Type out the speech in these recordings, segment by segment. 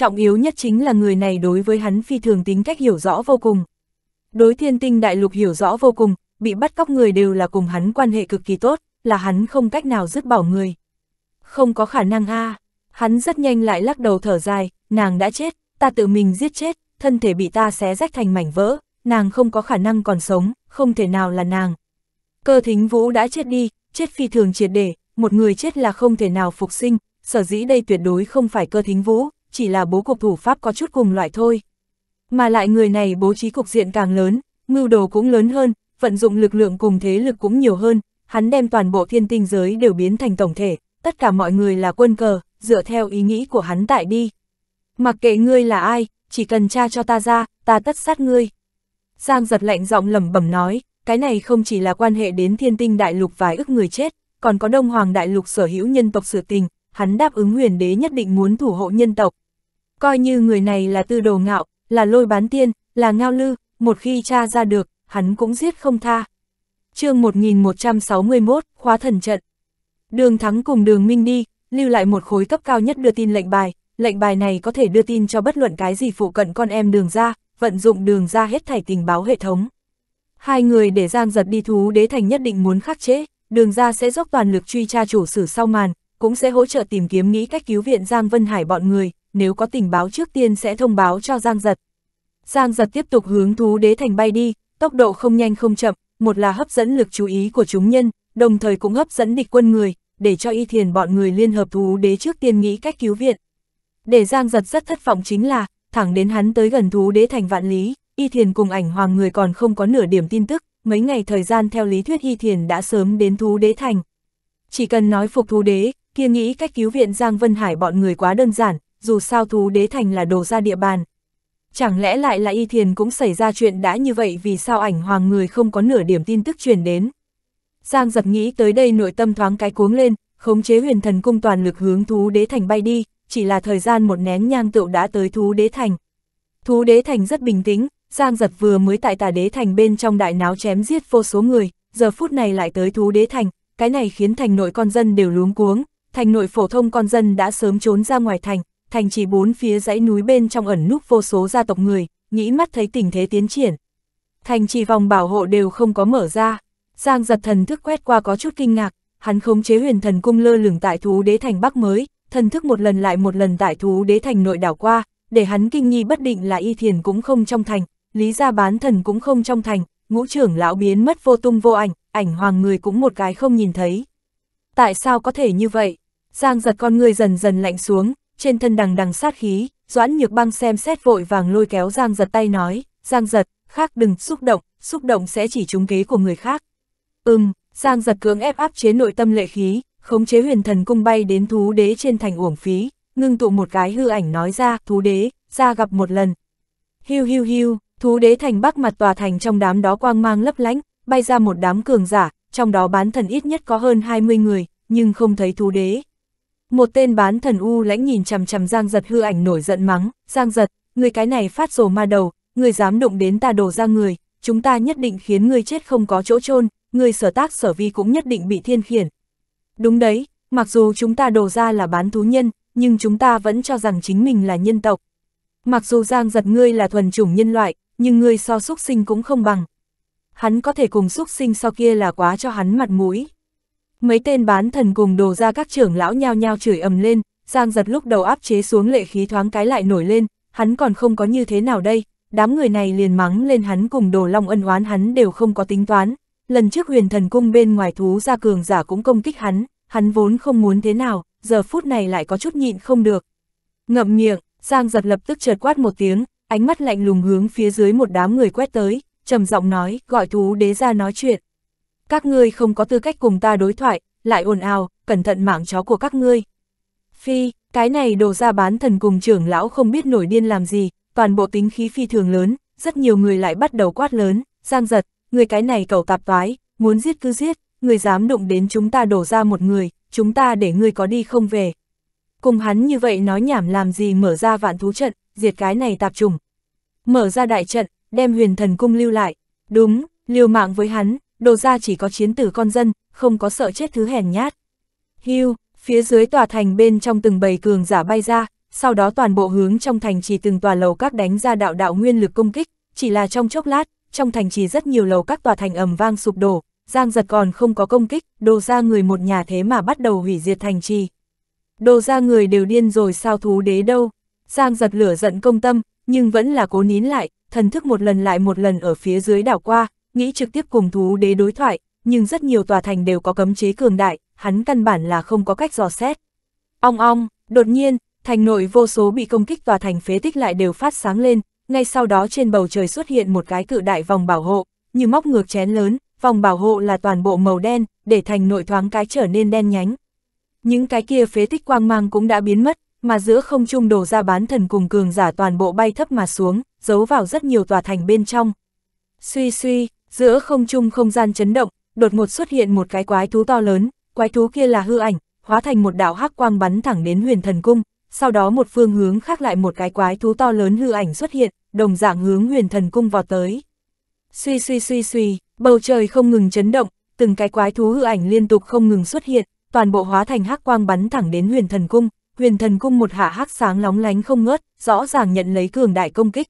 trọng yếu nhất chính là người này đối với hắn phi thường tính cách hiểu rõ vô cùng. Đối thiên tinh đại lục hiểu rõ vô cùng, bị bắt cóc người đều là cùng hắn quan hệ cực kỳ tốt, là hắn không cách nào dứt bỏ người. Không có khả năng a hắn rất nhanh lại lắc đầu thở dài, nàng đã chết, ta tự mình giết chết, thân thể bị ta xé rách thành mảnh vỡ, nàng không có khả năng còn sống, không thể nào là nàng. Cơ thính vũ đã chết đi, chết phi thường triệt để, một người chết là không thể nào phục sinh, sở dĩ đây tuyệt đối không phải cơ thính vũ, chỉ là bố cục thủ pháp có chút cùng loại thôi. Mà lại người này bố trí cục diện càng lớn, mưu đồ cũng lớn hơn, vận dụng lực lượng cùng thế lực cũng nhiều hơn, hắn đem toàn bộ thiên tinh giới đều biến thành tổng thể, tất cả mọi người là quân cờ, dựa theo ý nghĩ của hắn tại đi. Mặc kệ ngươi là ai, chỉ cần tra cho ta ra, ta tất sát ngươi. Giang giật lạnh giọng lẩm bẩm nói, cái này không chỉ là quan hệ đến thiên tinh đại lục vài ức người chết, còn có đông hoàng đại lục sở hữu nhân tộc sự tình, hắn đáp ứng huyền đế nhất định muốn thủ hộ nhân tộc, Coi như người này là tư đồ ngạo, là lôi bán tiên, là ngao lư, một khi tra ra được, hắn cũng giết không tha. chương 1161, khóa thần trận. Đường Thắng cùng đường Minh đi, lưu lại một khối cấp cao nhất đưa tin lệnh bài, lệnh bài này có thể đưa tin cho bất luận cái gì phụ cận con em đường ra, vận dụng đường ra hết thảy tình báo hệ thống. Hai người để Giang giật đi thú đế thành nhất định muốn khắc chế, đường ra sẽ dốc toàn lực truy tra chủ sử sau màn, cũng sẽ hỗ trợ tìm kiếm nghĩ cách cứu viện Giang Vân Hải bọn người, nếu có tình báo trước tiên sẽ thông báo cho Giang Giật. Giang Giật tiếp tục hướng thú đế thành bay đi, tốc độ không nhanh không chậm, một là hấp dẫn lực chú ý của chúng nhân, đồng thời cũng hấp dẫn địch quân người, để cho y thiền bọn người liên hợp thú đế trước tiên nghĩ cách cứu viện. Để Giang Giật rất thất vọng chính là, thẳng đến hắn tới gần thú đế thành vạn lý, y thiền cùng ảnh hoàng người còn không có nửa điểm tin tức, mấy ngày thời gian theo lý thuyết y thiền đã sớm đến thú đế thành. Chỉ cần nói phục thú đế, kia nghĩ cách cứu viện Giang Vân Hải bọn người quá đơn giản, dù sao thú đế thành là đồ ra địa bàn. Chẳng lẽ lại là y thiền cũng xảy ra chuyện đã như vậy vì sao ảnh hoàng người không có nửa điểm tin tức truyền đến. Giang giật nghĩ tới đây nội tâm thoáng cái cuống lên, khống chế huyền thần cung toàn lực hướng thú đế thành bay đi, chỉ là thời gian một nén nhang tựu đã tới thú đế thành. Thú đế thành rất bình tĩnh, Giang giật vừa mới tại tà đế thành bên trong đại náo chém giết vô số người, giờ phút này lại tới thú đế thành, cái này khiến thành nội con dân đều luống cuống, thành nội phổ thông con dân đã sớm trốn ra ngoài thành, thành trì bốn phía dãy núi bên trong ẩn núp vô số gia tộc người, nghĩ mắt thấy tình thế tiến triển. Thành trì vòng bảo hộ đều không có mở ra, Giang giật thần thức quét qua có chút kinh ngạc, hắn khống chế huyền thần cung lơ lửng tại thú đế thành Bắc mới, thần thức một lần lại một lần tại thú đế thành nội đảo qua, để hắn kinh nghi bất định là y thiền cũng không trong thành, lý gia bán thần cũng không trong thành, ngũ trưởng lão biến mất vô tung vô ảnh, ảnh hoàng người cũng một cái không nhìn thấy. Tại sao có thể như vậy? Giang giật con người dần dần lạnh xuống, trên thân đằng đằng sát khí, Doãn Nhược Băng xem xét vội vàng lôi kéo Giang Giật tay nói, Giang Giật, khác đừng xúc động, xúc động sẽ chỉ trúng kế của người khác. Ừm, Giang Giật cưỡng ép áp chế nội tâm lệ khí, khống chế huyền thần cung bay đến thú đế trên thành uổng phí, ngưng tụ một cái hư ảnh nói ra, thú đế, ra gặp một lần. Hiu hiu hiu, thú đế thành bắc mặt tòa thành trong đám đó quang mang lấp lánh, bay ra một đám cường giả, trong đó bán thần ít nhất có hơn 20 người, nhưng không thấy thú đế. Một tên bán thần u lãnh nhìn chằm chằm Giang Giật hư ảnh nổi giận mắng, Giang Giật, người cái này phát rồ ma đầu, người dám động đến ta đổ ra người, chúng ta nhất định khiến người chết không có chỗ chôn người sở tác sở vi cũng nhất định bị thiên khiển. Đúng đấy, mặc dù chúng ta đổ ra là bán thú nhân, nhưng chúng ta vẫn cho rằng chính mình là nhân tộc. Mặc dù Giang Giật ngươi là thuần chủng nhân loại, nhưng ngươi so xúc sinh cũng không bằng. Hắn có thể cùng xúc sinh sau kia là quá cho hắn mặt mũi. Mấy tên bán thần cùng đồ ra các trưởng lão nhao nhao chửi ầm lên, Giang giật lúc đầu áp chế xuống lệ khí thoáng cái lại nổi lên, hắn còn không có như thế nào đây, đám người này liền mắng lên hắn cùng đồ long ân oán hắn đều không có tính toán. Lần trước huyền thần cung bên ngoài thú ra cường giả cũng công kích hắn, hắn vốn không muốn thế nào, giờ phút này lại có chút nhịn không được. Ngậm miệng, Giang giật lập tức chợt quát một tiếng, ánh mắt lạnh lùng hướng phía dưới một đám người quét tới, trầm giọng nói, gọi thú đế ra nói chuyện các ngươi không có tư cách cùng ta đối thoại, lại ồn ào, cẩn thận mạng chó của các ngươi. Phi, cái này đồ ra bán thần cùng trưởng lão không biết nổi điên làm gì, toàn bộ tính khí phi thường lớn, rất nhiều người lại bắt đầu quát lớn, giang giật, người cái này cầu tạp toái, muốn giết cứ giết, người dám đụng đến chúng ta đổ ra một người, chúng ta để ngươi có đi không về. Cùng hắn như vậy nói nhảm làm gì mở ra vạn thú trận, diệt cái này tạp trùng. Mở ra đại trận, đem huyền thần cung lưu lại, đúng, liều mạng với hắn, đồ ra chỉ có chiến tử con dân, không có sợ chết thứ hèn nhát. Hưu, phía dưới tòa thành bên trong từng bầy cường giả bay ra, sau đó toàn bộ hướng trong thành trì từng tòa lầu các đánh ra đạo đạo nguyên lực công kích, chỉ là trong chốc lát, trong thành trì rất nhiều lầu các tòa thành ầm vang sụp đổ, Giang giật còn không có công kích, đồ ra người một nhà thế mà bắt đầu hủy diệt thành trì. Đồ ra người đều điên rồi sao thú đế đâu. Giang giật lửa giận công tâm, nhưng vẫn là cố nín lại, thần thức một lần lại một lần ở phía dưới đảo qua, nghĩ trực tiếp cùng thú đế đối thoại, nhưng rất nhiều tòa thành đều có cấm chế cường đại, hắn căn bản là không có cách dò xét. Ong ong, đột nhiên, thành nội vô số bị công kích tòa thành phế tích lại đều phát sáng lên, ngay sau đó trên bầu trời xuất hiện một cái cự đại vòng bảo hộ, như móc ngược chén lớn, vòng bảo hộ là toàn bộ màu đen, để thành nội thoáng cái trở nên đen nhánh. Những cái kia phế tích quang mang cũng đã biến mất, mà giữa không trung đổ ra bán thần cùng cường giả toàn bộ bay thấp mà xuống, giấu vào rất nhiều tòa thành bên trong. Suy suy, giữa không trung không gian chấn động, đột ngột xuất hiện một cái quái thú to lớn, quái thú kia là hư ảnh, hóa thành một đạo hắc quang bắn thẳng đến huyền thần cung, sau đó một phương hướng khác lại một cái quái thú to lớn hư ảnh xuất hiện, đồng dạng hướng huyền thần cung vào tới. Suy suy suy suy, bầu trời không ngừng chấn động, từng cái quái thú hư ảnh liên tục không ngừng xuất hiện, toàn bộ hóa thành hắc quang bắn thẳng đến huyền thần cung, huyền thần cung một hạ hắc sáng lóng lánh không ngớt, rõ ràng nhận lấy cường đại công kích.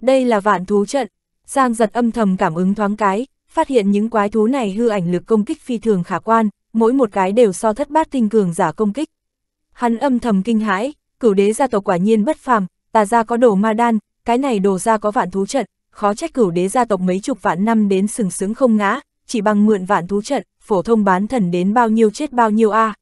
Đây là vạn thú trận, Giang giật âm thầm cảm ứng thoáng cái, phát hiện những quái thú này hư ảnh lực công kích phi thường khả quan, mỗi một cái đều so thất bát tinh cường giả công kích. Hắn âm thầm kinh hãi, cửu đế gia tộc quả nhiên bất phàm, tà gia có đồ ma đan, cái này đồ gia có vạn thú trận, khó trách cửu đế gia tộc mấy chục vạn năm đến sừng sướng không ngã, chỉ bằng mượn vạn thú trận, phổ thông bán thần đến bao nhiêu chết bao nhiêu a. À.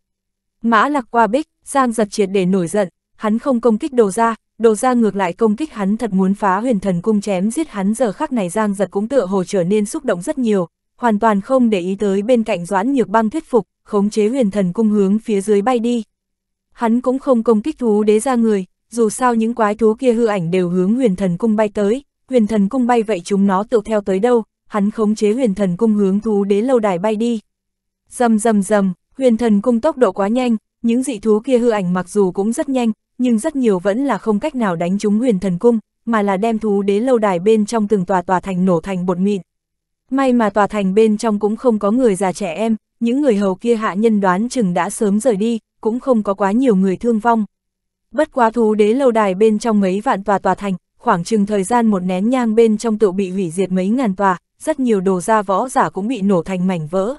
Mã lạc qua bích, Giang giật triệt để nổi giận, hắn không công kích đồ gia, đồ ra ngược lại công kích hắn thật muốn phá huyền thần cung chém giết hắn giờ khắc này giang giật cũng tựa hồ trở nên xúc động rất nhiều, hoàn toàn không để ý tới bên cạnh doãn nhược băng thuyết phục, khống chế huyền thần cung hướng phía dưới bay đi. Hắn cũng không công kích thú đế ra người, dù sao những quái thú kia hư ảnh đều hướng huyền thần cung bay tới, huyền thần cung bay vậy chúng nó tự theo tới đâu, hắn khống chế huyền thần cung hướng thú đế lâu đài bay đi. rầm rầm rầm huyền thần cung tốc độ quá nhanh, những dị thú kia hư ảnh mặc dù cũng rất nhanh, nhưng rất nhiều vẫn là không cách nào đánh trúng huyền thần cung, mà là đem thú đế lâu đài bên trong từng tòa tòa thành nổ thành bột mịn. May mà tòa thành bên trong cũng không có người già trẻ em, những người hầu kia hạ nhân đoán chừng đã sớm rời đi, cũng không có quá nhiều người thương vong. Bất quá thú đế lâu đài bên trong mấy vạn tòa tòa thành, khoảng chừng thời gian một nén nhang bên trong tự bị hủy diệt mấy ngàn tòa, rất nhiều đồ gia võ giả cũng bị nổ thành mảnh vỡ.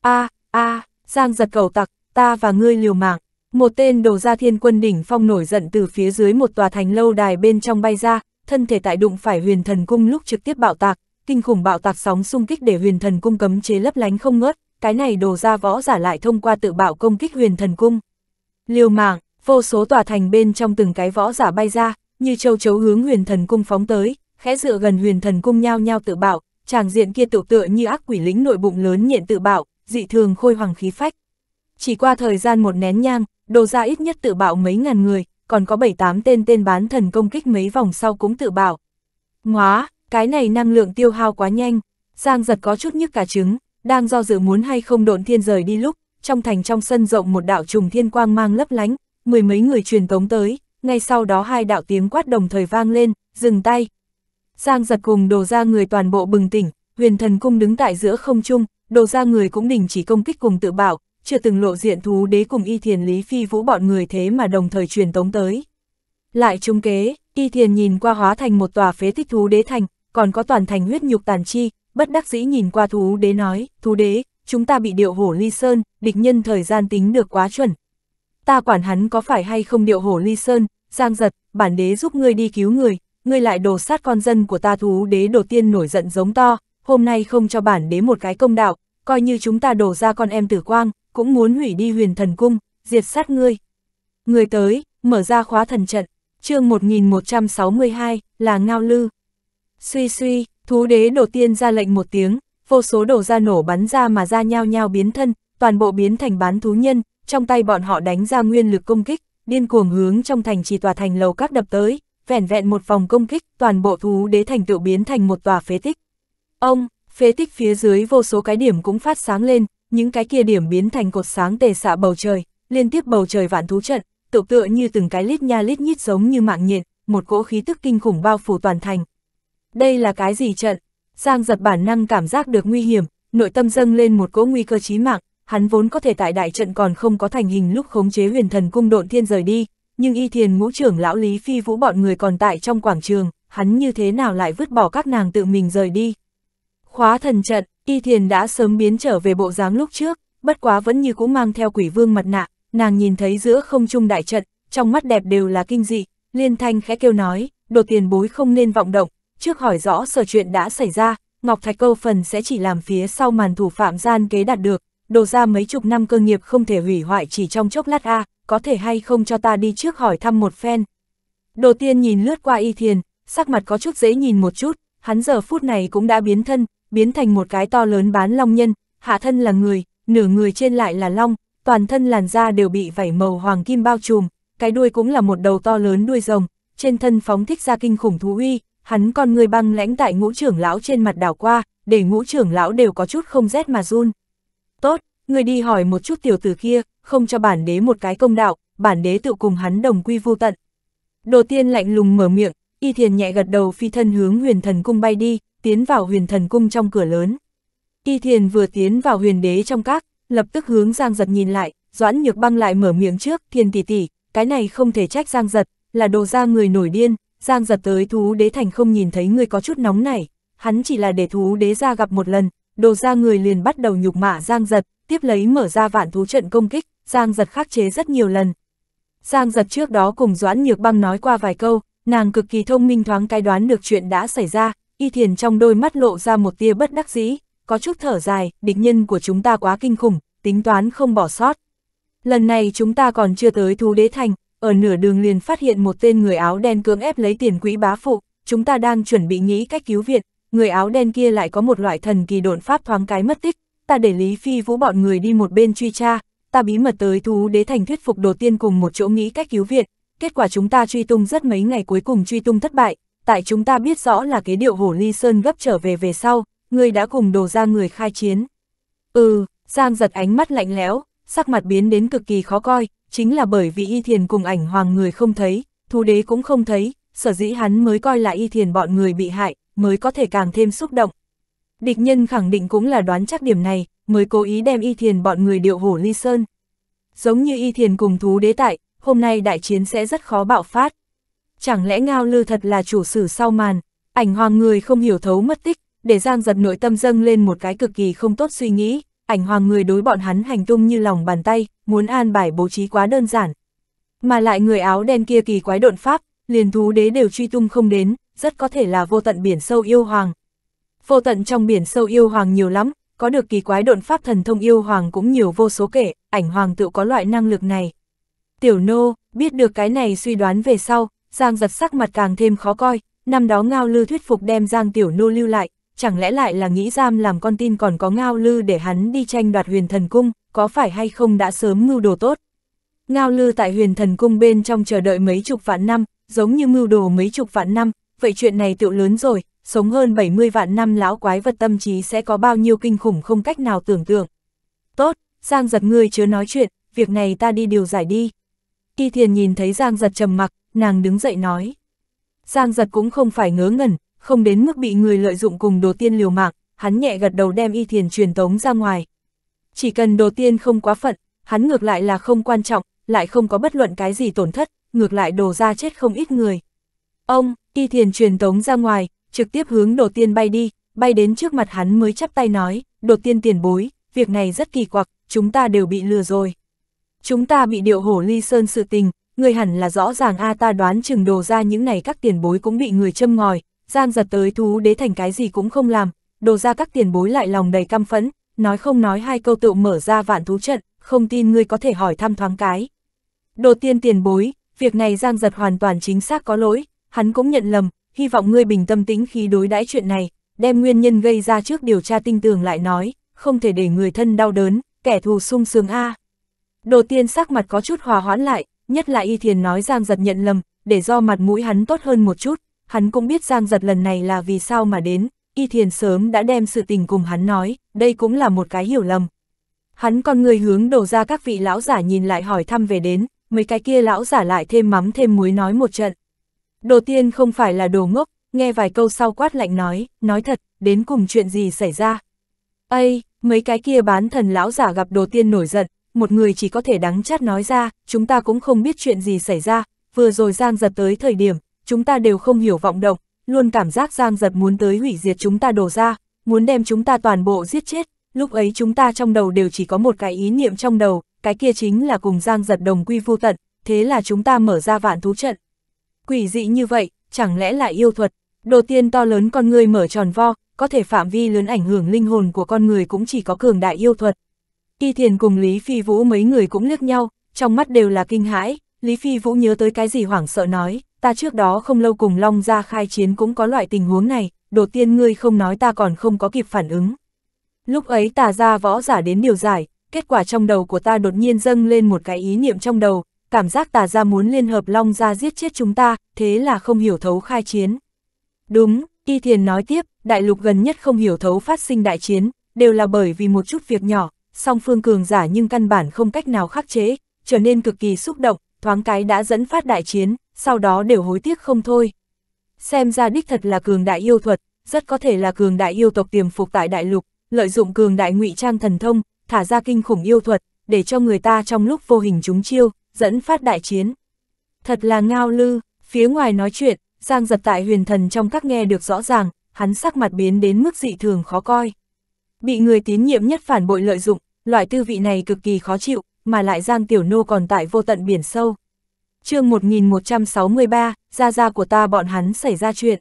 A, a, Giang giật cầu tặc, ta và ngươi liều mạng. Một tên đồ gia thiên quân đỉnh phong nổi giận từ phía dưới một tòa thành lâu đài bên trong bay ra, thân thể tại đụng phải huyền thần cung lúc trực tiếp bạo tạc, kinh khủng bạo tạc sóng xung kích để huyền thần cung cấm chế lấp lánh không ngớt, cái này đồ gia võ giả lại thông qua tự bạo công kích huyền thần cung. Liều mạng, vô số tòa thành bên trong từng cái võ giả bay ra, như châu chấu hướng huyền thần cung phóng tới, khẽ dựa gần huyền thần cung nhao nhao tự bạo, tràng diện kia tự tựa như ác quỷ lính nội bụng lớn nhện tự bạo, dị thường khôi hoàng khí phách chỉ qua thời gian một nén nhang, đồ ra ít nhất tự bạo mấy ngàn người, còn có 7-8 tên tên bán thần công kích mấy vòng sau cũng tự bạo. Ngóa, cái này năng lượng tiêu hao quá nhanh, Giang giật có chút nhức cả trứng, đang do dự muốn hay không độn thiên rời đi lúc, trong thành trong sân rộng một đạo trùng thiên quang mang lấp lánh, mười mấy người truyền tống tới, ngay sau đó hai đạo tiếng quát đồng thời vang lên, dừng tay. Giang giật cùng đồ ra người toàn bộ bừng tỉnh, huyền thần cung đứng tại giữa không trung, đồ ra người cũng đình chỉ công kích cùng tự bảo, chưa từng lộ diện thú đế cùng y thiền lý phi vũ bọn người thế mà đồng thời truyền tống tới. Lại trung kế, y thiền nhìn qua hóa thành một tòa phế tích thú đế thành, còn có toàn thành huyết nhục tàn chi, bất đắc dĩ nhìn qua thú đế nói, thú đế, chúng ta bị điệu hổ ly sơn, địch nhân thời gian tính được quá chuẩn. Ta quản hắn có phải hay không điệu hổ ly sơn, giang giật, bản đế giúp ngươi đi cứu người, ngươi lại đồ sát con dân của ta thú đế đầu tiên nổi giận giống to, hôm nay không cho bản đế một cái công đạo, coi như chúng ta đổ ra con em tử quang, cũng muốn hủy đi huyền thần cung, diệt sát ngươi. Người tới, mở ra khóa thần trận, chương 1162, là Ngao Lư. Suy suy, thú đế đầu tiên ra lệnh một tiếng, vô số đồ ra nổ bắn ra mà ra nhao nhao biến thân, toàn bộ biến thành bán thú nhân, trong tay bọn họ đánh ra nguyên lực công kích, điên cuồng hướng trong thành trì tòa thành lầu các đập tới, vẻn vẹn một vòng công kích, toàn bộ thú đế thành tựu biến thành một tòa phế tích. Ông, phế tích phía dưới vô số cái điểm cũng phát sáng lên, những cái kia điểm biến thành cột sáng tề xạ bầu trời, liên tiếp bầu trời vạn thú trận, tụ tựa như từng cái lít nha lít nhít giống như mạng nhện, một cỗ khí tức kinh khủng bao phủ toàn thành. Đây là cái gì trận? Giang giật bản năng cảm giác được nguy hiểm, nội tâm dâng lên một cỗ nguy cơ chí mạng, hắn vốn có thể tại đại trận còn không có thành hình lúc khống chế huyền thần cung độn thiên rời đi, nhưng y thiền ngũ trưởng lão Lý Phi Vũ bọn người còn tại trong quảng trường, hắn như thế nào lại vứt bỏ các nàng tự mình rời đi. Khóa thần trận, Y Thiền đã sớm biến trở về bộ dáng lúc trước, bất quá vẫn như cũ mang theo quỷ vương mặt nạ, nàng nhìn thấy giữa không trung đại trận, trong mắt đẹp đều là kinh dị, liên thanh khẽ kêu nói, đồ tiền bối không nên vọng động, trước hỏi rõ sở chuyện đã xảy ra, Ngọc Thạch Câu phần sẽ chỉ làm phía sau màn thủ phạm gian kế đạt được, đồ ra mấy chục năm cơ nghiệp không thể hủy hoại chỉ trong chốc lát a, có thể hay không cho ta đi trước hỏi thăm một phen. Đồ tiên nhìn lướt qua y thiền, sắc mặt có chút dễ nhìn một chút, hắn giờ phút này cũng đã biến thân, biến thành một cái to lớn bán long nhân, hạ thân là người, nửa người trên lại là long, toàn thân làn da đều bị vảy màu hoàng kim bao trùm, cái đuôi cũng là một đầu to lớn đuôi rồng, trên thân phóng thích ra kinh khủng thú uy, hắn con người băng lãnh tại ngũ trưởng lão trên mặt đảo qua, để ngũ trưởng lão đều có chút không rét mà run. Tốt, người đi hỏi một chút tiểu tử kia, không cho bản đế một cái công đạo, bản đế tự cùng hắn đồng quy vô tận. Đồ tiên lạnh lùng mở miệng, y thiền nhẹ gật đầu phi thân hướng huyền thần cung bay đi, tiến vào huyền thần cung trong cửa lớn. Y thiền vừa tiến vào huyền đế trong các, lập tức hướng Giang giật nhìn lại, Doãn Nhược băng lại mở miệng trước, thiền tỷ tỷ, cái này không thể trách Giang giật, là đồ ra người nổi điên, Giang giật tới thú đế thành không nhìn thấy người có chút nóng này, hắn chỉ là để thú đế ra gặp một lần, đồ ra người liền bắt đầu nhục mạ Giang giật, tiếp lấy mở ra vạn thú trận công kích, Giang giật khắc chế rất nhiều lần. Giang giật trước đó cùng Doãn Nhược băng nói qua vài câu, nàng cực kỳ thông minh thoáng cái đoán được chuyện đã xảy ra, y thiền trong đôi mắt lộ ra một tia bất đắc dĩ, có chút thở dài, địch nhân của chúng ta quá kinh khủng, tính toán không bỏ sót. Lần này chúng ta còn chưa tới thú đế thành, ở nửa đường liền phát hiện một tên người áo đen cưỡng ép lấy tiền quỹ bá phụ, chúng ta đang chuẩn bị nghĩ cách cứu viện, người áo đen kia lại có một loại thần kỳ độn pháp thoáng cái mất tích, ta để Lý Phi Vũ bọn người đi một bên truy tra, ta bí mật tới thú đế thành thuyết phục đồ tiên cùng một chỗ nghĩ cách cứu viện, kết quả chúng ta truy tung rất mấy ngày cuối cùng truy tung thất bại, tại chúng ta biết rõ là cái điệu hổ ly sơn gấp trở về về sau, ngươi đã cùng đồ ra người khai chiến. Ừ, Giang giật ánh mắt lạnh lẽo, sắc mặt biến đến cực kỳ khó coi, chính là bởi vì y thiền cùng ảnh hoàng người không thấy, thú đế cũng không thấy, sở dĩ hắn mới coi là y thiền bọn người bị hại, mới có thể càng thêm xúc động. Địch nhân khẳng định cũng là đoán chắc điểm này, mới cố ý đem y thiền bọn người điệu hổ ly sơn. Giống như y thiền cùng thú đế tại, hôm nay đại chiến sẽ rất khó bạo phát chẳng lẽ ngao lư thật là chủ sử sau màn, ảnh hoàng người không hiểu thấu mất tích, để Giang giật nội tâm dâng lên một cái cực kỳ không tốt suy nghĩ, ảnh hoàng người đối bọn hắn hành tung như lòng bàn tay, muốn an bài bố trí quá đơn giản. Mà lại người áo đen kia kỳ quái độn pháp, liền thú đế đều truy tung không đến, rất có thể là vô tận biển sâu yêu hoàng. Vô tận trong biển sâu yêu hoàng nhiều lắm, có được kỳ quái độn pháp thần thông yêu hoàng cũng nhiều vô số kể, ảnh hoàng tự có loại năng lực này. Tiểu nô, biết được cái này suy đoán về sau, Giang giật sắc mặt càng thêm khó coi, năm đó Ngao Lư thuyết phục đem Giang Tiểu Nô lưu lại, chẳng lẽ lại là nghĩ giam làm con tin còn có Ngao Lư để hắn đi tranh đoạt huyền thần cung, có phải hay không đã sớm mưu đồ tốt. Ngao Lư tại huyền thần cung bên trong chờ đợi mấy chục vạn năm, giống như mưu đồ mấy chục vạn năm, vậy chuyện này tựu lớn rồi, sống hơn 70 vạn năm lão quái vật tâm trí sẽ có bao nhiêu kinh khủng không cách nào tưởng tượng. Tốt, Giang giật ngươi chớ nói chuyện, việc này ta đi điều giải đi. Kỳ thiền nhìn thấy Giang giật trầm mặc, nàng đứng dậy nói. Giang giật cũng không phải ngớ ngẩn, không đến mức bị người lợi dụng cùng đồ tiên liều mạng, hắn nhẹ gật đầu đem y thiền truyền tống ra ngoài. Chỉ cần đồ tiên không quá phận, hắn ngược lại là không quan trọng, lại không có bất luận cái gì tổn thất, ngược lại đồ ra chết không ít người. Ông, y thiền truyền tống ra ngoài, trực tiếp hướng đồ tiên bay đi, bay đến trước mặt hắn mới chắp tay nói, đồ tiên tiền bối, việc này rất kỳ quặc, chúng ta đều bị lừa rồi. Chúng ta bị điệu hổ ly sơn sự tình, người hẳn là rõ ràng a à ta đoán chừng đồ ra những này các tiền bối cũng bị người châm ngòi, gian giật tới thú đế thành cái gì cũng không làm, đồ ra các tiền bối lại lòng đầy căm phẫn, nói không nói hai câu tự mở ra vạn thú trận, không tin ngươi có thể hỏi thăm thoáng cái. Đồ tiên tiền bối, việc này Giang Giật hoàn toàn chính xác có lỗi, hắn cũng nhận lầm, hy vọng ngươi bình tâm tính khi đối đãi chuyện này, đem nguyên nhân gây ra trước điều tra tinh tường lại nói, không thể để người thân đau đớn, kẻ thù sung sướng a. Đồ tiên sắc mặt có chút hòa hoãn lại, nhất là Y Thiền nói Giang Giật nhận lầm, để do mặt mũi hắn tốt hơn một chút, hắn cũng biết Giang Giật lần này là vì sao mà đến, Y Thiền sớm đã đem sự tình cùng hắn nói, đây cũng là một cái hiểu lầm. Hắn còn người hướng đổ ra các vị lão giả nhìn lại hỏi thăm về đến, mấy cái kia lão giả lại thêm mắm thêm muối nói một trận. Đồ tiên không phải là đồ ngốc, nghe vài câu sau quát lạnh nói, nói thật, đến cùng chuyện gì xảy ra. Ây, mấy cái kia bán thần lão giả gặp đồ tiên nổi giận, một người chỉ có thể đắng chát nói ra, chúng ta cũng không biết chuyện gì xảy ra, vừa rồi Giang giật tới thời điểm, chúng ta đều không hiểu vọng động, luôn cảm giác Giang giật muốn tới hủy diệt chúng ta đổ ra, muốn đem chúng ta toàn bộ giết chết, lúc ấy chúng ta trong đầu đều chỉ có một cái ý niệm trong đầu, cái kia chính là cùng Giang giật đồng quy vô tận, thế là chúng ta mở ra vạn thú trận. Quỷ dị như vậy, chẳng lẽ là yêu thuật, đầu tiên to lớn con người mở tròn vo, có thể phạm vi lớn ảnh hưởng linh hồn của con người cũng chỉ có cường đại yêu thuật, Y Thiền cùng Lý Phi Vũ mấy người cũng liếc nhau, trong mắt đều là kinh hãi, Lý Phi Vũ nhớ tới cái gì hoảng sợ nói, ta trước đó không lâu cùng Long ra khai chiến cũng có loại tình huống này, đột tiên ngươi không nói ta còn không có kịp phản ứng. Lúc ấy tà ra võ giả đến điều giải, kết quả trong đầu của ta đột nhiên dâng lên một cái ý niệm trong đầu, cảm giác tà ra muốn liên hợp Long ra giết chết chúng ta, thế là không hiểu thấu khai chiến. Đúng, Y Thiền nói tiếp, đại lục gần nhất không hiểu thấu phát sinh đại chiến, đều là bởi vì một chút việc nhỏ, song phương cường giả nhưng căn bản không cách nào khắc chế, trở nên cực kỳ xúc động, thoáng cái đã dẫn phát đại chiến, sau đó đều hối tiếc không thôi. Xem ra đích thật là cường đại yêu thuật, rất có thể là cường đại yêu tộc tiềm phục tại đại lục, lợi dụng cường đại ngụy trang thần thông, thả ra kinh khủng yêu thuật, để cho người ta trong lúc vô hình chúng chiêu, dẫn phát đại chiến. Thật là ngao lư, phía ngoài nói chuyện, Giang giật tại huyền thần trong các nghe được rõ ràng, hắn sắc mặt biến đến mức dị thường khó coi. Bị người tín nhiệm nhất phản bội lợi dụng, loại tư vị này cực kỳ khó chịu, mà lại Giang Tiểu Nô còn tại vô tận biển sâu. chương 1163, gia gia của ta bọn hắn xảy ra chuyện.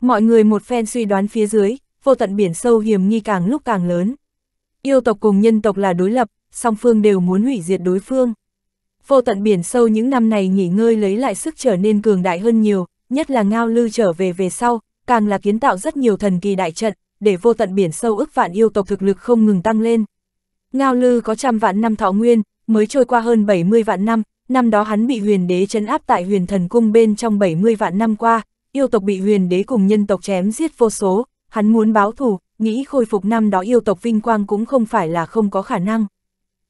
Mọi người một phen suy đoán phía dưới, vô tận biển sâu hiểm nghi càng lúc càng lớn. Yêu tộc cùng nhân tộc là đối lập, song phương đều muốn hủy diệt đối phương. Vô tận biển sâu những năm này nghỉ ngơi lấy lại sức trở nên cường đại hơn nhiều, nhất là Ngao Lư trở về về sau, càng là kiến tạo rất nhiều thần kỳ đại trận, để vô tận biển sâu ức vạn yêu tộc thực lực không ngừng tăng lên. Ngao Lư có trăm vạn năm thọ nguyên, mới trôi qua hơn 70 vạn năm, năm đó hắn bị huyền đế chấn áp tại huyền thần cung bên trong 70 vạn năm qua, yêu tộc bị huyền đế cùng nhân tộc chém giết vô số, hắn muốn báo thù, nghĩ khôi phục năm đó yêu tộc vinh quang cũng không phải là không có khả năng.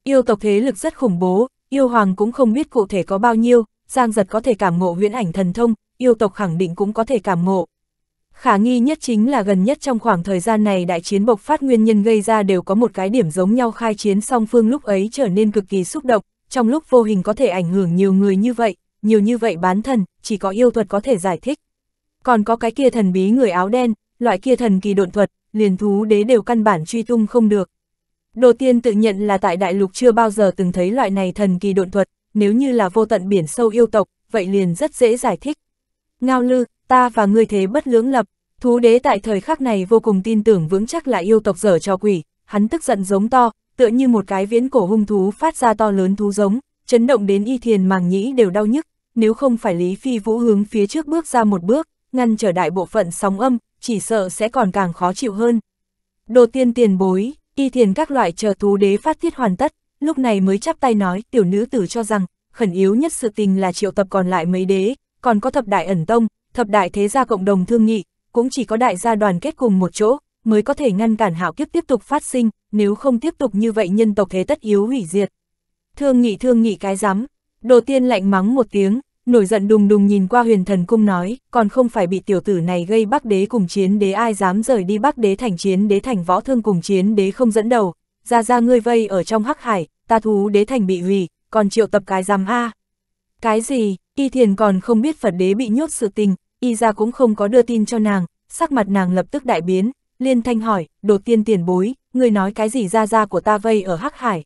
Yêu tộc thế lực rất khủng bố, yêu hoàng cũng không biết cụ thể có bao nhiêu, Giang Giật có thể cảm ngộ huyễn ảnh thần thông, yêu tộc khẳng định cũng có thể cảm ngộ, Khả nghi nhất chính là gần nhất trong khoảng thời gian này đại chiến bộc phát nguyên nhân gây ra đều có một cái điểm giống nhau khai chiến song phương lúc ấy trở nên cực kỳ xúc động, trong lúc vô hình có thể ảnh hưởng nhiều người như vậy, nhiều như vậy bán thần, chỉ có yêu thuật có thể giải thích. Còn có cái kia thần bí người áo đen, loại kia thần kỳ độn thuật, liền thú đế đều căn bản truy tung không được. Đồ tiên tự nhận là tại đại lục chưa bao giờ từng thấy loại này thần kỳ độn thuật, nếu như là vô tận biển sâu yêu tộc, vậy liền rất dễ giải thích. Ngao lư, ta và ngươi thế bất lưỡng lập, thú đế tại thời khắc này vô cùng tin tưởng vững chắc là yêu tộc dở cho quỷ, hắn tức giận giống to, tựa như một cái viễn cổ hung thú phát ra to lớn thú giống, chấn động đến y thiền màng nhĩ đều đau nhức, nếu không phải Lý Phi Vũ hướng phía trước bước ra một bước, ngăn trở đại bộ phận sóng âm, chỉ sợ sẽ còn càng khó chịu hơn. Đồ tiên tiền bối, y thiền các loại chờ thú đế phát tiết hoàn tất, lúc này mới chắp tay nói tiểu nữ tử cho rằng, khẩn yếu nhất sự tình là triệu tập còn lại mấy đế, còn có thập đại ẩn tông, thập đại thế gia cộng đồng thương nghị, cũng chỉ có đại gia đoàn kết cùng một chỗ, mới có thể ngăn cản hạo kiếp tiếp tục phát sinh, nếu không tiếp tục như vậy nhân tộc thế tất yếu hủy diệt. Thương nghị thương nghị cái rắm đồ tiên lạnh mắng một tiếng, nổi giận đùng đùng nhìn qua huyền thần cung nói, còn không phải bị tiểu tử này gây bắc đế cùng chiến đế ai dám rời đi bắc đế thành chiến đế thành võ thương cùng chiến đế không dẫn đầu, ra ra ngươi vây ở trong hắc hải, ta thú đế thành bị hủy, còn triệu tập cái giam A. Cái gì, y thiền còn không biết Phật đế bị nhốt sự tình, y ra cũng không có đưa tin cho nàng, sắc mặt nàng lập tức đại biến, liên thanh hỏi, đột tiên tiền bối, ngươi nói cái gì ra ra của ta vây ở Hắc Hải.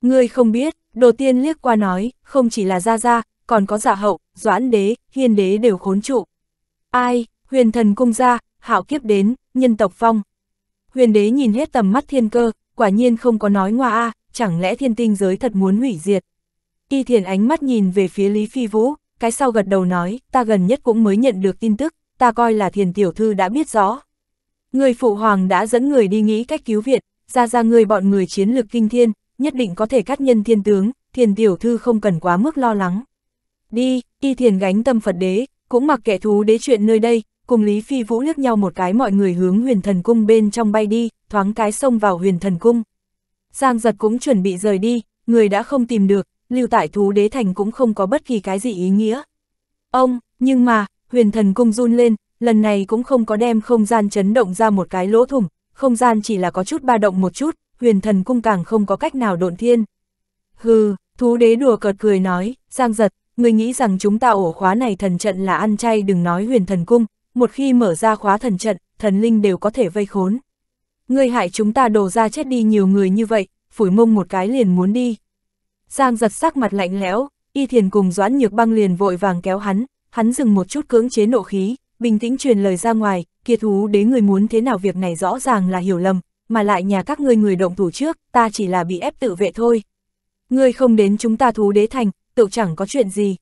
Ngươi không biết, đột tiên liếc qua nói, không chỉ là ra ra, còn có giả dạ hậu, doãn đế, hiên đế đều khốn trụ. Ai, huyền thần cung ra, hạo kiếp đến, nhân tộc phong. Huyền đế nhìn hết tầm mắt thiên cơ, quả nhiên không có nói ngoa a chẳng lẽ thiên tinh giới thật muốn hủy diệt. Y thiền ánh mắt nhìn về phía Lý Phi Vũ, cái sau gật đầu nói, ta gần nhất cũng mới nhận được tin tức, ta coi là thiền tiểu thư đã biết rõ. Người phụ hoàng đã dẫn người đi nghĩ cách cứu Việt, ra ra người bọn người chiến lược kinh thiên, nhất định có thể cắt nhân thiên tướng, thiền tiểu thư không cần quá mức lo lắng. Đi, y thiền gánh tâm Phật đế, cũng mặc kẻ thú đế chuyện nơi đây, cùng Lý Phi Vũ liếc nhau một cái mọi người hướng huyền thần cung bên trong bay đi, thoáng cái xông vào huyền thần cung. Giang giật cũng chuẩn bị rời đi, người đã không tìm được, lưu tại thú đế thành cũng không có bất kỳ cái gì ý nghĩa. Ông, nhưng mà, huyền thần cung run lên, lần này cũng không có đem không gian chấn động ra một cái lỗ thủng, không gian chỉ là có chút ba động một chút, huyền thần cung càng không có cách nào độn thiên. Hừ, thú đế đùa cợt cười nói, giang giật, người nghĩ rằng chúng ta ổ khóa này thần trận là ăn chay đừng nói huyền thần cung, một khi mở ra khóa thần trận, thần linh đều có thể vây khốn. Người hại chúng ta đổ ra chết đi nhiều người như vậy, phủi mông một cái liền muốn đi. Giang giật sắc mặt lạnh lẽo, y thiền cùng doãn nhược băng liền vội vàng kéo hắn, hắn dừng một chút cưỡng chế nộ khí, bình tĩnh truyền lời ra ngoài, kiệt thú đế người muốn thế nào việc này rõ ràng là hiểu lầm, mà lại nhà các ngươi người động thủ trước, ta chỉ là bị ép tự vệ thôi. Ngươi không đến chúng ta thú đế thành, tự chẳng có chuyện gì.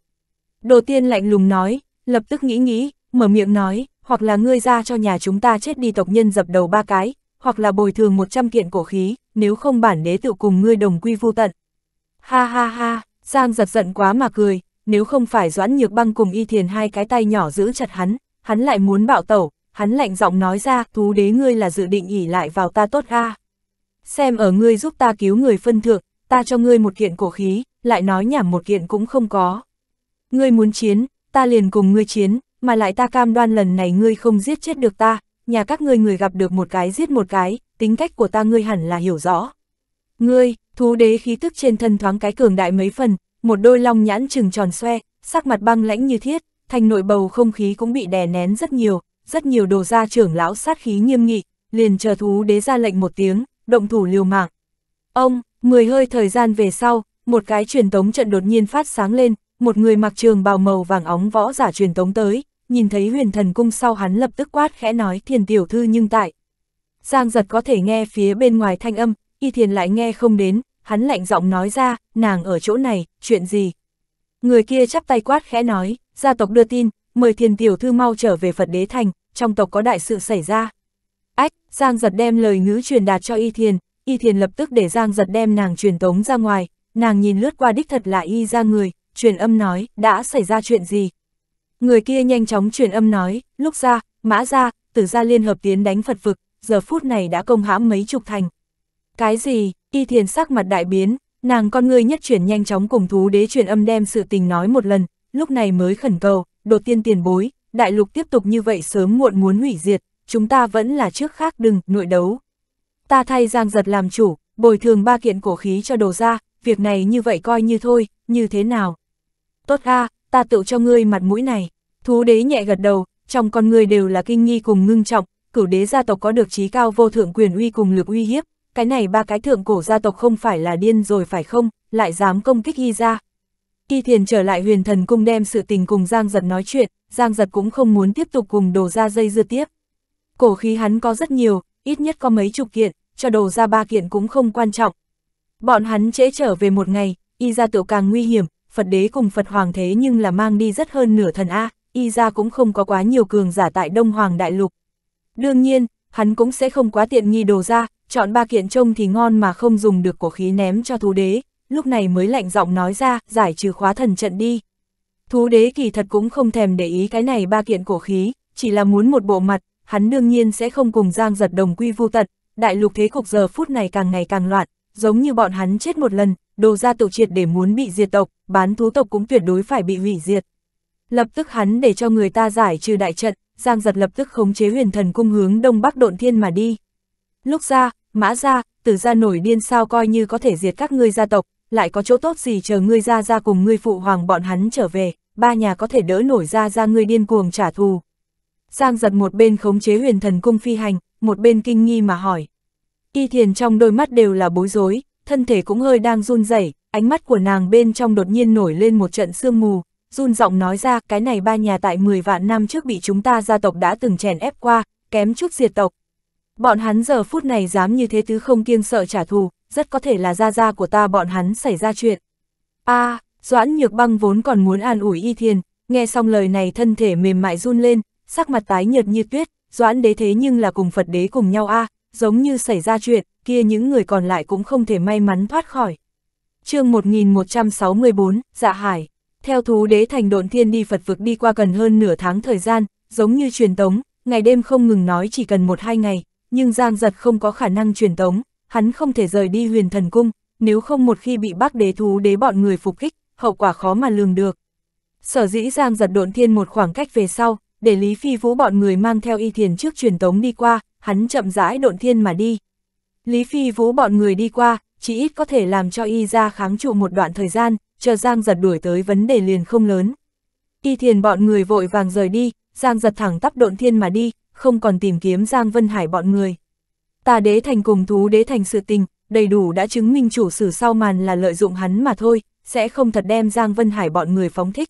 Đồ tiên lạnh lùng nói, lập tức nghĩ nghĩ, mở miệng nói, hoặc là ngươi ra cho nhà chúng ta chết đi tộc nhân dập đầu ba cái, hoặc là bồi thường 100 kiện cổ khí, nếu không bản đế tự cùng ngươi đồng quy vu tận. Ha ha ha, Giang giật giận quá mà cười, nếu không phải Doãn Nhược Băng cùng Y Thiền hai cái tay nhỏ giữ chặt hắn, hắn lại muốn bạo tẩu, hắn lạnh giọng nói ra, thú đế ngươi là dự định ỉ lại vào ta tốt ga. Xem ở ngươi giúp ta cứu người phân thượng, ta cho ngươi một kiện cổ khí, lại nói nhảm một kiện cũng không có. Ngươi muốn chiến, ta liền cùng ngươi chiến, mà lại ta cam đoan lần này ngươi không giết chết được ta, nhà các ngươi người gặp được một cái giết một cái, tính cách của ta ngươi hẳn là hiểu rõ. Ngươi, thú đế khí tức trên thân thoáng cái cường đại mấy phần, một đôi long nhãn trừng tròn xoe, sắc mặt băng lãnh như thiết, thành nội bầu không khí cũng bị đè nén rất nhiều, rất nhiều đồ gia trưởng lão sát khí nghiêm nghị, liền chờ thú đế ra lệnh một tiếng, động thủ liều mạng. Ông, mười hơi thời gian về sau, một cái truyền tống trận đột nhiên phát sáng lên, một người mặc trường bào màu vàng óng võ giả truyền tống tới, nhìn thấy huyền thần cung sau hắn lập tức quát khẽ nói thiền tiểu thư nhưng tại. Giang giật có thể nghe phía bên ngoài thanh âm, Y Thiền lại nghe không đến, hắn lạnh giọng nói ra, nàng ở chỗ này, chuyện gì? Người kia chắp tay quát khẽ nói, gia tộc đưa tin, mời thiền tiểu thư mau trở về Phật đế thành, trong tộc có đại sự xảy ra. Ách, Giang giật đem lời ngữ truyền đạt cho Y Thiền, Y Thiền lập tức để Giang giật đem nàng truyền tống ra ngoài, nàng nhìn lướt qua đích thật là Y ra người, truyền âm nói, đã xảy ra chuyện gì? Người kia nhanh chóng truyền âm nói, lúc ra, mã ra, tử ra liên hợp tiến đánh Phật vực, giờ phút này đã công hãm mấy chục thành, cái gì, y thiền sắc mặt đại biến, nàng con người nhất chuyển nhanh chóng cùng thú đế truyền âm đem sự tình nói một lần, lúc này mới khẩn cầu, đột tiên tiền bối, đại lục tiếp tục như vậy sớm muộn muốn hủy diệt, chúng ta vẫn là trước khác đừng, nội đấu. Ta thay Giang Giật làm chủ, bồi thường ba kiện cổ khí cho đồ ra, việc này như vậy coi như thôi, như thế nào. Tốt a ta tự cho ngươi mặt mũi này, thú đế nhẹ gật đầu, trong con người đều là kinh nghi cùng ngưng trọng, cửu đế gia tộc có được trí cao vô thượng quyền uy cùng lực uy hiếp, cái này ba cái thượng cổ gia tộc không phải là điên rồi phải không, lại dám công kích y ra. Y thiền trở lại huyền thần cung đem sự tình cùng Giang Giật nói chuyện, Giang Giật cũng không muốn tiếp tục cùng đồ ra dây dưa tiếp. Cổ khí hắn có rất nhiều, ít nhất có mấy chục kiện, cho đồ ra ba kiện cũng không quan trọng. Bọn hắn trễ trở về một ngày, y ra tiểu càng nguy hiểm, Phật đế cùng Phật hoàng thế nhưng là mang đi rất hơn nửa thần A, y ra cũng không có quá nhiều cường giả tại Đông Hoàng Đại Lục. Đương nhiên, hắn cũng sẽ không quá tiện nghi đồ ra, chọn ba kiện trông thì ngon mà không dùng được cổ khí ném cho thú đế, lúc này mới lạnh giọng nói ra, giải trừ khóa thần trận đi. Thú đế kỳ thật cũng không thèm để ý cái này ba kiện cổ khí, chỉ là muốn một bộ mặt, hắn đương nhiên sẽ không cùng Giang giật đồng quy vu tận, đại lục thế cục giờ phút này càng ngày càng loạn, giống như bọn hắn chết một lần, đồ ra tổ triệt để muốn bị diệt tộc, bán thú tộc cũng tuyệt đối phải bị hủy diệt. Lập tức hắn để cho người ta giải trừ đại trận, Giang giật lập tức khống chế huyền thần cung hướng đông bắc độn thiên mà đi. Lúc ra, mã ra, từ ra nổi điên sao coi như có thể diệt các ngươi gia tộc, lại có chỗ tốt gì chờ ngươi ra ra cùng ngươi phụ hoàng bọn hắn trở về, ba nhà có thể đỡ nổi ra ra ngươi điên cuồng trả thù. Giang giật một bên khống chế huyền thần cung phi hành, một bên kinh nghi mà hỏi. Y thiền trong đôi mắt đều là bối rối, thân thể cũng hơi đang run rẩy ánh mắt của nàng bên trong đột nhiên nổi lên một trận sương mù, run giọng nói ra cái này ba nhà tại 10 vạn năm trước bị chúng ta gia tộc đã từng chèn ép qua, kém chút diệt tộc, Bọn hắn giờ phút này dám như thế tứ không kiêng sợ trả thù, rất có thể là gia gia của ta bọn hắn xảy ra chuyện. a à, Doãn Nhược Băng vốn còn muốn an ủi Y Thiền, nghe xong lời này thân thể mềm mại run lên, sắc mặt tái nhợt như tuyết, Doãn đế thế nhưng là cùng Phật đế cùng nhau a à, giống như xảy ra chuyện, kia những người còn lại cũng không thể may mắn thoát khỏi. chương 1164, Dạ Hải, theo thú đế thành độn thiên đi Phật vực đi qua cần hơn nửa tháng thời gian, giống như truyền tống, ngày đêm không ngừng nói chỉ cần một hai ngày, nhưng Giang Giật không có khả năng truyền tống, hắn không thể rời đi huyền thần cung, nếu không một khi bị bác đế thú đế bọn người phục kích, hậu quả khó mà lường được. Sở dĩ Giang Giật độn thiên một khoảng cách về sau, để Lý Phi Vũ bọn người mang theo y thiền trước truyền tống đi qua, hắn chậm rãi độn thiên mà đi. Lý Phi Vũ bọn người đi qua, chỉ ít có thể làm cho y ra kháng trụ một đoạn thời gian, chờ Giang Giật đuổi tới vấn đề liền không lớn. Y thiền bọn người vội vàng rời đi, Giang Giật thẳng tắp độn thiên mà đi, không còn tìm kiếm Giang Vân Hải bọn người. Tà đế thành cùng thú đế thành sự tình, đầy đủ đã chứng minh chủ sử sau màn là lợi dụng hắn mà thôi, sẽ không thật đem Giang Vân Hải bọn người phóng thích.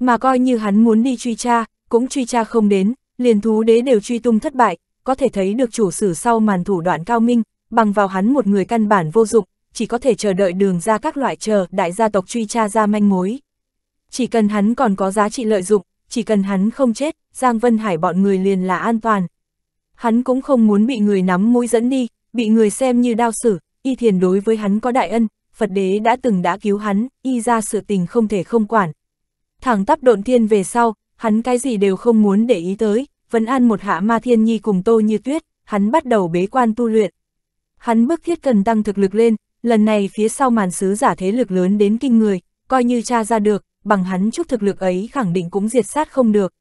Mà coi như hắn muốn đi truy tra, cũng truy tra không đến, liền thú đế đều truy tung thất bại, có thể thấy được chủ sử sau màn thủ đoạn cao minh, bằng vào hắn một người căn bản vô dụng, chỉ có thể chờ đợi đường ra các loại chờ đại gia tộc truy tra ra manh mối. Chỉ cần hắn còn có giá trị lợi dụng, chỉ cần hắn không chết, Giang Vân Hải bọn người liền là an toàn. Hắn cũng không muốn bị người nắm mũi dẫn đi, bị người xem như đao xử, y thiền đối với hắn có đại ân, Phật đế đã từng đã cứu hắn, y ra sự tình không thể không quản. Thẳng tắp độn thiên về sau, hắn cái gì đều không muốn để ý tới, vẫn an một hạ ma thiên nhi cùng tô như tuyết, hắn bắt đầu bế quan tu luyện. Hắn bức thiết cần tăng thực lực lên, lần này phía sau màn sứ giả thế lực lớn đến kinh người, coi như cha ra được, bằng hắn chút thực lực ấy khẳng định cũng diệt sát không được.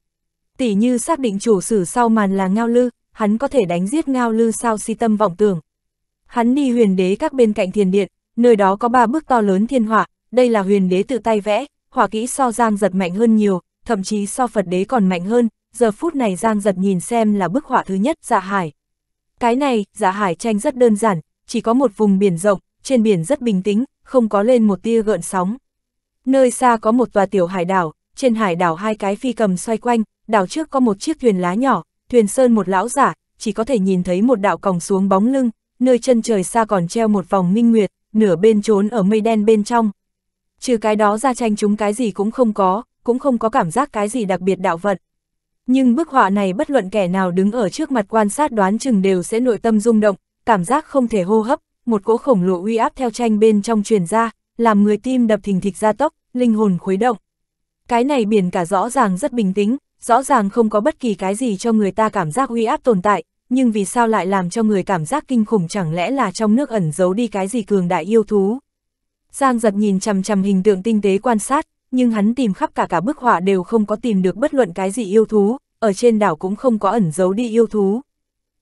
Tỷ như xác định chủ sử sau màn là Ngao Lư, hắn có thể đánh giết Ngao Lư sao si tâm vọng tưởng. Hắn đi huyền đế các bên cạnh thiền điện, nơi đó có ba bức to lớn thiên hỏa, đây là huyền đế tự tay vẽ, hỏa kỹ so giang giật mạnh hơn nhiều, thậm chí so Phật đế còn mạnh hơn, giờ phút này giang giật nhìn xem là bức hỏa thứ nhất dạ hải. Cái này, dạ hải tranh rất đơn giản, chỉ có một vùng biển rộng, trên biển rất bình tĩnh, không có lên một tia gợn sóng. Nơi xa có một tòa tiểu hải đảo, trên hải đảo hai cái phi cầm xoay quanh, đảo trước có một chiếc thuyền lá nhỏ, thuyền sơn một lão giả, chỉ có thể nhìn thấy một đạo còng xuống bóng lưng, nơi chân trời xa còn treo một vòng minh nguyệt, nửa bên trốn ở mây đen bên trong. Trừ cái đó ra tranh chúng cái gì cũng không có, cũng không có cảm giác cái gì đặc biệt đạo vật Nhưng bức họa này bất luận kẻ nào đứng ở trước mặt quan sát đoán chừng đều sẽ nội tâm rung động, cảm giác không thể hô hấp, một cỗ khổng lồ uy áp theo tranh bên trong truyền ra, làm người tim đập thình thịch ra tốc, linh hồn khuấy động. Cái này biển cả rõ ràng rất bình tĩnh, rõ ràng không có bất kỳ cái gì cho người ta cảm giác uy áp tồn tại, nhưng vì sao lại làm cho người cảm giác kinh khủng chẳng lẽ là trong nước ẩn giấu đi cái gì cường đại yêu thú. Giang giật nhìn chằm chằm hình tượng tinh tế quan sát, nhưng hắn tìm khắp cả cả bức họa đều không có tìm được bất luận cái gì yêu thú, ở trên đảo cũng không có ẩn giấu đi yêu thú.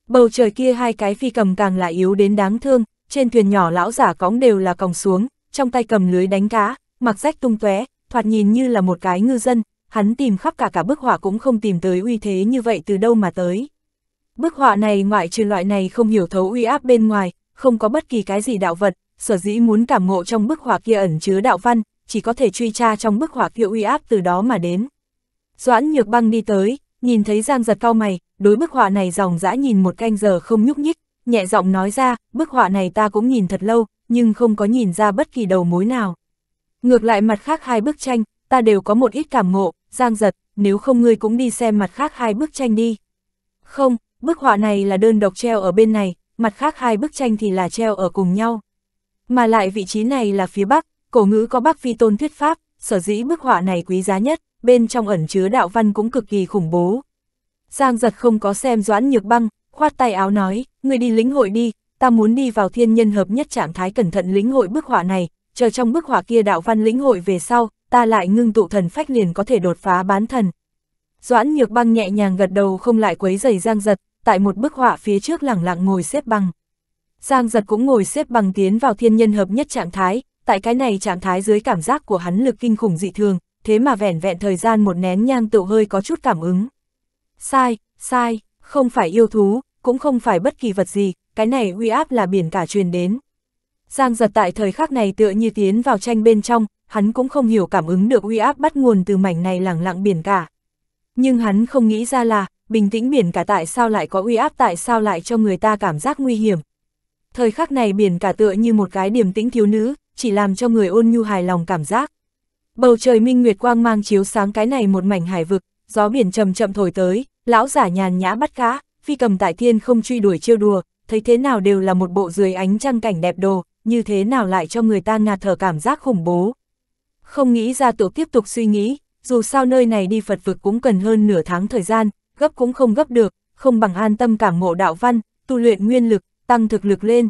Bầu trời kia hai cái phi cầm càng là yếu đến đáng thương, trên thuyền nhỏ lão giả cõng đều là còng xuống, trong tay cầm lưới đánh cá, mặc rách tung tóe, thoạt nhìn như là một cái ngư dân, hắn tìm khắp cả cả bức họa cũng không tìm tới uy thế như vậy từ đâu mà tới. Bức họa này ngoại trừ loại này không hiểu thấu uy áp bên ngoài, không có bất kỳ cái gì đạo vật, sở dĩ muốn cảm ngộ trong bức họa kia ẩn chứa đạo văn, chỉ có thể truy tra trong bức họa kia uy áp từ đó mà đến. Doãn Nhược Băng đi tới, nhìn thấy Giang Giật cao mày, đối bức họa này dòng dã nhìn một canh giờ không nhúc nhích, nhẹ giọng nói ra, bức họa này ta cũng nhìn thật lâu, nhưng không có nhìn ra bất kỳ đầu mối nào. Ngược lại mặt khác hai bức tranh, ta đều có một ít cảm ngộ, giang giật, nếu không ngươi cũng đi xem mặt khác hai bức tranh đi. Không, bức họa này là đơn độc treo ở bên này, mặt khác hai bức tranh thì là treo ở cùng nhau. Mà lại vị trí này là phía Bắc, cổ ngữ có Bắc Phi Tôn thuyết Pháp, sở dĩ bức họa này quý giá nhất, bên trong ẩn chứa đạo văn cũng cực kỳ khủng bố. Giang giật không có xem doãn nhược băng, khoát tay áo nói, người đi lĩnh hội đi, ta muốn đi vào thiên nhân hợp nhất trạng thái cẩn thận lĩnh hội bức họa này, chờ trong bức họa kia đạo văn lĩnh hội về sau, ta lại ngưng tụ thần phách liền có thể đột phá bán thần. Doãn nhược băng nhẹ nhàng gật đầu không lại quấy giày giang giật, tại một bức họa phía trước lẳng lặng ngồi xếp bằng. Giang giật cũng ngồi xếp bằng tiến vào thiên nhân hợp nhất trạng thái, tại cái này trạng thái dưới cảm giác của hắn lực kinh khủng dị thường, thế mà vẻn vẹn thời gian một nén nhang tựu hơi có chút cảm ứng. Sai, sai, không phải yêu thú, cũng không phải bất kỳ vật gì, cái này uy áp là biển cả truyền đến. Giang giật tại thời khắc này tựa như tiến vào tranh bên trong, hắn cũng không hiểu cảm ứng được uy áp bắt nguồn từ mảnh này lẳng lặng biển cả. Nhưng hắn không nghĩ ra là, bình tĩnh biển cả tại sao lại có uy áp tại sao lại cho người ta cảm giác nguy hiểm. Thời khắc này biển cả tựa như một cái điểm tĩnh thiếu nữ, chỉ làm cho người ôn nhu hài lòng cảm giác. Bầu trời minh nguyệt quang mang chiếu sáng cái này một mảnh hải vực, gió biển chậm chậm thổi tới, lão giả nhàn nhã bắt cá, phi cầm tại thiên không truy đuổi chiêu đùa, thấy thế nào đều là một bộ dưới ánh trăng cảnh đẹp đồ, như thế nào lại cho người ta ngạt thở cảm giác khủng bố. Không nghĩ ra tổ tiếp tục suy nghĩ, dù sao nơi này đi Phật vực cũng cần hơn nửa tháng thời gian, gấp cũng không gấp được, không bằng an tâm cảm ngộ đạo văn, tu luyện nguyên lực, tăng thực lực lên.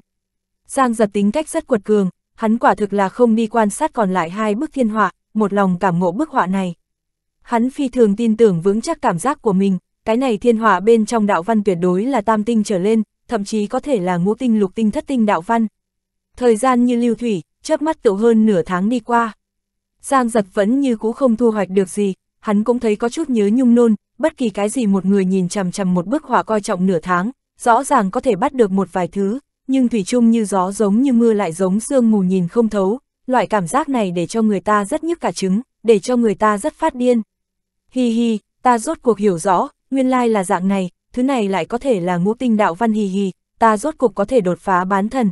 Giang giật tính cách rất quật cường, hắn quả thực là không đi quan sát còn lại hai bức thiên họa, một lòng cảm ngộ bức họa này. Hắn phi thường tin tưởng vững chắc cảm giác của mình, cái này thiên họa bên trong đạo văn tuyệt đối là tam tinh trở lên, thậm chí có thể là ngũ tinh lục tinh thất tinh đạo văn. Thời gian như lưu thủy, chớp mắt tiểu hơn nửa tháng đi qua. Giang giật vẫn như cũ không thu hoạch được gì, hắn cũng thấy có chút nhớ nhung nôn, bất kỳ cái gì một người nhìn chằm chằm một bức họa coi trọng nửa tháng, rõ ràng có thể bắt được một vài thứ, nhưng thủy chung như gió giống như mưa lại giống sương mù nhìn không thấu, loại cảm giác này để cho người ta rất nhức cả trứng, để cho người ta rất phát điên. Hi hi, ta rốt cuộc hiểu rõ, nguyên lai là dạng này, thứ này lại có thể là ngũ tinh đạo văn hì hì, ta rốt cục có thể đột phá bán thần.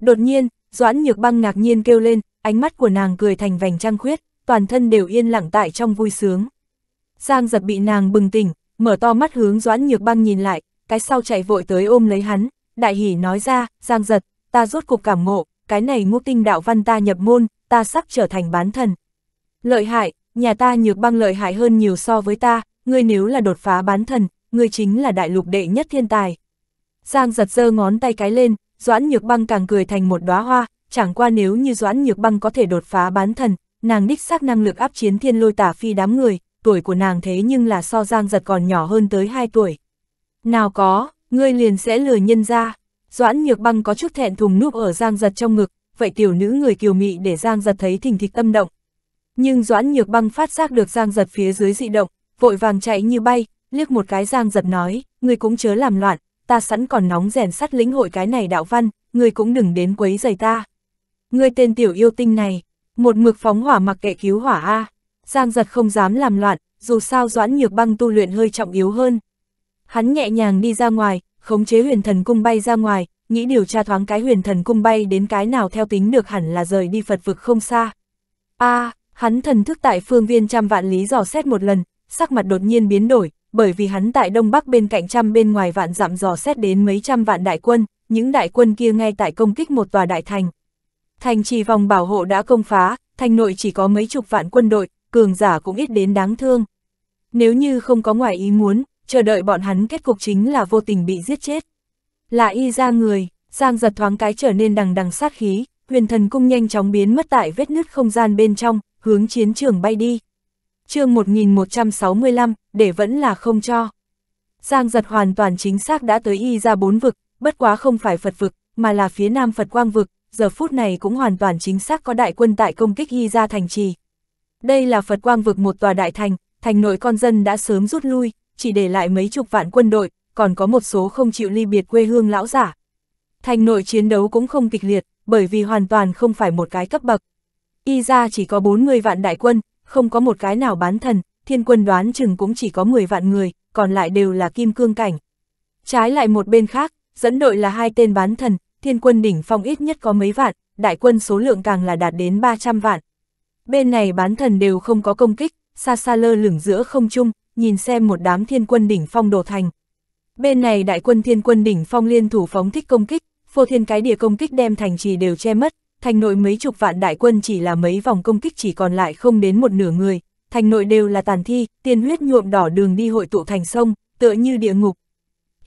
Đột nhiên, Doãn Nhược Băng ngạc nhiên kêu lên, ánh mắt của nàng cười thành vành trăng khuyết, toàn thân đều yên lặng tại trong vui sướng. Giang giật bị nàng bừng tỉnh, mở to mắt hướng Doãn Nhược Băng nhìn lại, cái sau chạy vội tới ôm lấy hắn, đại hỉ nói ra, Giang giật, ta rốt cục cảm ngộ, cái này ngũ tinh đạo văn ta nhập môn, ta sắp trở thành bán thần. Lợi hại, nhà ta Nhược Băng lợi hại hơn nhiều so với ta, ngươi nếu là đột phá bán thần, ngươi chính là đại lục đệ nhất thiên tài. Giang giật giơ ngón tay cái lên, Doãn Nhược Băng càng cười thành một đóa hoa, chẳng qua nếu như Doãn Nhược Băng có thể đột phá bán thần, nàng đích xác năng lực áp chiến thiên lôi tả phi đám người, tuổi của nàng thế nhưng là so Giang giật còn nhỏ hơn tới 2 tuổi. Nào có, ngươi liền sẽ lừa nhân ra. Doãn Nhược Băng có chút thẹn thùng núp ở Giang giật trong ngực, vậy tiểu nữ người kiều mị để Giang giật thấy thình thịch tâm động. Nhưng Doãn Nhược Băng phát giác được Giang giật phía dưới dị động, vội vàng chạy như bay, liếc một cái giang giật nói, người cũng chớ làm loạn, ta sẵn còn nóng rèn sắt lĩnh hội cái này đạo văn, người cũng đừng đến quấy giày ta. Người tên tiểu yêu tinh này, một mực phóng hỏa mặc kệ cứu hỏa A, giang giật không dám làm loạn, dù sao doãn nhược băng tu luyện hơi trọng yếu hơn. Hắn nhẹ nhàng đi ra ngoài, khống chế huyền thần cung bay ra ngoài, nghĩ điều tra thoáng cái huyền thần cung bay đến cái nào theo tính được hẳn là rời đi Phật vực không xa. A, hắn thần thức tại phương viên trăm vạn lý dò xét một lần, sắc mặt đột nhiên biến đổi, bởi vì hắn tại Đông Bắc bên cạnh trăm bên ngoài vạn dặm dò xét đến mấy trăm vạn đại quân, những đại quân kia ngay tại công kích một tòa đại thành. Thành trì vòng bảo hộ đã công phá, thành nội chỉ có mấy chục vạn quân đội, cường giả cũng ít đến đáng thương. Nếu như không có ngoài ý muốn, chờ đợi bọn hắn kết cục chính là vô tình bị giết chết. Là y ra người, Giang giật thoáng cái trở nên đằng đằng sát khí, huyền thần cung nhanh chóng biến mất tại vết nứt không gian bên trong, hướng chiến trường bay đi chương 1165, để vẫn là không cho. Giang giật hoàn toàn chính xác đã tới y ra bốn vực, bất quá không phải Phật vực, mà là phía nam Phật quang vực, giờ phút này cũng hoàn toàn chính xác có đại quân tại công kích y ra thành trì. Đây là Phật quang vực một tòa đại thành, thành nội con dân đã sớm rút lui, chỉ để lại mấy chục vạn quân đội, còn có một số không chịu ly biệt quê hương lão giả. Thành nội chiến đấu cũng không kịch liệt, bởi vì hoàn toàn không phải một cái cấp bậc. Y ra chỉ có 40 vạn đại quân, không có một cái nào bán thần, thiên quân đoán chừng cũng chỉ có 10 vạn người, còn lại đều là kim cương cảnh. Trái lại một bên khác, dẫn đội là hai tên bán thần, thiên quân đỉnh phong ít nhất có mấy vạn, đại quân số lượng càng là đạt đến 300 vạn. Bên này bán thần đều không có công kích, xa xa lơ lửng giữa không trung, nhìn xem một đám thiên quân đỉnh phong đổ thành. Bên này đại quân thiên quân đỉnh phong liên thủ phóng thích công kích, phô thiên cái địa công kích đem thành trì đều che mất, thành nội mấy chục vạn đại quân chỉ là mấy vòng công kích chỉ còn lại không đến một nửa người, thành nội đều là tàn thi, tiền huyết nhuộm đỏ đường đi hội tụ thành sông, tựa như địa ngục.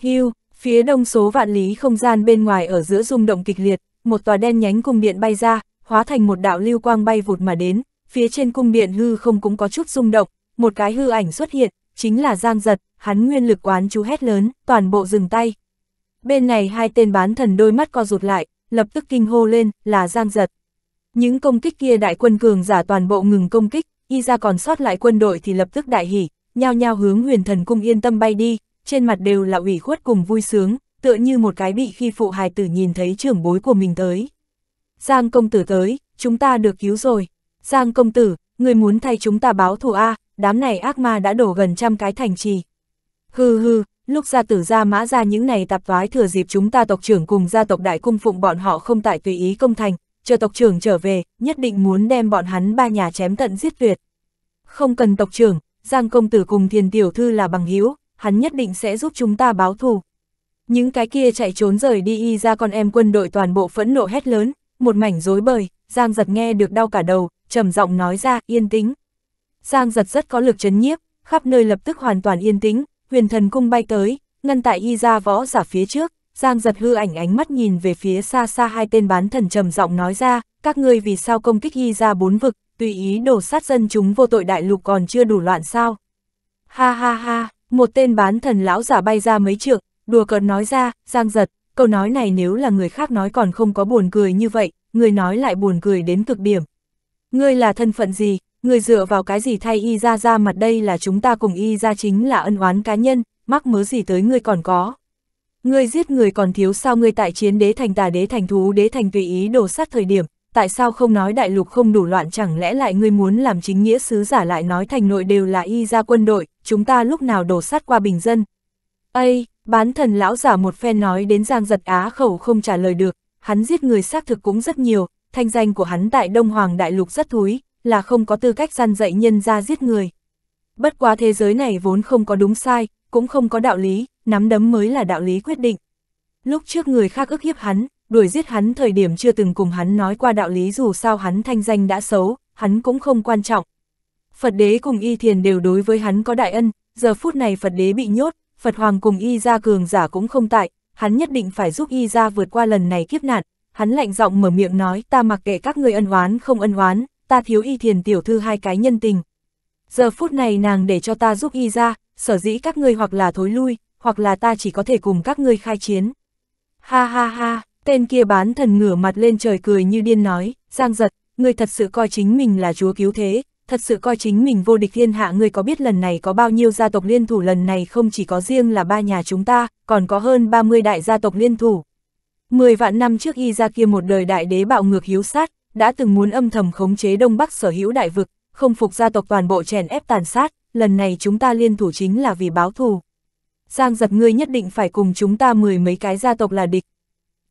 Hưu, phía đông số vạn lý không gian bên ngoài ở giữa rung động kịch liệt, một tòa đen nhánh cung điện bay ra, hóa thành một đạo lưu quang bay vụt mà đến, phía trên cung điện hư không cũng có chút rung động, một cái hư ảnh xuất hiện, chính là Giang Giật, hắn nguyên lực quán chú hét lớn, toàn bộ dừng tay. Bên này hai tên bán thần đôi mắt co rụt lại, lập tức kinh hô lên, là Giang Giật. Những công kích kia đại quân cường giả toàn bộ ngừng công kích, y ra còn sót lại quân đội thì lập tức đại hỉ, nhao nhao hướng huyền thần cung yên tâm bay đi, trên mặt đều là ủy khuất cùng vui sướng, tựa như một cái bị khi phụ hài tử nhìn thấy trưởng bối của mình tới. Giang công tử tới, chúng ta được cứu rồi. Giang công tử, người muốn thay chúng ta báo thù A, đám này ác ma đã đổ gần trăm cái thành trì, Hừ hừ, lúc gia tử ra mã ra những này tạp vái thừa dịp chúng ta tộc trưởng cùng gia tộc đại cung phụng bọn họ không tại tùy ý công thành, chờ tộc trưởng trở về, nhất định muốn đem bọn hắn ba nhà chém tận giết tuyệt. Không cần tộc trưởng, Giang công tử cùng thiền tiểu thư là bằng hữu hắn nhất định sẽ giúp chúng ta báo thù. Những cái kia chạy trốn rời đi y ra con em quân đội toàn bộ phẫn nộ hét lớn, một mảnh rối bời, Giang giật nghe được đau cả đầu, trầm giọng nói ra, yên tĩnh. Giang giật rất có lực chấn nhiếp, khắp nơi lập tức hoàn toàn yên tĩnh, huyền thần cung bay tới, ngăn tại y ra võ giả phía trước, Giang giật hư ảnh ánh mắt nhìn về phía xa xa hai tên bán thần trầm giọng nói ra, các ngươi vì sao công kích y ra bốn vực, tùy ý đổ sát dân chúng vô tội đại lục còn chưa đủ loạn sao. Ha ha ha, một tên bán thần lão giả bay ra mấy trượng, đùa cợt nói ra, Giang giật, câu nói này nếu là người khác nói còn không có buồn cười như vậy, người nói lại buồn cười đến cực điểm. Ngươi là thân phận gì, người dựa vào cái gì thay y ra ra mặt đây là chúng ta cùng y ra chính là ân oán cá nhân, mắc mớ gì tới ngươi còn có. Ngươi giết người còn thiếu sao ngươi tại chiến đế thành tà đế thành thú đế thành tùy ý đổ sát thời điểm, tại sao không nói đại lục không đủ loạn chẳng lẽ lại ngươi muốn làm chính nghĩa sứ giả lại nói thành nội đều là y ra quân đội, chúng ta lúc nào đổ sát qua bình dân. Ây, bán thần lão giả một phen nói đến giang giật á khẩu không trả lời được, hắn giết người xác thực cũng rất nhiều, thanh danh của hắn tại Đông Hoàng Đại Lục rất thúi, là không có tư cách gian dạy nhân ra giết người. Bất quá thế giới này vốn không có đúng sai, cũng không có đạo lý, nắm đấm mới là đạo lý quyết định. Lúc trước người khác ức hiếp hắn, đuổi giết hắn thời điểm chưa từng cùng hắn nói qua đạo lý dù sao hắn thanh danh đã xấu, hắn cũng không quan trọng. Phật đế cùng y thiền đều đối với hắn có đại ân, giờ phút này Phật đế bị nhốt, Phật hoàng cùng y ra cường giả cũng không tại, hắn nhất định phải giúp y ra vượt qua lần này kiếp nạn. Hắn lạnh giọng mở miệng nói ta mặc kệ các người ân oán không ân oán, ta thiếu y thiền tiểu thư hai cái nhân tình. Giờ phút này nàng để cho ta giúp y ra, sở dĩ các ngươi hoặc là thối lui, hoặc là ta chỉ có thể cùng các ngươi khai chiến. Ha ha ha, tên kia bán thần ngửa mặt lên trời cười như điên nói, giang giật, ngươi thật sự coi chính mình là chúa cứu thế, thật sự coi chính mình vô địch thiên hạ ngươi có biết lần này có bao nhiêu gia tộc liên thủ lần này không chỉ có riêng là ba nhà chúng ta, còn có hơn 30 đại gia tộc liên thủ. Mười vạn năm trước y ra kia một đời đại đế bạo ngược hiếu sát, đã từng muốn âm thầm khống chế Đông Bắc sở hữu đại vực, không phục gia tộc toàn bộ chèn ép tàn sát, lần này chúng ta liên thủ chính là vì báo thù. Giang giật ngươi nhất định phải cùng chúng ta mười mấy cái gia tộc là địch.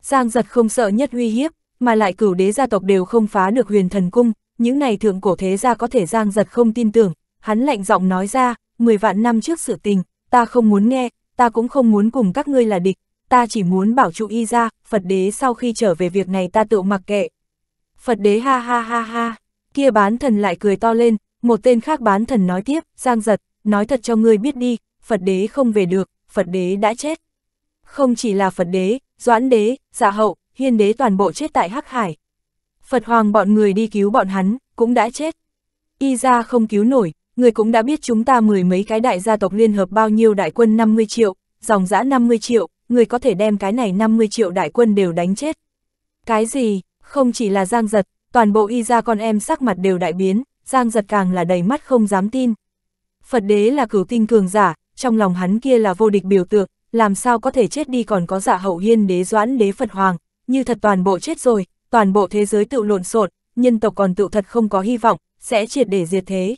Giang giật không sợ nhất uy hiếp, mà lại cửu đế gia tộc đều không phá được huyền thần cung, những này thượng cổ thế gia có thể Giang giật không tin tưởng, hắn lạnh giọng nói ra, 10 vạn năm trước sự tình, ta không muốn nghe, ta cũng không muốn cùng các ngươi là địch, ta chỉ muốn bảo trụ y ra, Phật đế sau khi trở về việc này ta tự mặc kệ, Phật đế ha ha ha ha, kia bán thần lại cười to lên, một tên khác bán thần nói tiếp, giang giật, nói thật cho ngươi biết đi, Phật đế không về được, Phật đế đã chết. Không chỉ là Phật đế, Doãn đế, Dạ hậu, Hiên đế toàn bộ chết tại Hắc Hải. Phật hoàng bọn người đi cứu bọn hắn, cũng đã chết. Y ra không cứu nổi, người cũng đã biết chúng ta mười mấy cái đại gia tộc liên hợp bao nhiêu đại quân 50 triệu, dòng dã 50 triệu, người có thể đem cái này 50 triệu đại quân đều đánh chết. Cái gì, không chỉ là Giang Giật, toàn bộ y gia con em sắc mặt đều đại biến, Giang Giật càng là đầy mắt không dám tin. Phật đế là cửu tinh cường giả, trong lòng hắn kia là vô địch biểu tượng, làm sao có thể chết đi còn có giả dạ hậu hiên đế doãn đế Phật Hoàng, như thật toàn bộ chết rồi, toàn bộ thế giới tự lộn xộn, nhân tộc còn tự thật không có hy vọng, sẽ triệt để diệt thế.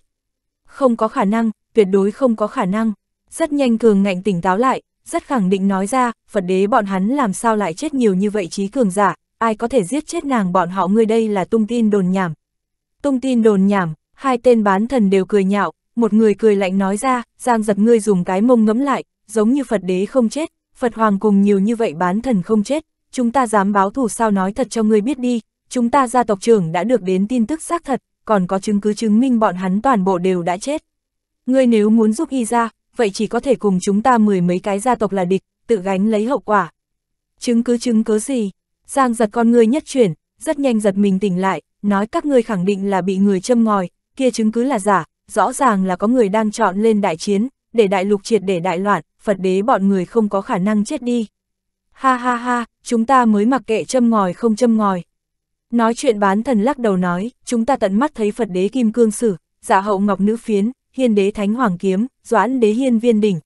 Không có khả năng, tuyệt đối không có khả năng. Rất nhanh cường ngạnh tỉnh táo lại, rất khẳng định nói ra, Phật đế bọn hắn làm sao lại chết nhiều như vậy trí cường giả, ai có thể giết chết nàng bọn họ ngươi đây là tung tin đồn nhảm. Tung tin đồn nhảm, hai tên bán thần đều cười nhạo, một người cười lạnh nói ra, giang giật ngươi dùng cái mông ngấm lại, giống như Phật đế không chết, Phật hoàng cùng nhiều như vậy bán thần không chết, chúng ta dám báo thù sao nói thật cho ngươi biết đi, chúng ta gia tộc trưởng đã được đến tin tức xác thật, còn có chứng cứ chứng minh bọn hắn toàn bộ đều đã chết. Ngươi nếu muốn giúp y ra, vậy chỉ có thể cùng chúng ta mười mấy cái gia tộc là địch, tự gánh lấy hậu quả. Chứng cứ chứng cứ gì? Giang giật con người nhất chuyển, rất nhanh giật mình tỉnh lại, nói các ngươi khẳng định là bị người châm ngòi, kia chứng cứ là giả, rõ ràng là có người đang chọn lên đại chiến, để đại lục triệt để đại loạn, Phật đế bọn người không có khả năng chết đi. Ha ha ha, chúng ta mới mặc kệ châm ngòi không châm ngòi. Nói chuyện bán thần lắc đầu nói, chúng ta tận mắt thấy Phật đế Kim Cương Sử, giả hậu ngọc nữ phiến, hiên đế thánh hoàng kiếm, doãn đế hiên viên đỉnh.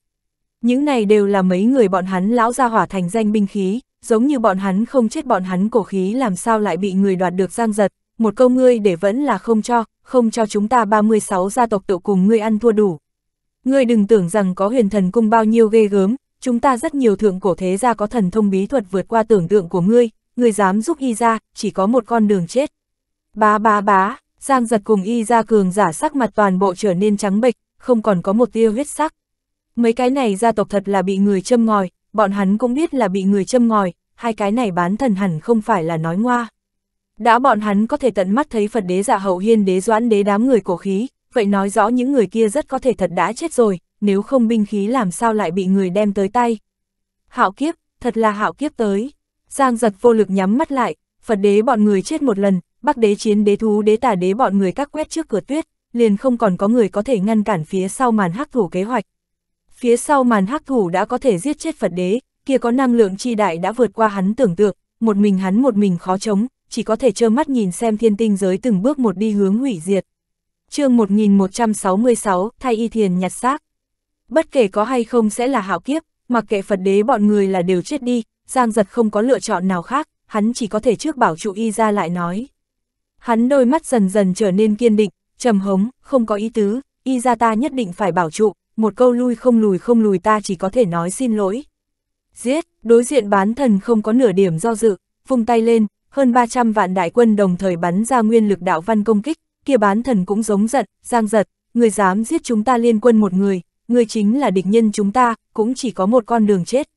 Những này đều là mấy người bọn hắn lão gia hỏa thành danh binh khí, giống như bọn hắn không chết bọn hắn cổ khí làm sao lại bị người đoạt được giang giật, một câu ngươi để vẫn là không cho, không cho chúng ta 36 gia tộc tụ cùng ngươi ăn thua đủ. Ngươi đừng tưởng rằng có huyền thần cung bao nhiêu ghê gớm, chúng ta rất nhiều thượng cổ thế gia có thần thông bí thuật vượt qua tưởng tượng của ngươi, ngươi dám giúp y ra, chỉ có một con đường chết. Bá bá bá, giang giật cùng y ra cường giả sắc mặt toàn bộ trở nên trắng bệch, không còn có một tia huyết sắc. Mấy cái này gia tộc thật là bị người châm ngòi, bọn hắn cũng biết là bị người châm ngòi, hai cái này bán thần hẳn không phải là nói ngoa. Đã bọn hắn có thể tận mắt thấy Phật đế giả dạ hậu hiên đế doãn đế đám người cổ khí, vậy nói rõ những người kia rất có thể thật đã chết rồi, nếu không binh khí làm sao lại bị người đem tới tay. Hạo kiếp, thật là hạo kiếp tới. Giang giật vô lực nhắm mắt lại, Phật đế bọn người chết một lần, bắc đế chiến đế thú đế tả đế bọn người các quét trước cửa tuyết, liền không còn có người có thể ngăn cản phía sau màn hắc thủ kế hoạch phía sau màn hắc thủ đã có thể giết chết Phật đế, kia có năng lượng chi đại đã vượt qua hắn tưởng tượng, một mình hắn một mình khó chống, chỉ có thể trơ mắt nhìn xem thiên tinh giới từng bước một đi hướng hủy diệt. chương 1166, thay y thiền nhặt xác. Bất kể có hay không sẽ là hạo kiếp, mặc kệ Phật đế bọn người là đều chết đi, Giang giật không có lựa chọn nào khác, hắn chỉ có thể trước bảo trụ y ra lại nói. Hắn đôi mắt dần dần trở nên kiên định, trầm hống, không có ý tứ, y ra ta nhất định phải bảo trụ, một câu lui không lùi không lùi ta chỉ có thể nói xin lỗi. Giết, đối diện bán thần không có nửa điểm do dự, vung tay lên, hơn 300 vạn đại quân đồng thời bắn ra nguyên lực đạo văn công kích, kia bán thần cũng giống giận, giang giật, người dám giết chúng ta liên quân một người, người chính là địch nhân chúng ta, cũng chỉ có một con đường chết.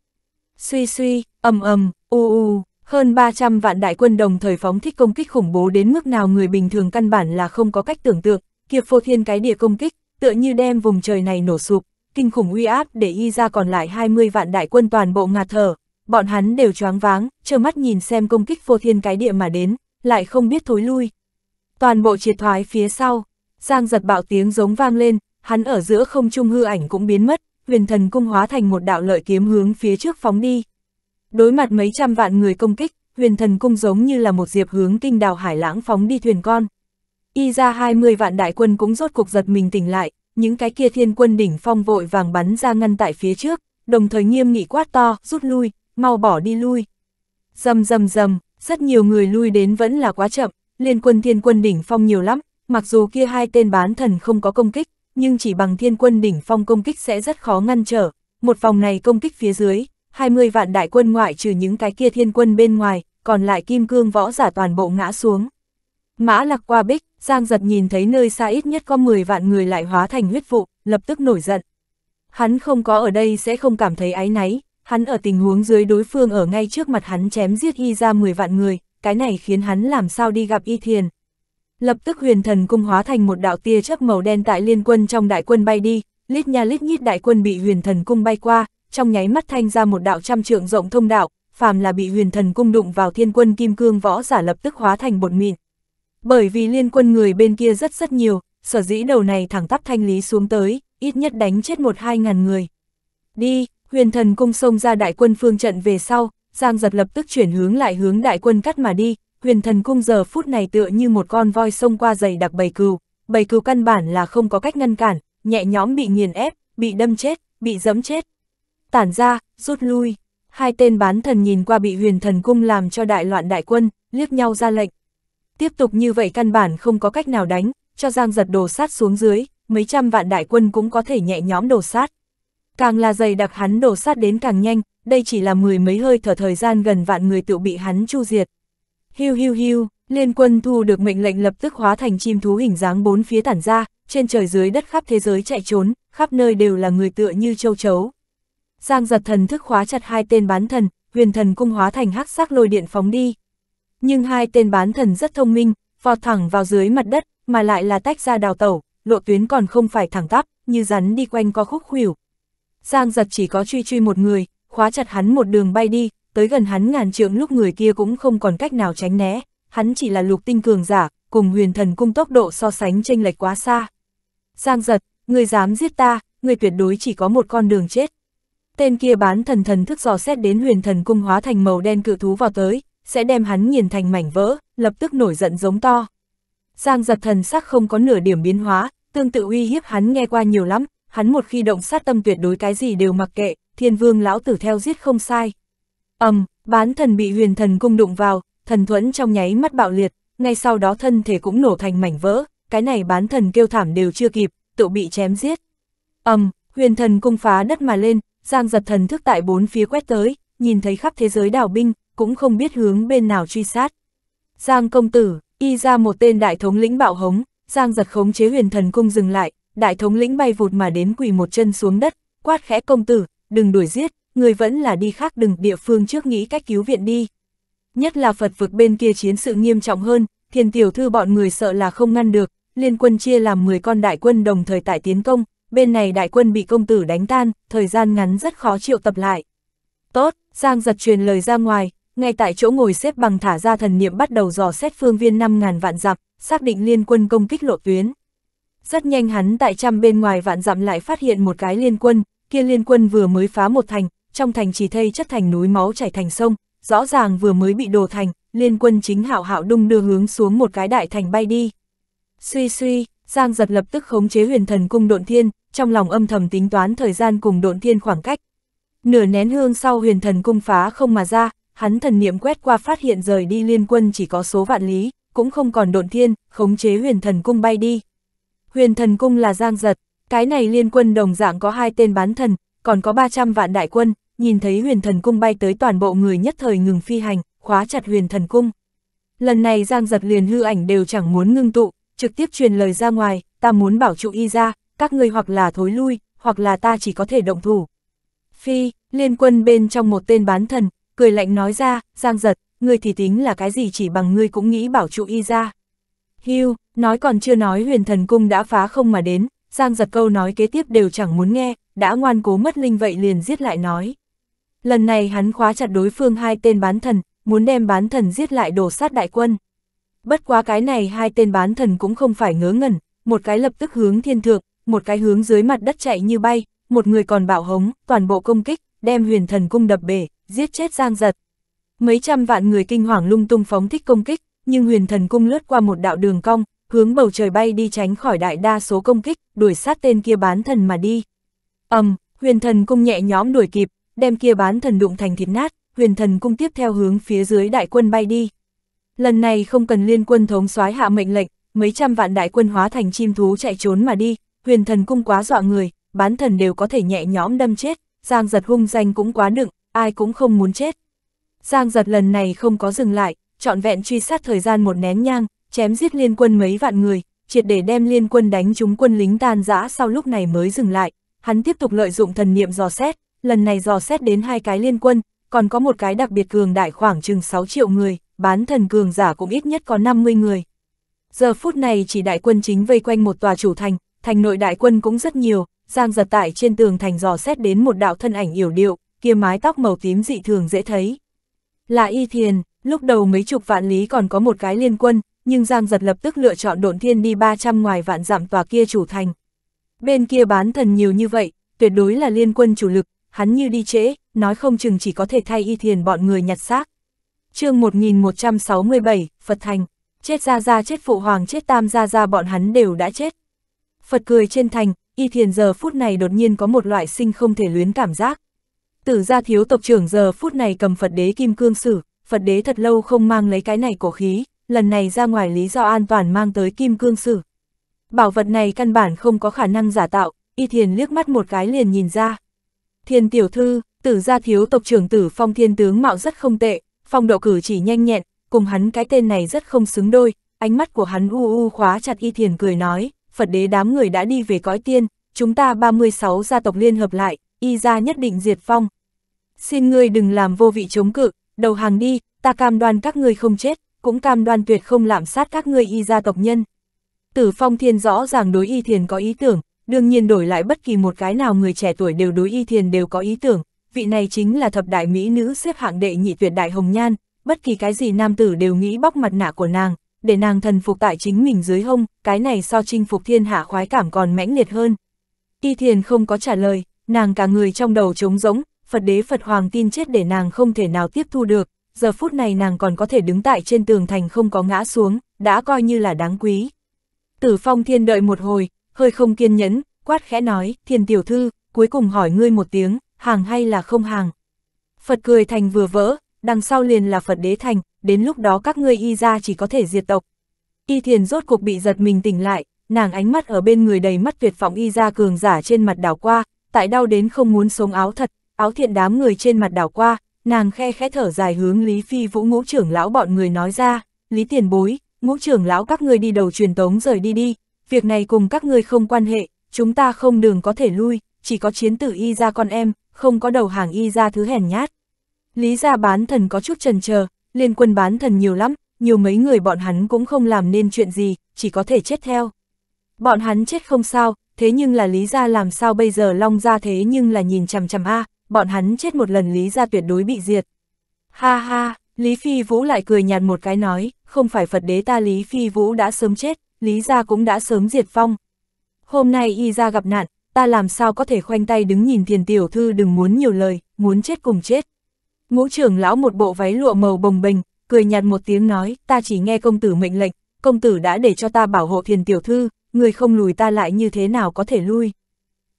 Suy suy, ầm ầm, u u, hơn 300 vạn đại quân đồng thời phóng thích công kích khủng bố đến mức nào người bình thường căn bản là không có cách tưởng tượng, kia phô thiên cái địa công kích, tựa như đem vùng trời này nổ sụp, kinh khủng uy áp để y ra còn lại 20 vạn đại quân toàn bộ ngạt thở, bọn hắn đều choáng váng, trơ mắt nhìn xem công kích vô thiên cái địa mà đến, lại không biết thối lui. Toàn bộ triệt thoái phía sau, Giang giật bạo tiếng giống vang lên, hắn ở giữa không trung hư ảnh cũng biến mất, huyền thần cung hóa thành một đạo lợi kiếm hướng phía trước phóng đi. Đối mặt mấy trăm vạn người công kích, huyền thần cung giống như là một diệp hướng kinh đào hải lãng phóng đi thuyền con y ra 20 vạn đại quân cũng rốt cuộc giật mình tỉnh lại, những cái kia thiên quân đỉnh phong vội vàng bắn ra ngăn tại phía trước, đồng thời nghiêm nghị quát to, rút lui, mau bỏ đi lui. Dầm dầm dầm, rất nhiều người lui đến vẫn là quá chậm, liên quân thiên quân đỉnh phong nhiều lắm, mặc dù kia hai tên bán thần không có công kích, nhưng chỉ bằng thiên quân đỉnh phong công kích sẽ rất khó ngăn trở, một vòng này công kích phía dưới, 20 vạn đại quân ngoại trừ những cái kia thiên quân bên ngoài, còn lại kim cương võ giả toàn bộ ngã xuống. Mã lạc qua bích, Giang giật nhìn thấy nơi xa ít nhất có 10 vạn người lại hóa thành huyết vụ, lập tức nổi giận. Hắn không có ở đây sẽ không cảm thấy áy náy, hắn ở tình huống dưới đối phương ở ngay trước mặt hắn chém giết y ra 10 vạn người, cái này khiến hắn làm sao đi gặp y thiền. Lập tức huyền thần cung hóa thành một đạo tia chớp màu đen tại liên quân trong đại quân bay đi, lít nha lít nhít đại quân bị huyền thần cung bay qua, trong nháy mắt thanh ra một đạo trăm trượng rộng thông đạo, phàm là bị huyền thần cung đụng vào thiên quân kim cương võ giả lập tức hóa thành bột mịn. Bởi vì liên quân người bên kia rất rất nhiều, sở dĩ đầu này thẳng tắp thanh lý xuống tới, ít nhất đánh chết một hai ngàn người. Đi, huyền thần cung sông ra đại quân phương trận về sau, Giang giật lập tức chuyển hướng lại hướng đại quân cắt mà đi, huyền thần cung giờ phút này tựa như một con voi xông qua dày đặc bầy cừu, bầy cừu căn bản là không có cách ngăn cản, nhẹ nhóm bị nghiền ép, bị đâm chết, bị dẫm chết. Tản ra, rút lui, hai tên bán thần nhìn qua bị huyền thần cung làm cho đại loạn đại quân, liếc nhau ra lệnh. Tiếp tục như vậy căn bản không có cách nào đánh, cho Giang giật đồ sát xuống dưới, mấy trăm vạn đại quân cũng có thể nhẹ nhóm đồ sát. Càng là dày đặc hắn đồ sát đến càng nhanh, đây chỉ là mười mấy hơi thở thời gian gần vạn người tự bị hắn chu diệt. Hiu hiu hiu, liên quân thu được mệnh lệnh lập tức hóa thành chim thú hình dáng bốn phía tản ra, trên trời dưới đất khắp thế giới chạy trốn, khắp nơi đều là người tựa như châu chấu. Giang giật thần thức khóa chặt hai tên bán thần, huyền thần cung hóa thành hắc sắc lôi điện phóng đi, nhưng hai tên bán thần rất thông minh, vọt thẳng vào dưới mặt đất, mà lại là tách ra đào tẩu, lộ tuyến còn không phải thẳng tắp, như rắn đi quanh co khúc khuỷu. Giang giật chỉ có truy truy một người, khóa chặt hắn một đường bay đi, tới gần hắn ngàn trượng lúc người kia cũng không còn cách nào tránh né, hắn chỉ là lục tinh cường giả, cùng huyền thần cung tốc độ so sánh chênh lệch quá xa. Giang giật, người dám giết ta, người tuyệt đối chỉ có một con đường chết. Tên kia bán thần thần thức dò xét đến huyền thần cung hóa thành màu đen cự thú vào tới, sẽ đem hắn nghiền thành mảnh vỡ, lập tức nổi giận giống to. Giang giật thần sắc không có nửa điểm biến hóa, tương tự uy hiếp hắn nghe qua nhiều lắm, hắn một khi động sát tâm tuyệt đối cái gì đều mặc kệ, thiên vương lão tử theo giết không sai. ầm, um, bán thần bị huyền thần cung đụng vào, thần thuẫn trong nháy mắt bạo liệt, ngay sau đó thân thể cũng nổ thành mảnh vỡ, cái này bán thần kêu thảm đều chưa kịp, tự bị chém giết. ầm, um, huyền thần cung phá đất mà lên, giang giật thần thức tại bốn phía quét tới, nhìn thấy khắp thế giới đảo binh, cũng không biết hướng bên nào truy sát. Giang công tử, y ra một tên đại thống lĩnh bạo hống, Giang giật khống chế huyền thần cung dừng lại, đại thống lĩnh bay vụt mà đến quỳ một chân xuống đất, quát khẽ công tử, đừng đuổi giết, người vẫn là đi khác đừng địa phương trước nghĩ cách cứu viện đi. Nhất là Phật vực bên kia chiến sự nghiêm trọng hơn, thiền tiểu thư bọn người sợ là không ngăn được, liên quân chia làm 10 con đại quân đồng thời tại tiến công, bên này đại quân bị công tử đánh tan, thời gian ngắn rất khó chịu tập lại. Tốt, Giang giật truyền lời ra ngoài, ngay tại chỗ ngồi xếp bằng thả ra thần niệm bắt đầu dò xét phương viên 5.000 vạn dặm, xác định liên quân công kích lộ tuyến. Rất nhanh hắn tại trăm bên ngoài vạn dặm lại phát hiện một cái liên quân, kia liên quân vừa mới phá một thành, trong thành chỉ thây chất thành núi máu chảy thành sông, rõ ràng vừa mới bị đổ thành, liên quân chính hạo hạo đung đưa hướng xuống một cái đại thành bay đi. Suy suy, Giang giật lập tức khống chế huyền thần cung độn thiên, trong lòng âm thầm tính toán thời gian cùng độn thiên khoảng cách. Nửa nén hương sau huyền thần cung phá không mà ra, hắn thần niệm quét qua phát hiện rời đi liên quân chỉ có số vạn lý, cũng không còn độn thiên, khống chế huyền thần cung bay đi. Huyền thần cung là giang giật, cái này liên quân đồng dạng có hai tên bán thần, còn có 300 vạn đại quân, nhìn thấy huyền thần cung bay tới toàn bộ người nhất thời ngừng phi hành, khóa chặt huyền thần cung. Lần này giang giật liền hư ảnh đều chẳng muốn ngưng tụ, trực tiếp truyền lời ra ngoài, ta muốn bảo trụ y ra, các ngươi hoặc là thối lui, hoặc là ta chỉ có thể động thủ. Phi, liên quân bên trong một tên bán thần, cười lạnh nói ra, Giang giật, ngươi thì tính là cái gì chỉ bằng ngươi cũng nghĩ bảo trụ y ra. Hưu, nói còn chưa nói huyền thần cung đã phá không mà đến, Giang giật câu nói kế tiếp đều chẳng muốn nghe, đã ngoan cố mất linh vậy liền giết lại nói. Lần này hắn khóa chặt đối phương hai tên bán thần, muốn đem bán thần giết lại đổ sát đại quân. Bất quá cái này hai tên bán thần cũng không phải ngớ ngẩn, một cái lập tức hướng thiên thượng, một cái hướng dưới mặt đất chạy như bay, một người còn bạo hống, toàn bộ công kích, đem huyền thần cung đập bể, giết chết Giang Giật. Mấy trăm vạn người kinh hoàng lung tung phóng thích công kích, nhưng huyền thần cung lướt qua một đạo đường cong, hướng bầu trời bay đi tránh khỏi đại đa số công kích, đuổi sát tên kia bán thần mà đi. ầm, um, huyền thần cung nhẹ nhõm đuổi kịp, đem kia bán thần đụng thành thịt nát, huyền thần cung tiếp theo hướng phía dưới đại quân bay đi. Lần này không cần liên quân thống soái hạ mệnh lệnh, mấy trăm vạn đại quân hóa thành chim thú chạy trốn mà đi, huyền thần cung quá dọa người, bán thần đều có thể nhẹ nhõm đâm chết, giang giật hung danh cũng quá đựng, ai cũng không muốn chết. Giang giật lần này không có dừng lại, trọn vẹn truy sát thời gian một nén nhang, chém giết liên quân mấy vạn người, triệt để đem liên quân đánh chúng quân lính tan rã sau lúc này mới dừng lại. Hắn tiếp tục lợi dụng thần niệm dò xét, lần này dò xét đến hai cái liên quân, còn có một cái đặc biệt cường đại khoảng chừng 6 triệu người, bán thần cường giả cũng ít nhất có 50 người. Giờ phút này chỉ đại quân chính vây quanh một tòa chủ thành, thành nội đại quân cũng rất nhiều, Giang giật tại trên tường thành dò xét đến một đạo thân ảnh yểu điệu, kia mái tóc màu tím dị thường dễ thấy. Là y thiền, lúc đầu mấy chục vạn lý còn có một cái liên quân, nhưng Giang giật lập tức lựa chọn độn thiên đi 300 ngoài vạn dặm tòa kia chủ thành. Bên kia bán thần nhiều như vậy, tuyệt đối là liên quân chủ lực, hắn như đi trễ, nói không chừng chỉ có thể thay y thiền bọn người nhặt xác. chương 1167, Phật Thành, chết ra ra chết phụ hoàng chết tam ra ra bọn hắn đều đã chết. Phật cười trên thành, y thiền giờ phút này đột nhiên có một loại sinh không thể luyến cảm giác. Tử gia thiếu tộc trưởng giờ phút này cầm Phật đế kim cương sử, Phật đế thật lâu không mang lấy cái này cổ khí, lần này ra ngoài lý do an toàn mang tới kim cương sử. Bảo vật này căn bản không có khả năng giả tạo, y thiền liếc mắt một cái liền nhìn ra. Thiên tiểu thư, tử gia thiếu tộc trưởng tử phong thiên tướng mạo rất không tệ, phong độ cử chỉ nhanh nhẹn, cùng hắn cái tên này rất không xứng đôi, ánh mắt của hắn u u khóa chặt y thiền cười nói, Phật đế đám người đã đi về cõi tiên, chúng ta 36 gia tộc liên hợp lại, y gia nhất định diệt phong, xin ngươi đừng làm vô vị chống cự, đầu hàng đi, ta cam đoan các ngươi không chết, cũng cam đoan tuyệt không lạm sát các ngươi y gia tộc nhân. Tử Phong Thiên rõ ràng đối y thiền có ý tưởng, đương nhiên đổi lại bất kỳ một cái nào người trẻ tuổi đều đối y thiền đều có ý tưởng, vị này chính là thập đại mỹ nữ xếp hạng đệ nhị tuyệt đại hồng nhan, bất kỳ cái gì nam tử đều nghĩ bóc mặt nạ của nàng, để nàng thần phục tại chính mình dưới hông, cái này so chinh phục thiên hạ khoái cảm còn mãnh liệt hơn. Y thiền không có trả lời, nàng cả người trong đầu trống rỗng, Phật đế Phật Hoàng tin chết để nàng không thể nào tiếp thu được, giờ phút này nàng còn có thể đứng tại trên tường thành không có ngã xuống, đã coi như là đáng quý. Tử Phong Thiên đợi một hồi, hơi không kiên nhẫn, quát khẽ nói, Thiên tiểu thư, cuối cùng hỏi ngươi một tiếng, hàng hay là không hàng. Phật cười thành vừa vỡ, đằng sau liền là Phật đế thành, đến lúc đó các ngươi y ra chỉ có thể diệt tộc. Y thiền rốt cuộc bị giật mình tỉnh lại, nàng ánh mắt ở bên người đầy mắt tuyệt vọng y ra cường giả trên mặt đảo qua, tại đau đến không muốn sống áo thật, áo thiện đám người trên mặt đảo qua, nàng khe khẽ thở dài hướng Lý Phi Vũ ngũ trưởng lão bọn người nói ra, Lý Tiền Bối, ngũ trưởng lão các người đi đầu truyền tống rời đi đi, việc này cùng các người không quan hệ, chúng ta không đường có thể lui, chỉ có chiến tử y ra con em, không có đầu hàng y ra thứ hèn nhát. Lý gia bán thần có chút trần chờ liên quân bán thần nhiều lắm, nhiều mấy người bọn hắn cũng không làm nên chuyện gì, chỉ có thể chết theo. Bọn hắn chết không sao, thế nhưng là lý gia làm sao bây giờ long ra thế nhưng là nhìn chằm chằm a à, bọn hắn chết một lần Lý gia tuyệt đối bị diệt. Ha ha, Lý Phi Vũ lại cười nhạt một cái nói, không phải Phật đế ta Lý Phi Vũ đã sớm chết, Lý gia cũng đã sớm diệt vong. Hôm nay y gia gặp nạn, ta làm sao có thể khoanh tay đứng nhìn thiền tiểu thư đừng muốn nhiều lời, muốn chết cùng chết. Ngũ trưởng lão một bộ váy lụa màu bồng bềnh, cười nhạt một tiếng nói, ta chỉ nghe công tử mệnh lệnh, công tử đã để cho ta bảo hộ thiền tiểu thư, người không lùi ta lại như thế nào có thể lui.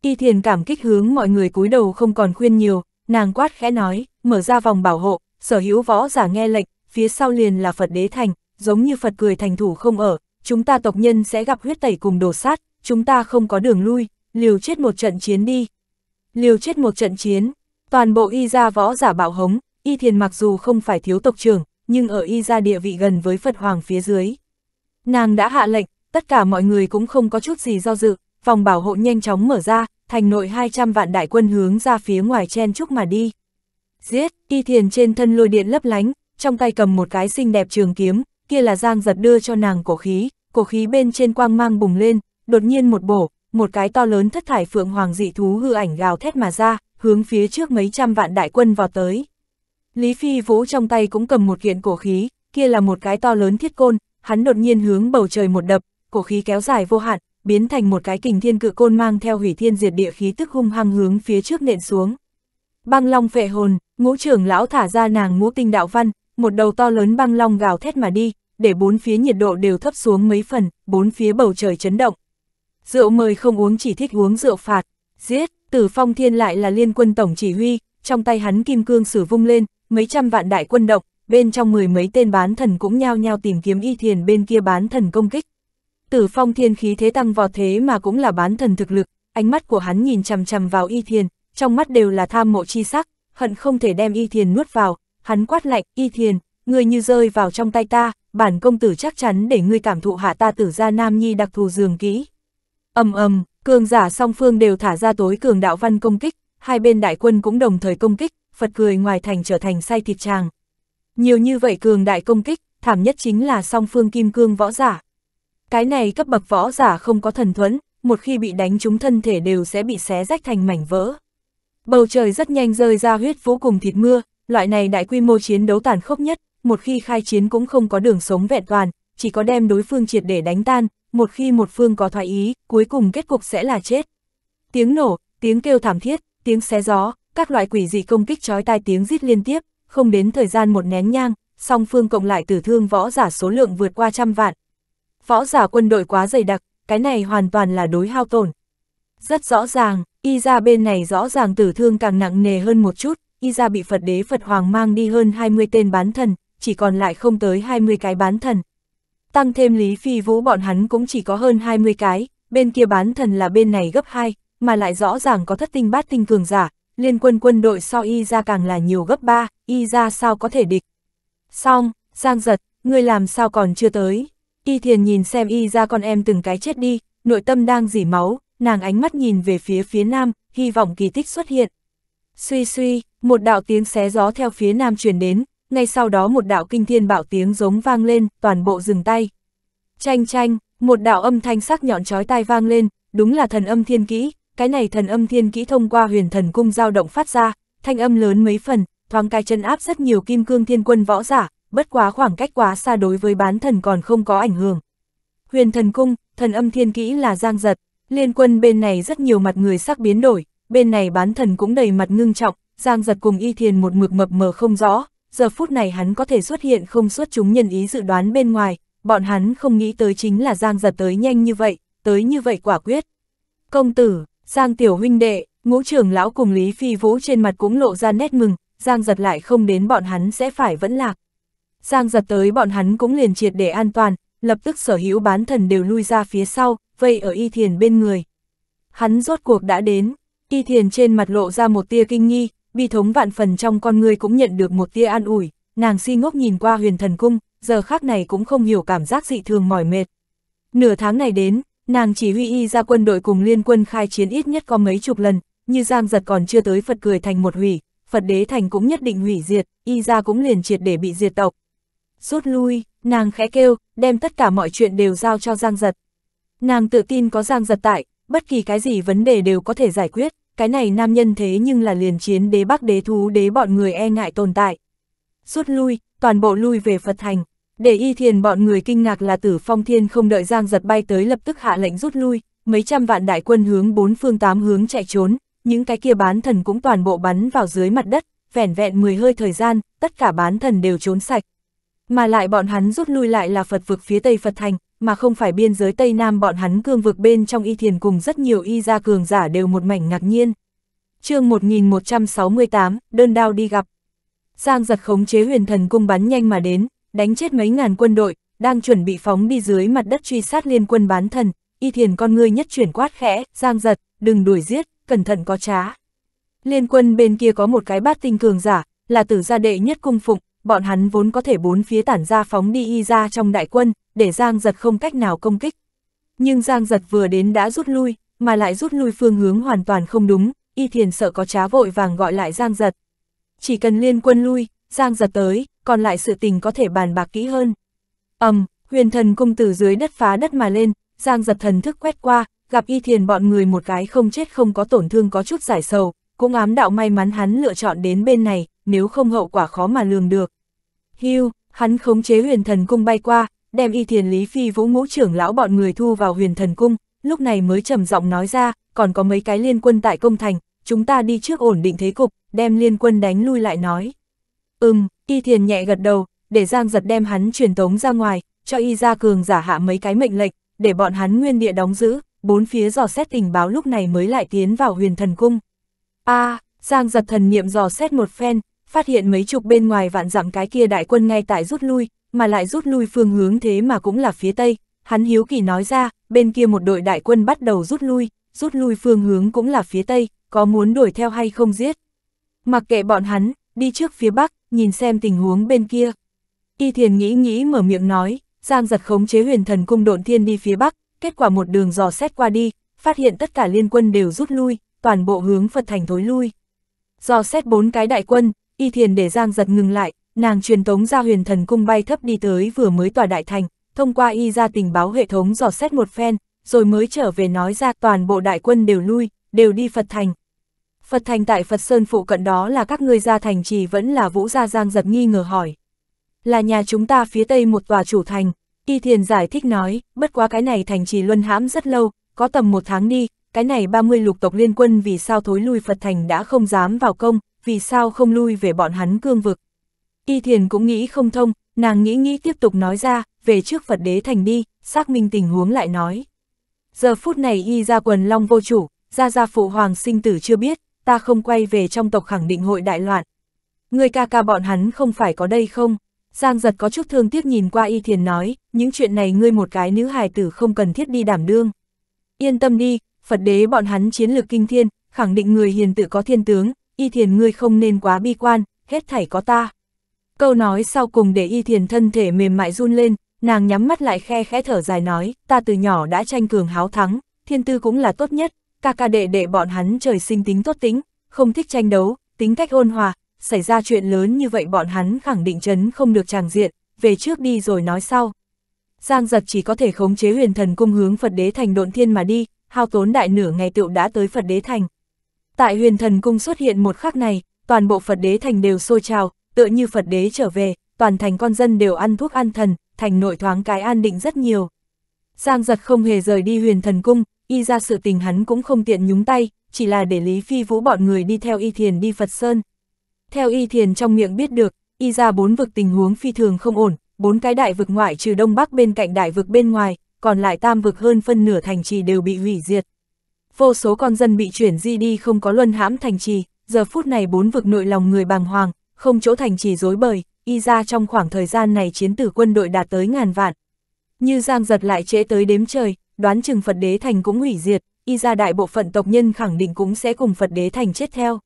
Y thiền cảm kích hướng mọi người cúi đầu không còn khuyên nhiều, nàng quát khẽ nói, mở ra vòng bảo hộ, sở hữu võ giả nghe lệnh, phía sau liền là Phật đế thành, giống như Phật cười thành thủ không ở, chúng ta tộc nhân sẽ gặp huyết tẩy cùng đổ sát, chúng ta không có đường lui, liều chết một trận chiến đi. Liều chết một trận chiến, toàn bộ y gia võ giả bạo hống, y thiền mặc dù không phải thiếu tộc trưởng, nhưng ở y gia địa vị gần với Phật Hoàng phía dưới. Nàng đã hạ lệnh, tất cả mọi người cũng không có chút gì do dự, vòng bảo hộ nhanh chóng mở ra, thành nội 200 vạn đại quân hướng ra phía ngoài chen chúc mà đi. Giết, y thiền trên thân lôi điện lấp lánh, trong tay cầm một cái xinh đẹp trường kiếm, kia là giang giật đưa cho nàng cổ khí, cổ khí bên trên quang mang bùng lên, đột nhiên một bổ, một cái to lớn thất thải phượng hoàng dị thú hư ảnh gào thét mà ra, hướng phía trước mấy trăm vạn đại quân vào tới. Lý Phi Vũ trong tay cũng cầm một kiện cổ khí, kia là một cái to lớn thiết côn, hắn đột nhiên hướng bầu trời một đập, cổ khí kéo dài vô hạn, biến thành một cái kình thiên cự côn mang theo hủy thiên diệt địa khí tức hung hăng hướng phía trước nện xuống. Băng long phệ hồn, ngũ trưởng lão thả ra nàng ngũ tinh đạo văn, một đầu to lớn băng long gào thét mà đi, để bốn phía nhiệt độ đều thấp xuống mấy phần, bốn phía bầu trời chấn động. Rượu mời không uống chỉ thích uống rượu phạt, giết, tử phong thiên lại là liên quân tổng chỉ huy, trong tay hắn kim cương sử vung lên, mấy trăm vạn đại quân động, bên trong mười mấy tên bán thần cũng nhao nhao tìm kiếm y thiền bên kia bán thần công kích. Tử phong thiên khí thế tăng vọt thế mà cũng là bán thần thực lực, ánh mắt của hắn nhìn chằm chằm vào y thiền, trong mắt đều là tham mộ chi sắc, hận không thể đem y thiền nuốt vào, hắn quát lạnh, y thiền, người như rơi vào trong tay ta, bản công tử chắc chắn để ngươi cảm thụ hạ ta tử ra nam nhi đặc thù dường kỹ. ầm ầm cường giả song phương đều thả ra tối cường đạo văn công kích, hai bên đại quân cũng đồng thời công kích, Phật cười ngoài thành trở thành say thịt tràng. Nhiều như vậy cường đại công kích, thảm nhất chính là song phương kim cương võ giả, cái này cấp bậc võ giả không có thần thuẫn, một khi bị đánh chúng thân thể đều sẽ bị xé rách thành mảnh vỡ. Bầu trời rất nhanh rơi ra huyết vũ cùng thịt mưa, loại này đại quy mô chiến đấu tàn khốc nhất, một khi khai chiến cũng không có đường sống vẹn toàn, chỉ có đem đối phương triệt để đánh tan, một khi một phương có thoái ý, cuối cùng kết cục sẽ là chết. Tiếng nổ, tiếng kêu thảm thiết, tiếng xé gió, các loại quỷ dị công kích chói tai tiếng rít liên tiếp, không đến thời gian một nén nhang, song phương cộng lại tử thương võ giả số lượng vượt qua trăm vạn, võ giả quân đội quá dày đặc, cái này hoàn toàn là đối hao tổn. Rất rõ ràng, y ra bên này rõ ràng tử thương càng nặng nề hơn một chút, y ra bị Phật đế Phật Hoàng mang đi hơn 20 tên bán thần, chỉ còn lại không tới 20 cái bán thần. Tăng thêm Lý Phi Vũ bọn hắn cũng chỉ có hơn 20 cái, bên kia bán thần là bên này gấp 2, mà lại rõ ràng có thất tinh bát tinh cường giả, liên quân quân đội so y ra càng là nhiều gấp 3, y ra sao có thể địch. Xong, Giang giật, ngươi làm sao còn chưa tới, Y Thiền nhìn xem y ra con em từng cái chết đi, nội tâm đang dỉ máu, nàng ánh mắt nhìn về phía phía nam, hy vọng kỳ tích xuất hiện. Suy suy, một đạo tiếng xé gió theo phía nam truyền đến, ngay sau đó một đạo kinh thiên bạo tiếng giống vang lên, toàn bộ dừng tay. Chanh chanh, một đạo âm thanh sắc nhọn chói tai vang lên, đúng là thần âm thiên kỹ, cái này thần âm thiên kỹ thông qua huyền thần cung dao động phát ra, thanh âm lớn mấy phần, thoáng cái chân áp rất nhiều kim cương thiên quân võ giả, bất quá khoảng cách quá xa đối với bán thần còn không có ảnh hưởng. Huyền thần cung, thần âm thiên kỹ là giang giật, liên quân bên này rất nhiều mặt người sắc biến đổi, bên này bán thần cũng đầy mặt ngưng trọng, giang giật cùng y thiền một mực mập mờ không rõ, giờ phút này hắn có thể xuất hiện không xuất chúng nhân ý dự đoán bên ngoài, bọn hắn không nghĩ tới chính là giang giật tới nhanh như vậy, tới như vậy quả quyết. Công tử, giang tiểu huynh đệ, ngũ trưởng lão cùng Lý Phi Vũ trên mặt cũng lộ ra nét mừng, giang giật lại không đến bọn hắn sẽ phải vẫn lạc. Giang giật tới bọn hắn cũng liền triệt để an toàn, lập tức sở hữu bán thần đều lui ra phía sau, vây ở y thiền bên người. Hắn rốt cuộc đã đến, y thiền trên mặt lộ ra một tia kinh nghi, bi thống vạn phần trong con người cũng nhận được một tia an ủi, nàng si ngốc nhìn qua huyền thần cung, giờ khác này cũng không hiểu cảm giác dị thường mỏi mệt. Nửa tháng này đến, nàng chỉ huy y ra quân đội cùng liên quân khai chiến ít nhất có mấy chục lần, như giang giật còn chưa tới Phật cười thành một hủy, Phật đế thành cũng nhất định hủy diệt, y ra cũng liền triệt để bị diệt tộc, rút lui, nàng khẽ kêu, đem tất cả mọi chuyện đều giao cho Giang Giật. Nàng tự tin có Giang Giật tại, bất kỳ cái gì vấn đề đều có thể giải quyết, cái này nam nhân thế nhưng là liền chiến đế bắc đế thú đế bọn người e ngại tồn tại. Rút lui, toàn bộ lui về Phật Thành, để y thiền bọn người kinh ngạc là tử phong thiên không đợi Giang Giật bay tới lập tức hạ lệnh rút lui, mấy trăm vạn đại quân hướng bốn phương tám hướng chạy trốn, những cái kia bán thần cũng toàn bộ bắn vào dưới mặt đất, vẻn vẹn 10 hơi thời gian, tất cả bán thần đều trốn sạch. Mà lại bọn hắn rút lui lại là Phật vực phía Tây Phật Thành, mà không phải biên giới Tây Nam bọn hắn cương vực bên trong y thiền cùng rất nhiều y gia cường giả đều một mảnh ngạc nhiên. chương 1168, đơn đao đi gặp. Giang giật khống chế huyền thần cung bắn nhanh mà đến, đánh chết mấy ngàn quân đội, đang chuẩn bị phóng đi dưới mặt đất truy sát liên quân bán thần, y thiền con ngươi nhất chuyển quát khẽ, Giang giật, đừng đuổi giết, cẩn thận có trá. Liên quân bên kia có một cái bát tinh cường giả, là tử gia đệ nhất cung phụng, bọn hắn vốn có thể bốn phía tản ra phóng đi y ra trong đại quân, để Giang giật không cách nào công kích. Nhưng Giang giật vừa đến đã rút lui, mà lại rút lui phương hướng hoàn toàn không đúng, y thiền sợ có trá vội vàng gọi lại Giang giật. Chỉ cần liên quân lui, Giang giật tới, còn lại sự tình có thể bàn bạc kỹ hơn. ầm um, huyền thần cung từ dưới đất phá đất mà lên, Giang giật thần thức quét qua, gặp y thiền bọn người một cái không chết không có tổn thương có chút giải sầu, cũng ám đạo may mắn hắn lựa chọn đến bên này, nếu không hậu quả khó mà lường được. Hưu, hắn khống chế huyền thần cung bay qua, đem y thiền lý phi vũ ngũ trưởng lão bọn người thu vào huyền thần cung, lúc này mới trầm giọng nói ra, còn có mấy cái liên quân tại công thành, chúng ta đi trước ổn định thế cục, đem liên quân đánh lui lại nói. Ừm, y thiền nhẹ gật đầu, để giang giật đem hắn truyền tống ra ngoài, cho y ra cường giả hạ mấy cái mệnh lệnh, để bọn hắn nguyên địa đóng giữ, bốn phía dò xét tình báo lúc này mới lại tiến vào huyền thần cung. a giang giật thần niệm dò xét một phen, phát hiện mấy chục bên ngoài vạn dặm cái kia đại quân ngay tại rút lui, mà lại rút lui phương hướng thế mà cũng là phía Tây, hắn hiếu kỳ nói ra, bên kia một đội đại quân bắt đầu rút lui, rút lui phương hướng cũng là phía Tây, có muốn đuổi theo hay không giết. Mặc kệ bọn hắn, đi trước phía Bắc, nhìn xem tình huống bên kia. Y thiền nghĩ nghĩ mở miệng nói, Giang giật khống chế huyền thần cung độn thiên đi phía Bắc, kết quả một đường dò xét qua đi, phát hiện tất cả liên quân đều rút lui, toàn bộ hướng Phật thành thối lui. Dò xét bốn cái đại quân, y thiền để Giang giật ngừng lại, nàng truyền tống ra huyền thần cung bay thấp đi tới vừa mới tòa đại thành, thông qua y ra tình báo hệ thống dò xét một phen, rồi mới trở về nói ra toàn bộ đại quân đều lui, đều đi Phật thành. Phật thành tại Phật Sơn phụ cận đó là các ngươi gia thành trì vẫn là vũ gia Giang giật nghi ngờ hỏi. Là nhà chúng ta phía tây một tòa chủ thành, y thiền giải thích nói, bất quá cái này thành trì luân hãm rất lâu, có tầm một tháng đi, cái này 30 lục tộc liên quân vì sao thối lui Phật thành đã không dám vào công, vì sao không lui về bọn hắn cương vực. Y Thiền cũng nghĩ không thông, nàng nghĩ nghĩ tiếp tục nói ra, về trước Phật đế thành đi, xác minh tình huống lại nói. Giờ phút này y ra quần long vô chủ, ra ra phụ hoàng sinh tử chưa biết, ta không quay về trong tộc khẳng định hội đại loạn. Người ca ca bọn hắn không phải có đây không? Giang giật có chút thương tiếc nhìn qua y thiền nói, những chuyện này ngươi một cái nữ hài tử không cần thiết đi đảm đương. Yên tâm đi, Phật đế bọn hắn chiến lược kinh thiên, khẳng định người hiền tử có thiên tướng, y thiền ngươi không nên quá bi quan, hết thảy có ta. Câu nói sau cùng để y thiền thân thể mềm mại run lên, nàng nhắm mắt lại khe khẽ thở dài nói, ta từ nhỏ đã tranh cường háo thắng, thiên tư cũng là tốt nhất, ca ca đệ đệ bọn hắn trời sinh tính tốt tính, không thích tranh đấu, tính cách ôn hòa, xảy ra chuyện lớn như vậy bọn hắn khẳng định chấn không được tràng diện, về trước đi rồi nói sau. Giang giật chỉ có thể khống chế huyền thần cung hướng Phật đế thành độn thiên mà đi, hao tốn đại nửa ngày tựu đã tới Phật đế thành. Tại huyền thần cung xuất hiện một khắc này, toàn bộ Phật đế thành đều sôi trào, tựa như Phật đế trở về, toàn thành con dân đều ăn thuốc an thần, thành nội thoáng cái an định rất nhiều. Giang giật không hề rời đi huyền thần cung, y ra sự tình hắn cũng không tiện nhúng tay, chỉ là để Lý Phi Vũ bọn người đi theo y thiền đi Phật Sơn. Theo y thiền trong miệng biết được, y ra bốn vực tình huống phi thường không ổn, bốn cái đại vực ngoại trừ đông bắc bên cạnh đại vực bên ngoài, còn lại tam vực hơn phân nửa thành trì đều bị hủy diệt, vô số con dân bị chuyển di đi không có luân hãm thành trì, giờ phút này bốn vực nội lòng người bàng hoàng, không chỗ thành trì dối bời, y ra trong khoảng thời gian này chiến tử quân đội đạt tới ngàn vạn. Như Giang giật lại trễ tới đếm trời, đoán chừng Phật đế thành cũng hủy diệt, y ra đại bộ phận tộc nhân khẳng định cũng sẽ cùng Phật đế thành chết theo.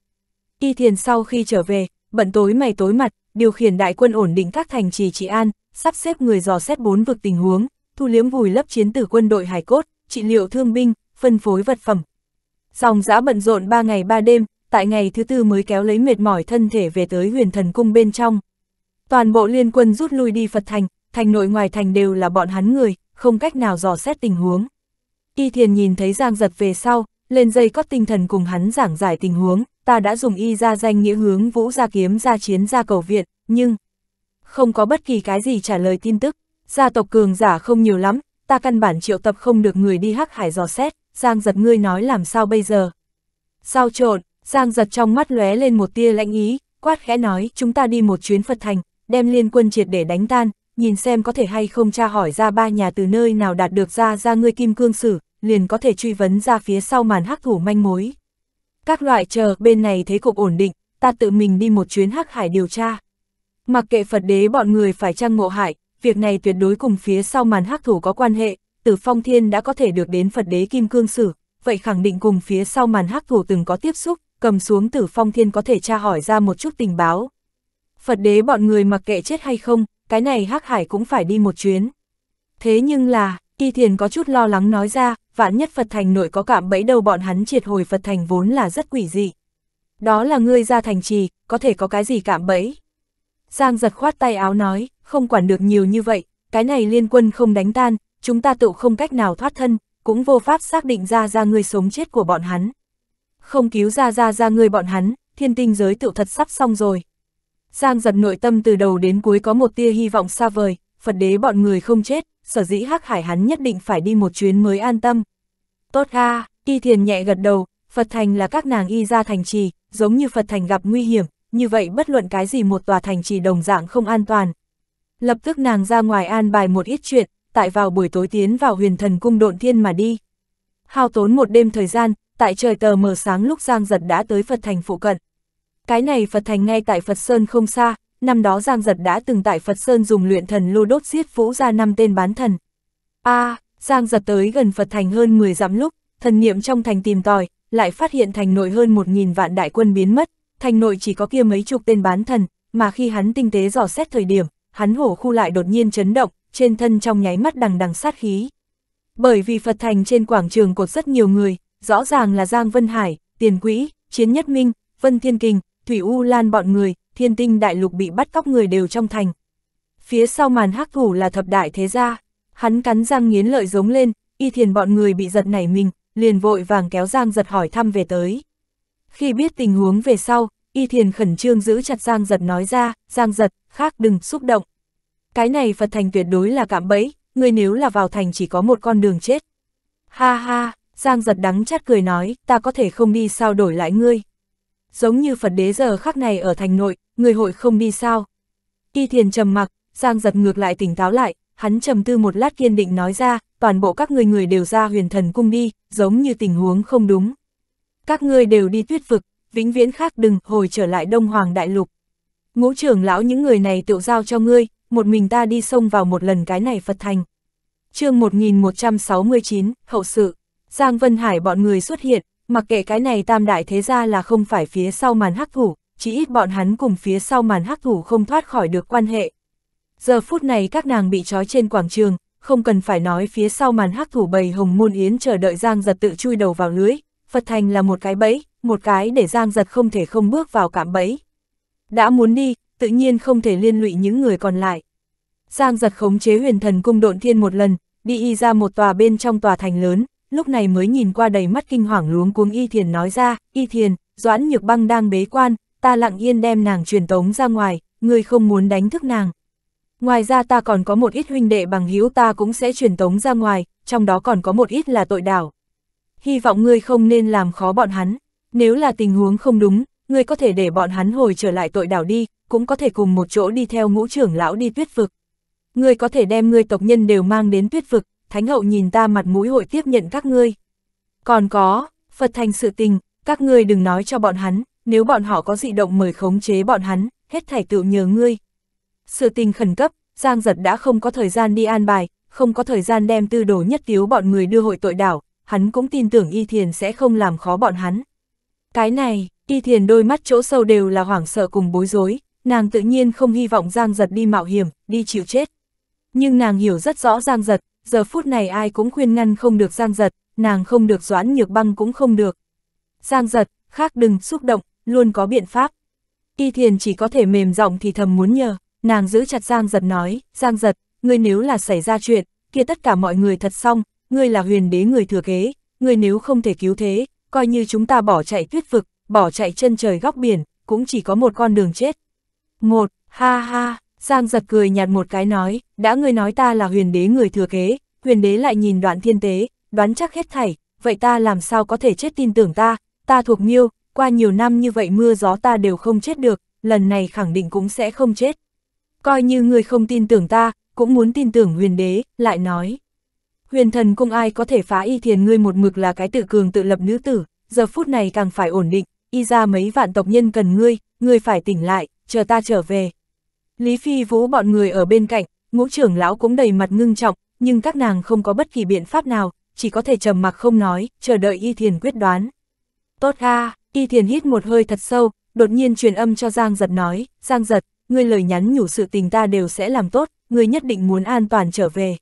Y thiền sau khi trở về, bận tối mày tối mặt, điều khiển đại quân ổn định các thành trì trị an, sắp xếp người dò xét bốn vực tình huống, thu liếm vùi lấp chiến tử quân đội hải cốt, trị liệu thương binh, phân phối vật phẩm. Dòng giã bận rộn ba ngày ba đêm, tại ngày thứ tư mới kéo lấy mệt mỏi thân thể về tới huyền thần cung bên trong. Toàn bộ liên quân rút lui đi Phật Thành, thành nội ngoài thành đều là bọn hắn người, không cách nào dò xét tình huống. Y thiền nhìn thấy Giang giật về sau, lên dây có tinh thần cùng hắn giảng giải tình huống, ta đã dùng y ra danh nghĩa hướng vũ ra kiếm ra chiến ra cầu viện, nhưng không có bất kỳ cái gì trả lời tin tức, gia tộc cường giả không nhiều lắm, ta căn bản triệu tập không được người đi hắc hải dò xét. Giang giật ngươi nói làm sao bây giờ? Sao trộn, Giang giật trong mắt lóe lên một tia lãnh ý, quát khẽ nói chúng ta đi một chuyến Phật Thành, đem liên quân triệt để đánh tan, nhìn xem có thể hay không tra hỏi ra ba nhà từ nơi nào đạt được ra ra ngươi kim cương sử, liền có thể truy vấn ra phía sau màn hắc thủ manh mối. Các loại chờ bên này thế cục ổn định, ta tự mình đi một chuyến hắc hải điều tra. Mặc kệ Phật đế bọn người phải trăng ngộ hại, việc này tuyệt đối cùng phía sau màn hắc thủ có quan hệ, Tử Phong Thiên đã có thể được đến Phật đế Kim Cương Sử, vậy khẳng định cùng phía sau màn hắc thủ từng có tiếp xúc, cầm xuống Tử Phong Thiên có thể tra hỏi ra một chút tình báo. Phật đế bọn người mặc kệ chết hay không, cái này hắc hải cũng phải đi một chuyến. Thế nhưng là, Y Thiền có chút lo lắng nói ra, vạn nhất Phật Thành nội có cảm bẫy đầu bọn hắn triệt hồi Phật Thành vốn là rất quỷ dị. Đó là ngươi ra thành trì, có thể có cái gì cảm bẫy. Giang giật khoát tay áo nói, không quản được nhiều như vậy, cái này liên quân không đánh tan, chúng ta tự không cách nào thoát thân, cũng vô pháp xác định ra ra người sống chết của bọn hắn. Không cứu ra ra ra người bọn hắn, thiên tinh giới tự thật sắp xong rồi. Giang giật nội tâm từ đầu đến cuối có một tia hy vọng xa vời, Phật đế bọn người không chết, sở dĩ hắc hải hắn nhất định phải đi một chuyến mới an tâm. Tốt ha, y thiền nhẹ gật đầu, Phật thành là các nàng y ra thành trì, giống như Phật thành gặp nguy hiểm, như vậy bất luận cái gì một tòa thành trì đồng dạng không an toàn. Lập tức nàng ra ngoài an bài một ít chuyện, tại vào buổi tối tiến vào huyền thần cung độn thiên mà đi. Hao tốn một đêm thời gian, tại trời tờ mờ sáng lúc Giang Giật đã tới Phật Thành phụ cận. Cái này Phật Thành ngay tại Phật Sơn không xa, năm đó Giang Giật đã từng tại Phật Sơn dùng luyện thần lô đốt giết vũ ra năm tên bán thần. a à, Giang Giật tới gần Phật Thành hơn 10 dặm lúc, thần niệm trong thành tìm tòi, lại phát hiện thành nội hơn một nghìn vạn đại quân biến mất, thành nội chỉ có kia mấy chục tên bán thần, mà khi hắn tinh tế dò xét thời điểm, hắn hổ khu lại đột nhiên chấn động, trên thân trong nháy mắt đằng đằng sát khí. Bởi vì Phật Thành trên quảng trường cột rất nhiều người, rõ ràng là Giang Vân Hải, Tiền Quỹ, Chiến Nhất Minh, Vân Thiên Kình, Thủy U Lan bọn người, thiên tinh đại lục bị bắt cóc người đều trong thành. Phía sau màn hắc thủ là thập đại thế gia, hắn cắn răng nghiến lợi giống lên, y thiền bọn người bị giật nảy mình, liền vội vàng kéo Giang giật hỏi thăm về tới. Khi biết tình huống về sau, y thiền khẩn trương giữ chặt Giang giật nói ra, Giang giật, khác đừng xúc động cái này Phật Thành tuyệt đối là cạm bẫy, người nếu là vào thành chỉ có một con đường chết. Ha ha, Giang giật đắng chát cười nói, ta có thể không đi sao đổi lại ngươi. Giống như Phật đế giờ khắc này ở thành nội, người hội không đi sao. Y thiền trầm mặc, Giang giật ngược lại tỉnh táo lại, hắn trầm tư một lát kiên định nói ra, toàn bộ các người người đều ra huyền thần cung đi, giống như tình huống không đúng. Các ngươi đều đi tuyết vực, vĩnh viễn khác đừng hồi trở lại Đông Hoàng Đại Lục. Ngũ trưởng lão những người này tựu giao cho ngươi, một mình ta đi xông vào một lần cái này Phật Thành. chương 1169, Hậu sự, Giang Vân Hải bọn người xuất hiện, mặc kệ cái này tam đại thế ra là không phải phía sau màn hắc thủ, chỉ ít bọn hắn cùng phía sau màn hắc thủ không thoát khỏi được quan hệ. Giờ phút này các nàng bị trói trên quảng trường, không cần phải nói phía sau màn hắc thủ bầy hồng môn yến chờ đợi Giang giật tự chui đầu vào lưới, Phật Thành là một cái bẫy, một cái để Giang giật không thể không bước vào cạm bẫy. Đã muốn đi, tự nhiên không thể liên lụy những người còn lại. Giang giật khống chế huyền thần cung độn thiên một lần, đi y ra một tòa bên trong tòa thành lớn, lúc này mới nhìn qua đầy mắt kinh hoàng luống cuống y thiền nói ra, y thiền, doãn nhược băng đang bế quan, ta lặng yên đem nàng truyền tống ra ngoài, người không muốn đánh thức nàng. Ngoài ra ta còn có một ít huynh đệ bằng hữu ta cũng sẽ truyền tống ra ngoài, trong đó còn có một ít là tội đảo. Hy vọng ngươi không nên làm khó bọn hắn, nếu là tình huống không đúng, ngươi có thể để bọn hắn hồi trở lại tội đảo đi, cũng có thể cùng một chỗ đi theo ngũ trưởng lão đi tuyết vực. Ngươi có thể đem người tộc nhân đều mang đến tuyết vực, thánh hậu nhìn ta mặt mũi hội tiếp nhận các ngươi. Còn có, Phật thành sự tình, các ngươi đừng nói cho bọn hắn, nếu bọn họ có dị động mời khống chế bọn hắn, hết thảy tự nhờ ngươi. Sự tình khẩn cấp, Giang Giật đã không có thời gian đi an bài, không có thời gian đem tư đồ nhất tiếu bọn người đưa hội tội đảo, hắn cũng tin tưởng Y Thiền sẽ không làm khó bọn hắn. Cái này, Y Thiền đôi mắt chỗ sâu đều là hoảng sợ cùng bối rối, nàng tự nhiên không hy vọng Giang Giật đi mạo hiểm, đi chịu chết. Nhưng nàng hiểu rất rõ Giang Giật, giờ phút này ai cũng khuyên ngăn không được Giang Giật, nàng không được Doãn Nhược Băng cũng không được. Giang Giật, khác đừng xúc động, luôn có biện pháp. Y Thiền chỉ có thể mềm giọng thì thầm muốn nhờ, nàng giữ chặt Giang Giật nói, Giang Giật, ngươi nếu là xảy ra chuyện, kia tất cả mọi người thật xong, ngươi là huyền đế người thừa kế, ngươi nếu không thể cứu thế, coi như chúng ta bỏ chạy tuyết vực, bỏ chạy chân trời góc biển, cũng chỉ có một con đường chết. Một, ha ha, Giang giật cười nhạt một cái nói, đã ngươi nói ta là huyền đế người thừa kế, huyền đế lại nhìn đoạn thiên tế, đoán chắc hết thảy, vậy ta làm sao có thể chết tin tưởng ta, ta thuộc miêu, qua nhiều năm như vậy mưa gió ta đều không chết được, lần này khẳng định cũng sẽ không chết. Coi như ngươi không tin tưởng ta, cũng muốn tin tưởng huyền đế, lại nói. Huyền thần cung ai có thể phá y thiền ngươi một mực là cái tự cường tự lập nữ tử, giờ phút này càng phải ổn định, y ra mấy vạn tộc nhân cần ngươi, ngươi phải tỉnh lại, chờ ta trở về. Lý Phi Vũ bọn người ở bên cạnh, ngũ trưởng lão cũng đầy mặt ngưng trọng, nhưng các nàng không có bất kỳ biện pháp nào, chỉ có thể trầm mặc không nói, chờ đợi y thiền quyết đoán. Tốt ha, y thiền hít một hơi thật sâu, đột nhiên truyền âm cho Giang Giật nói, Giang Giật, ngươi lời nhắn nhủ sự tình ta đều sẽ làm tốt, ngươi nhất định muốn an toàn trở về.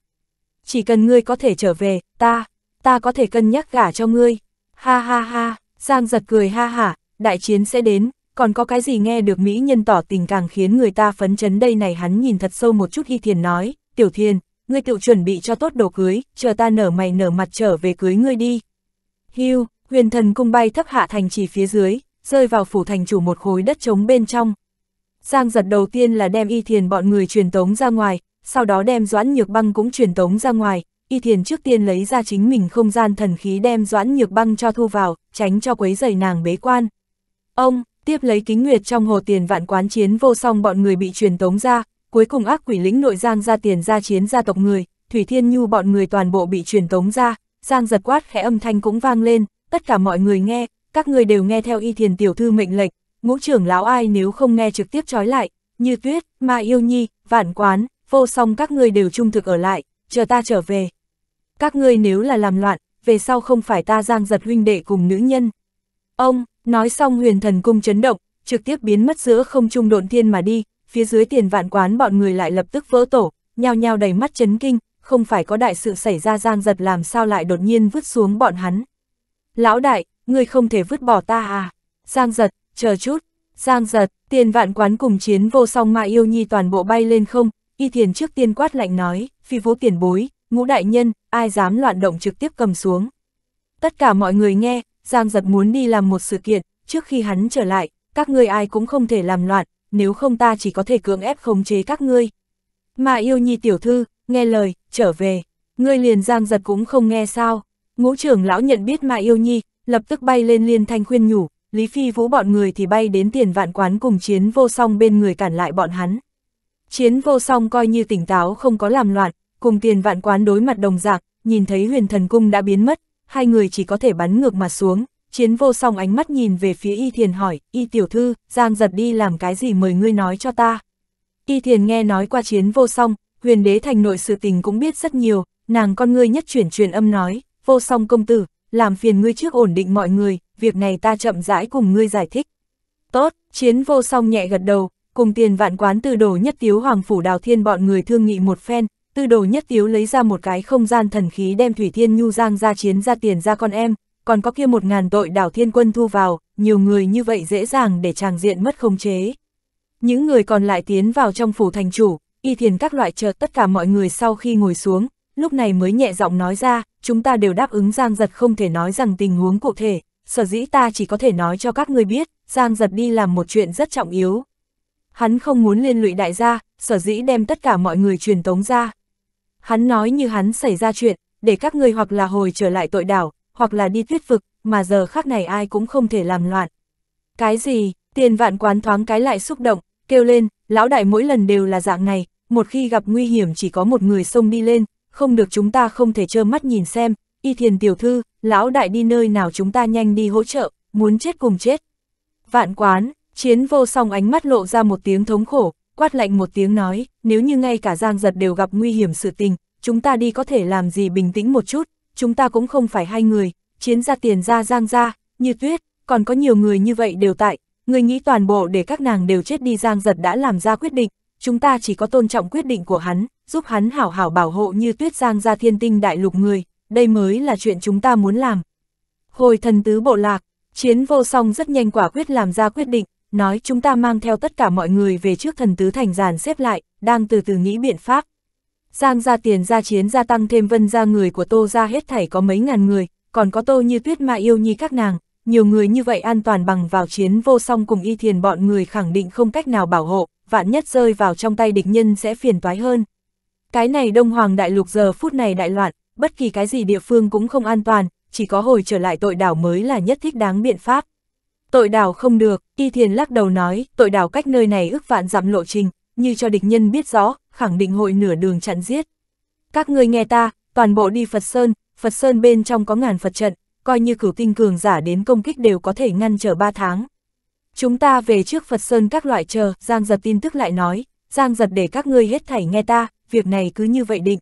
Chỉ cần ngươi có thể trở về, ta, ta có thể cân nhắc gả cho ngươi. Ha ha ha, Giang Giật cười ha hả, đại chiến sẽ đến, còn có cái gì nghe được mỹ nhân tỏ tình càng khiến người ta phấn chấn đây này hắn nhìn thật sâu một chút Hy Thiền nói, Tiểu Thiền, ngươi tự chuẩn bị cho tốt đồ cưới, chờ ta nở mày nở mặt trở về cưới ngươi đi. Hưu, huyền thần cung bay thấp hạ thành chỉ phía dưới, rơi vào phủ thành chủ một khối đất trống bên trong. Giang giật đầu tiên là đem y thiền bọn người truyền tống ra ngoài, sau đó đem doãn nhược băng cũng truyền tống ra ngoài, y thiền trước tiên lấy ra chính mình không gian thần khí đem doãn nhược băng cho thu vào, tránh cho quấy giày nàng bế quan. Ông, tiếp lấy kính nguyệt trong hồ tiền vạn quán chiến vô song bọn người bị truyền tống ra, cuối cùng ác quỷ lĩnh nội giang ra tiền ra chiến gia tộc người, Thủy Thiên Nhu bọn người toàn bộ bị truyền tống ra, giang giật quát khẽ âm thanh cũng vang lên, tất cả mọi người nghe, các người đều nghe theo y thiền tiểu thư mệnh lệnh, ngũ trưởng lão ai nếu không nghe trực tiếp trói lại, như tuyết, ma yêu nhi, vạn quán, vô song các người đều trung thực ở lại, chờ ta trở về. Các ngươi nếu là làm loạn, về sau không phải ta giang giật huynh đệ cùng nữ nhân. Ông, Nói xong huyền thần cung chấn động, trực tiếp biến mất giữa không trung độn thiên mà đi, phía dưới tiền vạn quán bọn người lại lập tức vỡ tổ, nhao nhao đầy mắt chấn kinh, không phải có đại sự xảy ra giang giật làm sao lại đột nhiên vứt xuống bọn hắn. Lão đại, ngươi không thể vứt bỏ ta à? Giang giật, chờ chút, giang giật, tiền vạn quán cùng chiến vô song mà yêu nhi toàn bộ bay lên không, y thiền trước tiên quát lạnh nói, phi vũ tiền bối, ngũ đại nhân, ai dám loạn động trực tiếp cầm xuống. Tất cả mọi người nghe, Giang giật muốn đi làm một sự kiện, trước khi hắn trở lại, các ngươi ai cũng không thể làm loạn, nếu không ta chỉ có thể cưỡng ép khống chế các ngươi. Mà yêu nhi tiểu thư, nghe lời, trở về, ngươi liền giang giật cũng không nghe sao. Ngũ trưởng lão nhận biết mà yêu nhi, lập tức bay lên liên thanh khuyên nhủ, Lý Phi vũ bọn người thì bay đến tiền vạn quán cùng chiến vô song bên người cản lại bọn hắn. Chiến vô song coi như tỉnh táo không có làm loạn, cùng tiền vạn quán đối mặt đồng dạng, nhìn thấy huyền thần cung đã biến mất, hai người chỉ có thể bắn ngược mặt xuống, chiến vô song ánh mắt nhìn về phía y thiền hỏi, y tiểu thư, giang giật đi làm cái gì mời ngươi nói cho ta. Y thiền nghe nói qua chiến vô song, huyền đế thành nội sự tình cũng biết rất nhiều, nàng con ngươi nhất chuyển truyền âm nói, vô song công tử, làm phiền ngươi trước ổn định mọi người, việc này ta chậm rãi cùng ngươi giải thích. Tốt, chiến vô song nhẹ gật đầu, cùng tiền vạn quán từ đổ nhất tiếu hoàng phủ đào thiên bọn người thương nghị một phen, tư đồ nhất thiếu lấy ra một cái không gian thần khí đem Thủy Thiên Nhu Giang ra chiến ra tiền ra con em, còn có kia một ngàn tội đảo thiên quân thu vào, nhiều người như vậy dễ dàng để tràng diện mất khống chế. Những người còn lại tiến vào trong phủ thành chủ, y thiền các loại chờ tất cả mọi người sau khi ngồi xuống, lúc này mới nhẹ giọng nói ra, chúng ta đều đáp ứng Giang giật không thể nói rằng tình huống cụ thể, sở dĩ ta chỉ có thể nói cho các người biết, Giang giật đi làm một chuyện rất trọng yếu. Hắn không muốn liên lụy đại gia, sở dĩ đem tất cả mọi người truyền tống ra, hắn nói như hắn xảy ra chuyện, để các ngươi hoặc là hồi trở lại tội đảo, hoặc là đi thuyết phục mà giờ khác này ai cũng không thể làm loạn. Cái gì, tiền vạn quán thoáng cái lại xúc động, kêu lên, lão đại mỗi lần đều là dạng này, một khi gặp nguy hiểm chỉ có một người xông đi lên, không được chúng ta không thể trơ mắt nhìn xem, y thiền tiểu thư, lão đại đi nơi nào chúng ta nhanh đi hỗ trợ, muốn chết cùng chết. Vạn quán, chiến vô song ánh mắt lộ ra một tiếng thống khổ, quát lạnh một tiếng nói, nếu như ngay cả Giang Giật đều gặp nguy hiểm sự tình, chúng ta đi có thể làm gì bình tĩnh một chút, chúng ta cũng không phải hai người, chiến ra tiền ra Giang ra, như tuyết, còn có nhiều người như vậy đều tại, người nghĩ toàn bộ để các nàng đều chết đi Giang Giật đã làm ra quyết định, chúng ta chỉ có tôn trọng quyết định của hắn, giúp hắn hảo hảo bảo hộ như tuyết Giang ra thiên tinh đại lục người, đây mới là chuyện chúng ta muốn làm. Hồi thần tứ bộ lạc, chiến vô song rất nhanh quả quyết làm ra quyết định, nói chúng ta mang theo tất cả mọi người về trước thần tứ thành giàn xếp lại, đang từ từ nghĩ biện pháp. Giang ra tiền ra chiến gia tăng thêm vân ra người của tô ra hết thảy có mấy ngàn người, còn có tô như tuyết mà yêu nhi các nàng, nhiều người như vậy an toàn bằng vào chiến vô song cùng y thiền bọn người khẳng định không cách nào bảo hộ, vạn nhất rơi vào trong tay địch nhân sẽ phiền toái hơn. Cái này Đông Hoàng Đại Lục giờ phút này đại loạn, bất kỳ cái gì địa phương cũng không an toàn, chỉ có hồi trở lại tội đảo mới là nhất thích đáng biện pháp. Tội đảo không được, y thiền lắc đầu nói, tội đảo cách nơi này ước vạn dặm lộ trình, như cho địch nhân biết rõ, khẳng định hội nửa đường chặn giết. Các ngươi nghe ta, toàn bộ đi Phật Sơn, Phật Sơn bên trong có ngàn Phật trận, coi như cửu tinh cường giả đến công kích đều có thể ngăn trở ba tháng. Chúng ta về trước Phật Sơn các loại chờ, Giang giật tin tức lại nói, Giang giật để các ngươi hết thảy nghe ta, việc này cứ như vậy định.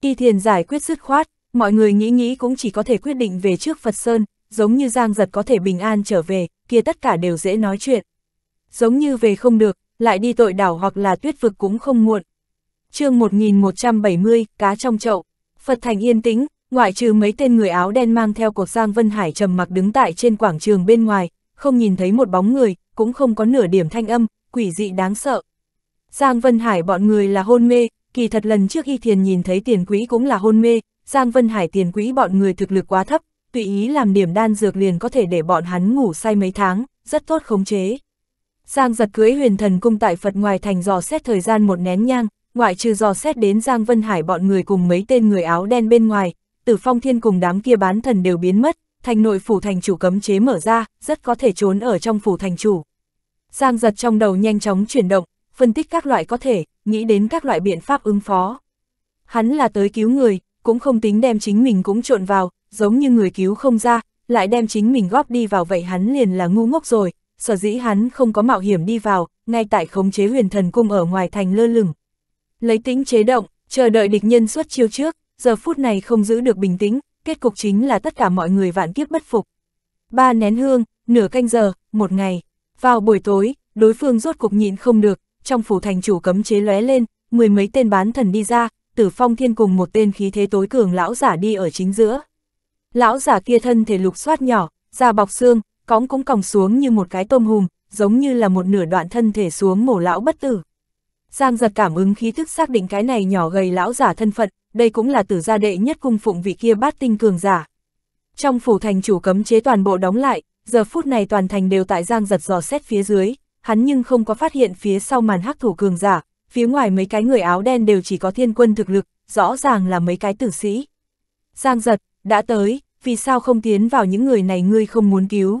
Y thiền giải quyết dứt khoát, mọi người nghĩ nghĩ cũng chỉ có thể quyết định về trước Phật Sơn, giống như Giang Giật có thể bình an trở về, kia tất cả đều dễ nói chuyện. Giống như về không được, lại đi tội đảo hoặc là tuyết vực cũng không muộn. chương 1170, cá trong chậu. Phật Thành yên tĩnh, ngoại trừ mấy tên người áo đen mang theo cột Giang Vân Hải trầm mặc đứng tại trên quảng trường bên ngoài, không nhìn thấy một bóng người, cũng không có nửa điểm thanh âm, quỷ dị đáng sợ. Giang Vân Hải bọn người là hôn mê, kỳ thật lần trước y thiền nhìn thấy tiền quỹ cũng là hôn mê, Giang Vân Hải tiền quỹ bọn người thực lực quá thấp, tùy ý làm điểm đan dược liền có thể để bọn hắn ngủ say mấy tháng, rất tốt khống chế. Giang giật cưới huyền thần cung tại Phật ngoài thành dò xét thời gian một nén nhang, ngoại trừ dò xét đến Giang Vân Hải bọn người cùng mấy tên người áo đen bên ngoài, tử phong thiên cùng đám kia bán thần đều biến mất, thành nội phủ thành chủ cấm chế mở ra, rất có thể trốn ở trong phủ thành chủ. Giang giật trong đầu nhanh chóng chuyển động, phân tích các loại có thể, nghĩ đến các loại biện pháp ứng phó. Hắn là tới cứu người, cũng không tính đem chính mình cũng trộn vào, giống như người cứu không ra, lại đem chính mình góp đi vào vậy hắn liền là ngu ngốc rồi, sở dĩ hắn không có mạo hiểm đi vào, ngay tại khống chế huyền thần cung ở ngoài thành lơ lửng. Lấy tính chế động, chờ đợi địch nhân xuất chiêu trước, giờ phút này không giữ được bình tĩnh, kết cục chính là tất cả mọi người vạn kiếp bất phục. Ba nén hương, nửa canh giờ, một ngày. Vào buổi tối, đối phương rốt cục nhịn không được, trong phủ thành chủ cấm chế lóe lên, mười mấy tên bán thần đi ra, tử phong thiên cùng một tên khí thế tối cường lão giả đi ở chính giữa. Lão giả kia thân thể lục xoát nhỏ, da bọc xương, cõng cũng còng xuống như một cái tôm hùm, giống như là một nửa đoạn thân thể xuống mổ lão bất tử. Giang giật cảm ứng khí thức xác định cái này nhỏ gầy lão giả thân phận, đây cũng là tử gia đệ nhất cung phụng vị kia bát tinh cường giả. Trong phủ thành chủ cấm chế toàn bộ đóng lại, giờ phút này toàn thành đều tại giang giật dò xét phía dưới, hắn nhưng không có phát hiện phía sau màn hắc thủ cường giả, phía ngoài mấy cái người áo đen đều chỉ có thiên quân thực lực, rõ ràng là mấy cái tử sĩ. Giang giật, đã tới, vì sao không tiến vào những người này ngươi không muốn cứu.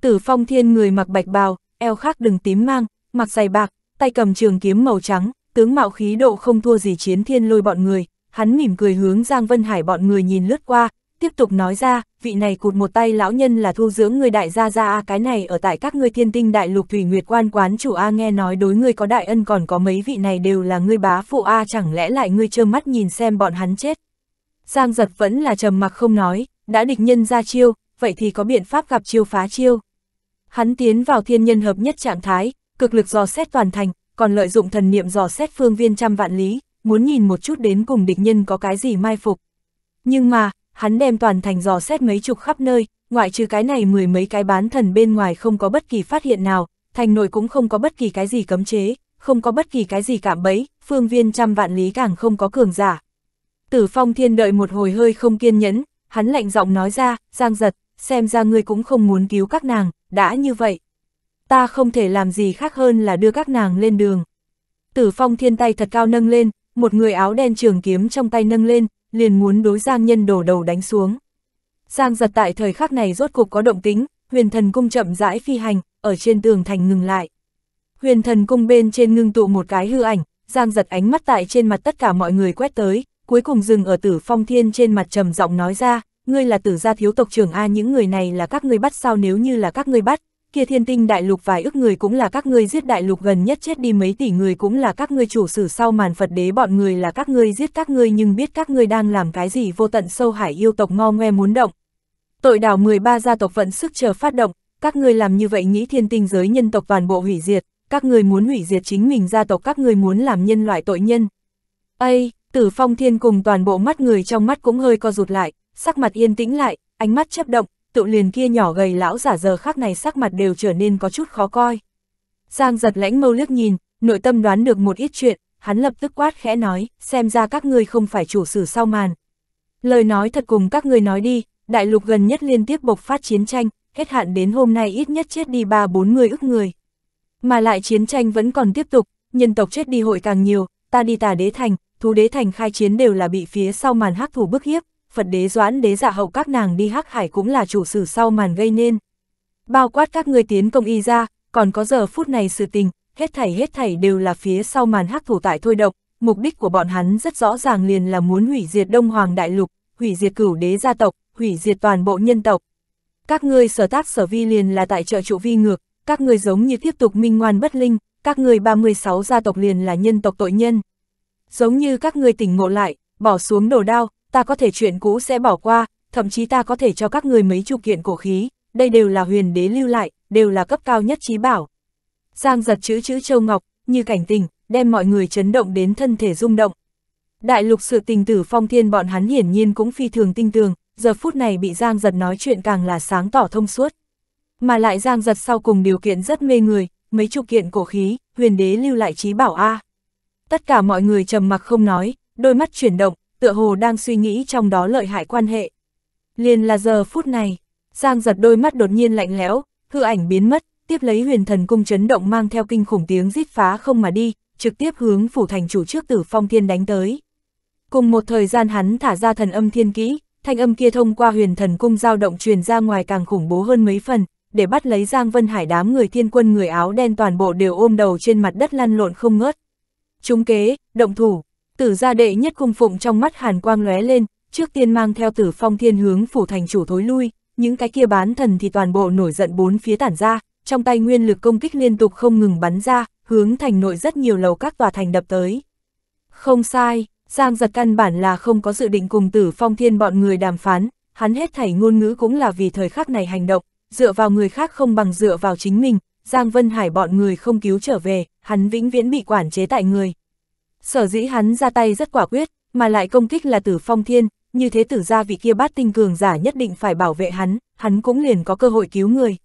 Tử phong thiên người mặc bạch bào, eo khác đừng tím mang, mặc giày bạc, tay cầm trường kiếm màu trắng, tướng mạo khí độ không thua gì chiến thiên lôi bọn người, hắn mỉm cười hướng Giang Vân Hải bọn người nhìn lướt qua, tiếp tục nói ra, vị này cụt một tay lão nhân là thu dưỡng người đại gia gia A cái này ở tại các ngươi thiên tinh đại lục thủy nguyệt quan quán chủ A nghe nói đối ngươi có đại ân còn có mấy vị này đều là ngươi bá phụ A chẳng lẽ lại ngươi trơ mắt nhìn xem bọn hắn chết. Giang giật vẫn là trầm mặc không nói, đã địch nhân ra chiêu, vậy thì có biện pháp gặp chiêu phá chiêu. Hắn tiến vào thiên nhân hợp nhất trạng thái, cực lực dò xét toàn thành, còn lợi dụng thần niệm dò xét phương viên trăm vạn lý, muốn nhìn một chút đến cùng địch nhân có cái gì mai phục. Nhưng mà, hắn đem toàn thành dò xét mấy chục khắp nơi, ngoại trừ cái này mười mấy cái bán thần bên ngoài không có bất kỳ phát hiện nào, thành nội cũng không có bất kỳ cái gì cấm chế, không có bất kỳ cái gì cảm bẫy, phương viên trăm vạn lý càng không có cường giả. Tử Phong Thiên đợi một hồi hơi không kiên nhẫn, hắn lạnh giọng nói ra, Giang giật, xem ra ngươi cũng không muốn cứu các nàng, đã như vậy. Ta không thể làm gì khác hơn là đưa các nàng lên đường. Tử phong thiên tay thật cao nâng lên, một người áo đen trường kiếm trong tay nâng lên, liền muốn đối Giang nhân đổ đầu đánh xuống. Giang giật tại thời khắc này rốt cục có động tính, huyền thần cung chậm rãi phi hành, ở trên tường thành ngừng lại. Huyền thần cung bên trên ngưng tụ một cái hư ảnh, Giang giật ánh mắt tại trên mặt tất cả mọi người quét tới, cuối cùng dừng ở tử phong thiên trên mặt trầm giọng nói ra, ngươi là tử gia thiếu tộc trưởng A những người này là các ngươi bắt sao nếu như là các ngươi bắt, kia thiên tinh đại lục vài ước người cũng là các ngươi giết đại lục gần nhất chết đi mấy tỷ người cũng là các ngươi chủ sử sau màn Phật đế bọn người là các ngươi giết các ngươi nhưng biết các ngươi đang làm cái gì vô tận sâu hải yêu tộc ngo ngoe muốn động. Tội đảo 13 gia tộc vận sức chờ phát động, các ngươi làm như vậy nghĩ thiên tinh giới nhân tộc toàn bộ hủy diệt, các ngươi muốn hủy diệt chính mình gia tộc các ngươi muốn làm nhân loại tội nhân. Ây, Tử Phong Thiên cùng toàn bộ mắt người trong mắt cũng hơi co rụt lại, sắc mặt yên tĩnh lại, ánh mắt chấp động, Tự liền kia nhỏ gầy lão giả giờ khác này sắc mặt đều trở nên có chút khó coi. Giang giật lãnh mâu liếc nhìn, nội tâm đoán được một ít chuyện, hắn lập tức quát khẽ nói, xem ra các ngươi không phải chủ sử sau màn. Lời nói thật cùng các ngươi nói đi, đại lục gần nhất liên tiếp bộc phát chiến tranh, hết hạn đến hôm nay ít nhất chết đi 3-4 người ức người. Mà lại chiến tranh vẫn còn tiếp tục, nhân tộc chết đi hội càng nhiều, ta đi tà đế thành, thú đế thành khai chiến đều là bị phía sau màn hắc thủ bức hiếp, Phật đế doãn đế dạ hậu các nàng đi hắc hải cũng là chủ sử sau màn gây nên. Bao quát các ngươi tiến công y ra, còn có giờ phút này sự tình, hết thảy hết thảy đều là phía sau màn hắc thủ tại thôi độc, mục đích của bọn hắn rất rõ ràng liền là muốn hủy diệt Đông Hoàng Đại Lục, hủy diệt cửu đế gia tộc, hủy diệt toàn bộ nhân tộc. Các ngươi sở tác sở vi liền là tại trợ trụ vi ngược, các ngươi giống như tiếp tục minh ngoan bất linh, các ngươi 36 gia tộc liền là nhân tộc tội nhân giống như các ngươi tỉnh ngộ lại, bỏ xuống đồ đao, ta có thể chuyện cũ sẽ bỏ qua, thậm chí ta có thể cho các người mấy chục kiện cổ khí, đây đều là huyền đế lưu lại, đều là cấp cao nhất trí bảo. Giang giật chữ chữ châu ngọc, như cảnh tình, đem mọi người chấn động đến thân thể rung động. Đại lục sự tình tử phong thiên bọn hắn hiển nhiên cũng phi thường tinh tường, giờ phút này bị Giang giật nói chuyện càng là sáng tỏ thông suốt. Mà lại Giang giật sau cùng điều kiện rất mê người, mấy chục kiện cổ khí, huyền đế lưu lại trí bảo A. Tất cả mọi người trầm mặc không nói, đôi mắt chuyển động, tựa hồ đang suy nghĩ trong đó lợi hại quan hệ. Liền là giờ phút này, Giang giật đôi mắt đột nhiên lạnh lẽo, hư ảnh biến mất, tiếp lấy huyền thần cung chấn động mang theo kinh khủng tiếng rít phá không mà đi, trực tiếp hướng phủ thành chủ trước tử phong thiên đánh tới. Cùng một thời gian hắn thả ra thần âm thiên kỹ, thanh âm kia thông qua huyền thần cung dao động truyền ra ngoài càng khủng bố hơn mấy phần, để bắt lấy Giang Vân Hải đám người thiên quân người áo đen toàn bộ đều ôm đầu trên mặt đất lăn lộn không ngớt, Trung kế, động thủ, tử gia đệ nhất cung phụng trong mắt hàn quang lóe lên, trước tiên mang theo tử phong thiên hướng phủ thành chủ thối lui, những cái kia bán thần thì toàn bộ nổi giận bốn phía tản ra, trong tay nguyên lực công kích liên tục không ngừng bắn ra, hướng thành nội rất nhiều lầu các tòa thành đập tới. Không sai, Giang giật căn bản là không có dự định cùng tử phong thiên bọn người đàm phán, hắn hết thảy ngôn ngữ cũng là vì thời khắc này hành động, dựa vào người khác không bằng dựa vào chính mình, Giang Vân Hải bọn người không cứu trở về, hắn vĩnh viễn bị quản chế tại người. Sở dĩ hắn ra tay rất quả quyết, mà lại công kích là tử phong thiên, như thế tử gia vị kia bát tinh cường giả nhất định phải bảo vệ hắn, hắn cũng liền có cơ hội cứu người.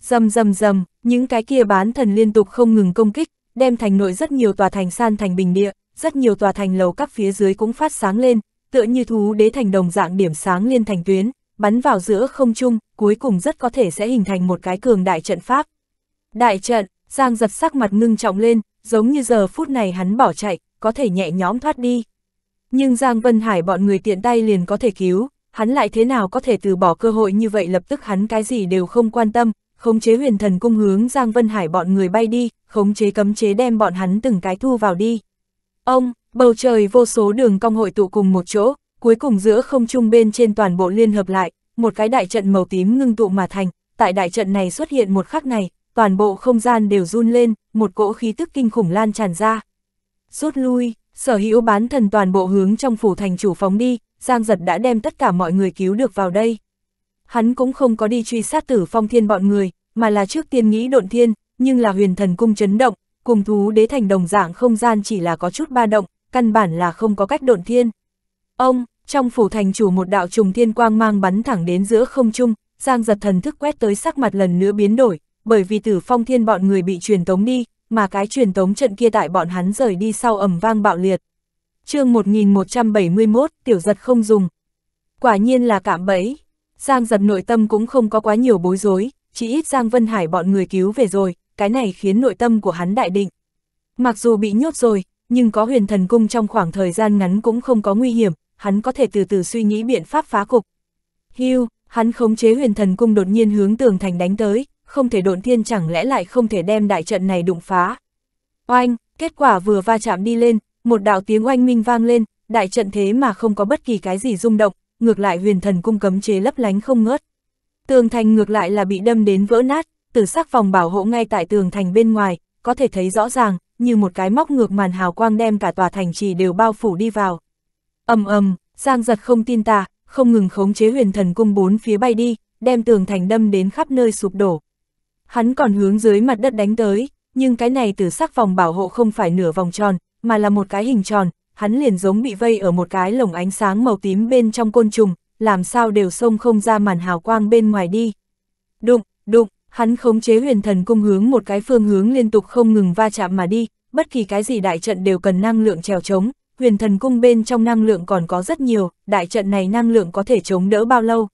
Dầm dầm dầm, những cái kia bán thần liên tục không ngừng công kích, đem thành nội rất nhiều tòa thành san thành bình địa, rất nhiều tòa thành lầu các phía dưới cũng phát sáng lên, tựa như thú đế thành đồng dạng điểm sáng liên thành tuyến, bắn vào giữa không trung, cuối cùng rất có thể sẽ hình thành một cái cường đại trận pháp. Đại trận, Giang giật sắc mặt ngưng trọng lên, giống như giờ phút này hắn bỏ chạy, có thể nhẹ nhõm thoát đi. Nhưng Giang Vân Hải bọn người tiện tay liền có thể cứu, hắn lại thế nào có thể từ bỏ cơ hội như vậy lập tức hắn cái gì đều không quan tâm, khống chế huyền thần cung hướng Giang Vân Hải bọn người bay đi, khống chế cấm chế đem bọn hắn từng cái thu vào đi. Ông, bầu trời vô số đường cong hội tụ cùng một chỗ, cuối cùng giữa không trung bên trên toàn bộ liên hợp lại, một cái đại trận màu tím ngưng tụ mà thành, tại đại trận này xuất hiện một khắc này, toàn bộ không gian đều run lên, một cỗ khí tức kinh khủng lan tràn ra. Rút lui, sở hữu bán thần toàn bộ hướng trong phủ thành chủ phóng đi, Giang Giật đã đem tất cả mọi người cứu được vào đây. Hắn cũng không có đi truy sát tử phong thiên bọn người, mà là trước tiên nghĩ độn thiên, nhưng là huyền thần cung chấn động, cùng thú đế thành đồng dạng không gian chỉ là có chút ba động, căn bản là không có cách độn thiên. Ông, trong phủ thành chủ một đạo trùng thiên quang mang bắn thẳng đến giữa không trung, Giang giật thần thức quét tới sắc mặt lần nữa biến đổi, bởi vì tử phong thiên bọn người bị truyền tống đi, mà cái truyền tống trận kia tại bọn hắn rời đi sau ẩm vang bạo liệt. chương 1171, tiểu giật không dùng. Quả nhiên là cảm bẫy. Giang giật nội tâm cũng không có quá nhiều bối rối, chỉ ít Giang Vân Hải bọn người cứu về rồi, cái này khiến nội tâm của hắn đại định. Mặc dù bị nhốt rồi, nhưng có huyền thần cung trong khoảng thời gian ngắn cũng không có nguy hiểm, hắn có thể từ từ suy nghĩ biện pháp phá cục. Hưu, hắn khống chế huyền thần cung đột nhiên hướng tường thành đánh tới, không thể độn thiên chẳng lẽ lại không thể đem đại trận này đụng phá. Oanh, kết quả vừa va chạm đi lên, một đạo tiếng oanh minh vang lên, đại trận thế mà không có bất kỳ cái gì rung động, ngược lại huyền thần cung cấm chế lấp lánh không ngớt. Tường thành ngược lại là bị đâm đến vỡ nát, từ sắc phòng bảo hộ ngay tại tường thành bên ngoài, có thể thấy rõ ràng, như một cái móc ngược màn hào quang đem cả tòa thành trì đều bao phủ đi vào. ầm ầm, Giang giật không tin tà, không ngừng khống chế huyền thần cung bốn phía bay đi, đem tường thành đâm đến khắp nơi sụp đổ. Hắn còn hướng dưới mặt đất đánh tới, nhưng cái này tử sắc vòng bảo hộ không phải nửa vòng tròn, mà là một cái hình tròn, hắn liền giống bị vây ở một cái lồng ánh sáng màu tím bên trong côn trùng, làm sao đều xông không ra màn hào quang bên ngoài đi. Đụng, đụng, hắn khống chế huyền thần cung hướng một cái phương hướng liên tục không ngừng va chạm mà đi, bất kỳ cái gì đại trận đều cần năng lượng trèo trống, huyền thần cung bên trong năng lượng còn có rất nhiều, đại trận này năng lượng có thể chống đỡ bao lâu.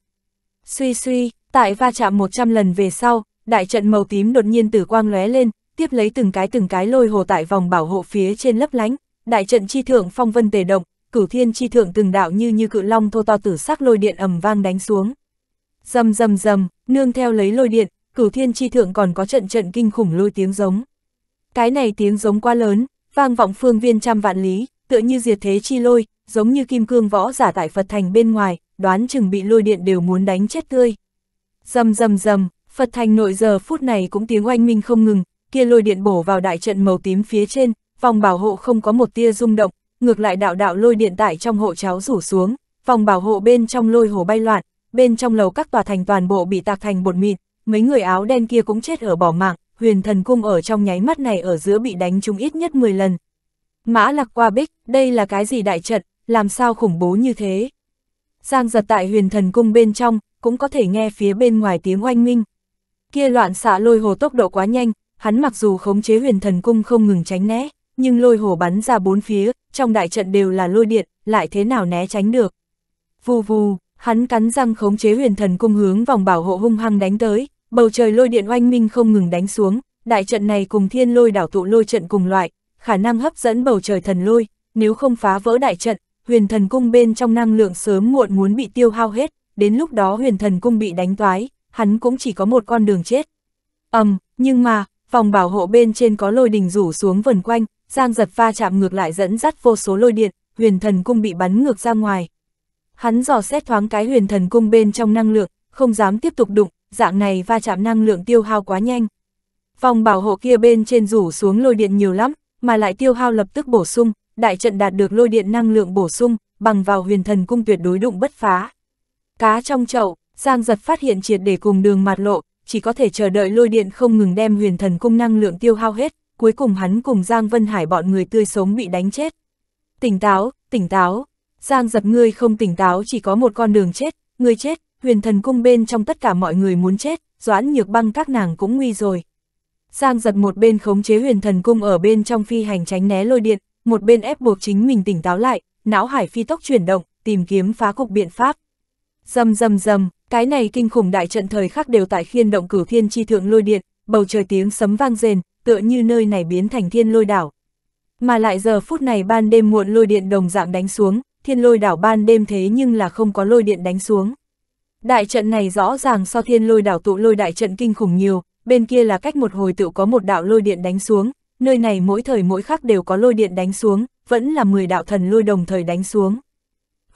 Suy suy, tại va chạm 100 lần về sau, đại trận màu tím đột nhiên từ quang lóe lên, tiếp lấy từng cái từng cái lôi hồ tại vòng bảo hộ phía trên lấp lánh, đại trận chi thượng phong vân tề động, cửu thiên chi thượng từng đạo như như cự long thô to tử sắc lôi điện ầm vang đánh xuống. Rầm rầm rầm, nương theo lấy lôi điện, cửu thiên chi thượng còn có trận trận kinh khủng lôi tiếng giống. Cái này tiếng giống quá lớn, vang vọng phương viên trăm vạn lý, tựa như diệt thế chi lôi, giống như kim cương võ giả tại Phật thành bên ngoài, đoán chừng bị lôi điện đều muốn đánh chết tươi. Rầm rầm rầm, Phật thành nội giờ phút này cũng tiếng oanh minh không ngừng, kia lôi điện bổ vào đại trận màu tím phía trên, vòng bảo hộ không có một tia rung động, ngược lại đạo đạo lôi điện tại trong hộ cháo rủ xuống, vòng bảo hộ bên trong lôi hồ bay loạn, bên trong lầu các tòa thành toàn bộ bị tạc thành bột mịn, mấy người áo đen kia cũng chết ở bỏ mạng, huyền thần cung ở trong nháy mắt này ở giữa bị đánh trúng ít nhất 10 lần. Mã lạc qua bích, đây là cái gì đại trận, làm sao khủng bố như thế? Giang giật tại huyền thần cung bên trong, cũng có thể nghe phía bên ngoài tiếng oanh minh. Kia loạn xạ lôi hồ tốc độ quá nhanh, hắn mặc dù khống chế huyền thần cung không ngừng tránh né, nhưng lôi hồ bắn ra bốn phía, trong đại trận đều là lôi điện, lại thế nào né tránh được. Vù vù, hắn cắn răng khống chế huyền thần cung hướng vòng bảo hộ hung hăng đánh tới, bầu trời lôi điện oanh minh không ngừng đánh xuống, đại trận này cùng thiên lôi đảo tụ lôi trận cùng loại, khả năng hấp dẫn bầu trời thần lôi, nếu không phá vỡ đại trận, huyền thần cung bên trong năng lượng sớm muộn muốn bị tiêu hao hết, đến lúc đó huyền thần cung bị đánh toái, hắn cũng chỉ có một con đường chết. ầm, um, nhưng mà, phòng bảo hộ bên trên có lôi đình rủ xuống vần quanh, Giang giật va chạm ngược lại dẫn dắt vô số lôi điện, huyền thần cung bị bắn ngược ra ngoài. Hắn dò xét thoáng cái huyền thần cung bên trong năng lượng, không dám tiếp tục đụng, dạng này va chạm năng lượng tiêu hao quá nhanh. Vòng bảo hộ kia bên trên rủ xuống lôi điện nhiều lắm, mà lại tiêu hao lập tức bổ sung, đại trận đạt được lôi điện năng lượng bổ sung, bằng vào huyền thần cung tuyệt đối đụng bất phá. Cá trong chậu, Giang giật phát hiện triệt để cùng đường mặt lộ, chỉ có thể chờ đợi lôi điện không ngừng đem huyền thần cung năng lượng tiêu hao hết, cuối cùng hắn cùng Giang Vân Hải bọn người tươi sống bị đánh chết. Tỉnh táo, tỉnh táo, Giang giật ngươi không tỉnh táo chỉ có một con đường chết, ngươi chết, huyền thần cung bên trong tất cả mọi người muốn chết, doãn nhược băng các nàng cũng nguy rồi. Giang giật một bên khống chế huyền thần cung ở bên trong phi hành tránh né lôi điện, một bên ép buộc chính mình tỉnh táo lại, não hải phi tốc chuyển động, tìm kiếm phá cục biện pháp. Dầm dầm dầm, cái này kinh khủng đại trận thời khắc đều tại khiên động cửu thiên chi thượng lôi điện, bầu trời tiếng sấm vang rền, tựa như nơi này biến thành thiên lôi đảo. Mà lại giờ phút này ban đêm muộn lôi điện đồng dạng đánh xuống, thiên lôi đảo ban đêm thế nhưng là không có lôi điện đánh xuống. Đại trận này rõ ràng so thiên lôi đảo tụ lôi đại trận kinh khủng nhiều, bên kia là cách một hồi tự có một đạo lôi điện đánh xuống, nơi này mỗi thời mỗi khắc đều có lôi điện đánh xuống, vẫn là 10 đạo thần lôi đồng thời đánh xuống.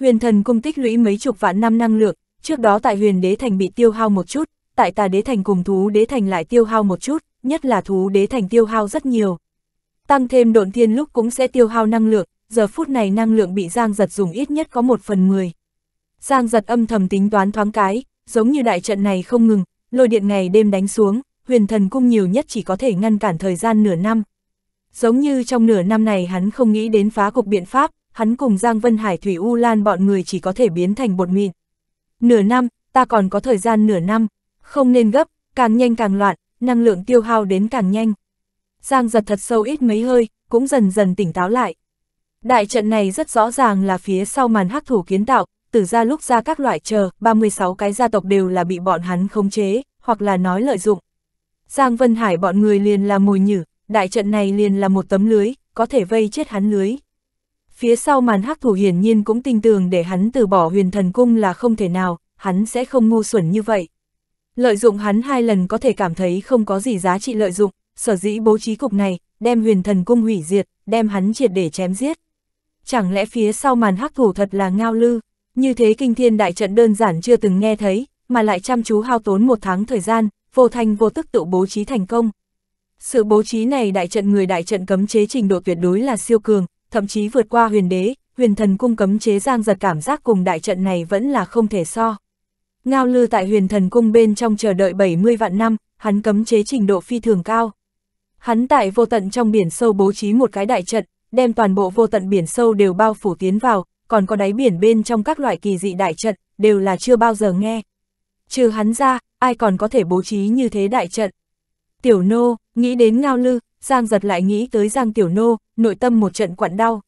Huyền thần cung tích lũy mấy chục vạn năm năng lượng, trước đó tại huyền đế thành bị tiêu hao một chút, tại tà đế thành cùng thú đế thành lại tiêu hao một chút, nhất là thú đế thành tiêu hao rất nhiều. Tăng thêm độn thiên lúc cũng sẽ tiêu hao năng lượng, giờ phút này năng lượng bị Giang Giật dùng ít nhất có một phần mười. Giang Giật âm thầm tính toán thoáng cái, giống như đại trận này không ngừng, lôi điện ngày đêm đánh xuống, huyền thần cung nhiều nhất chỉ có thể ngăn cản thời gian nửa năm. Giống như trong nửa năm này hắn không nghĩ đến phá cục biện pháp, hắn cùng Giang Vân Hải Thủy U Lan bọn người chỉ có thể biến thành bột mịn. Nửa năm, ta còn có thời gian nửa năm, không nên gấp, càng nhanh càng loạn, năng lượng tiêu hao đến càng nhanh. Giang giật thật sâu ít mấy hơi, cũng dần dần tỉnh táo lại. Đại trận này rất rõ ràng là phía sau màn hắc thủ kiến tạo, từ ra lúc ra các loại chờ, 36 cái gia tộc đều là bị bọn hắn khống chế, hoặc là nói lợi dụng. Giang Vân Hải bọn người liền là mồi nhử, đại trận này liền là một tấm lưới, có thể vây chết hắn lưới phía sau màn hắc thủ hiển nhiên cũng tin tưởng để hắn từ bỏ huyền thần cung là không thể nào, hắn sẽ không ngu xuẩn như vậy. Lợi dụng hắn hai lần có thể cảm thấy không có gì giá trị lợi dụng, sở dĩ bố trí cục này, đem huyền thần cung hủy diệt, đem hắn triệt để chém giết. Chẳng lẽ phía sau màn hắc thủ thật là ngao lư, như thế kinh thiên đại trận đơn giản chưa từng nghe thấy, mà lại chăm chú hao tốn một tháng thời gian, vô thành vô tức tự bố trí thành công. Sự bố trí này đại trận người đại trận cấm chế trình độ tuyệt đối là siêu cường, thậm chí vượt qua huyền đế, huyền thần cung cấm chế giang giật cảm giác cùng đại trận này vẫn là không thể so. Ngao lư tại huyền thần cung bên trong chờ đợi 70 vạn năm, hắn cấm chế trình độ phi thường cao. Hắn tại vô tận trong biển sâu bố trí một cái đại trận, đem toàn bộ vô tận biển sâu đều bao phủ tiến vào, còn có đáy biển bên trong các loại kỳ dị đại trận, đều là chưa bao giờ nghe. Trừ hắn ra, ai còn có thể bố trí như thế đại trận. Tiểu nô, nghĩ đến ngao lư, Giang giật lại nghĩ tới Giang Tiểu Nô, nội tâm một trận quặn đau.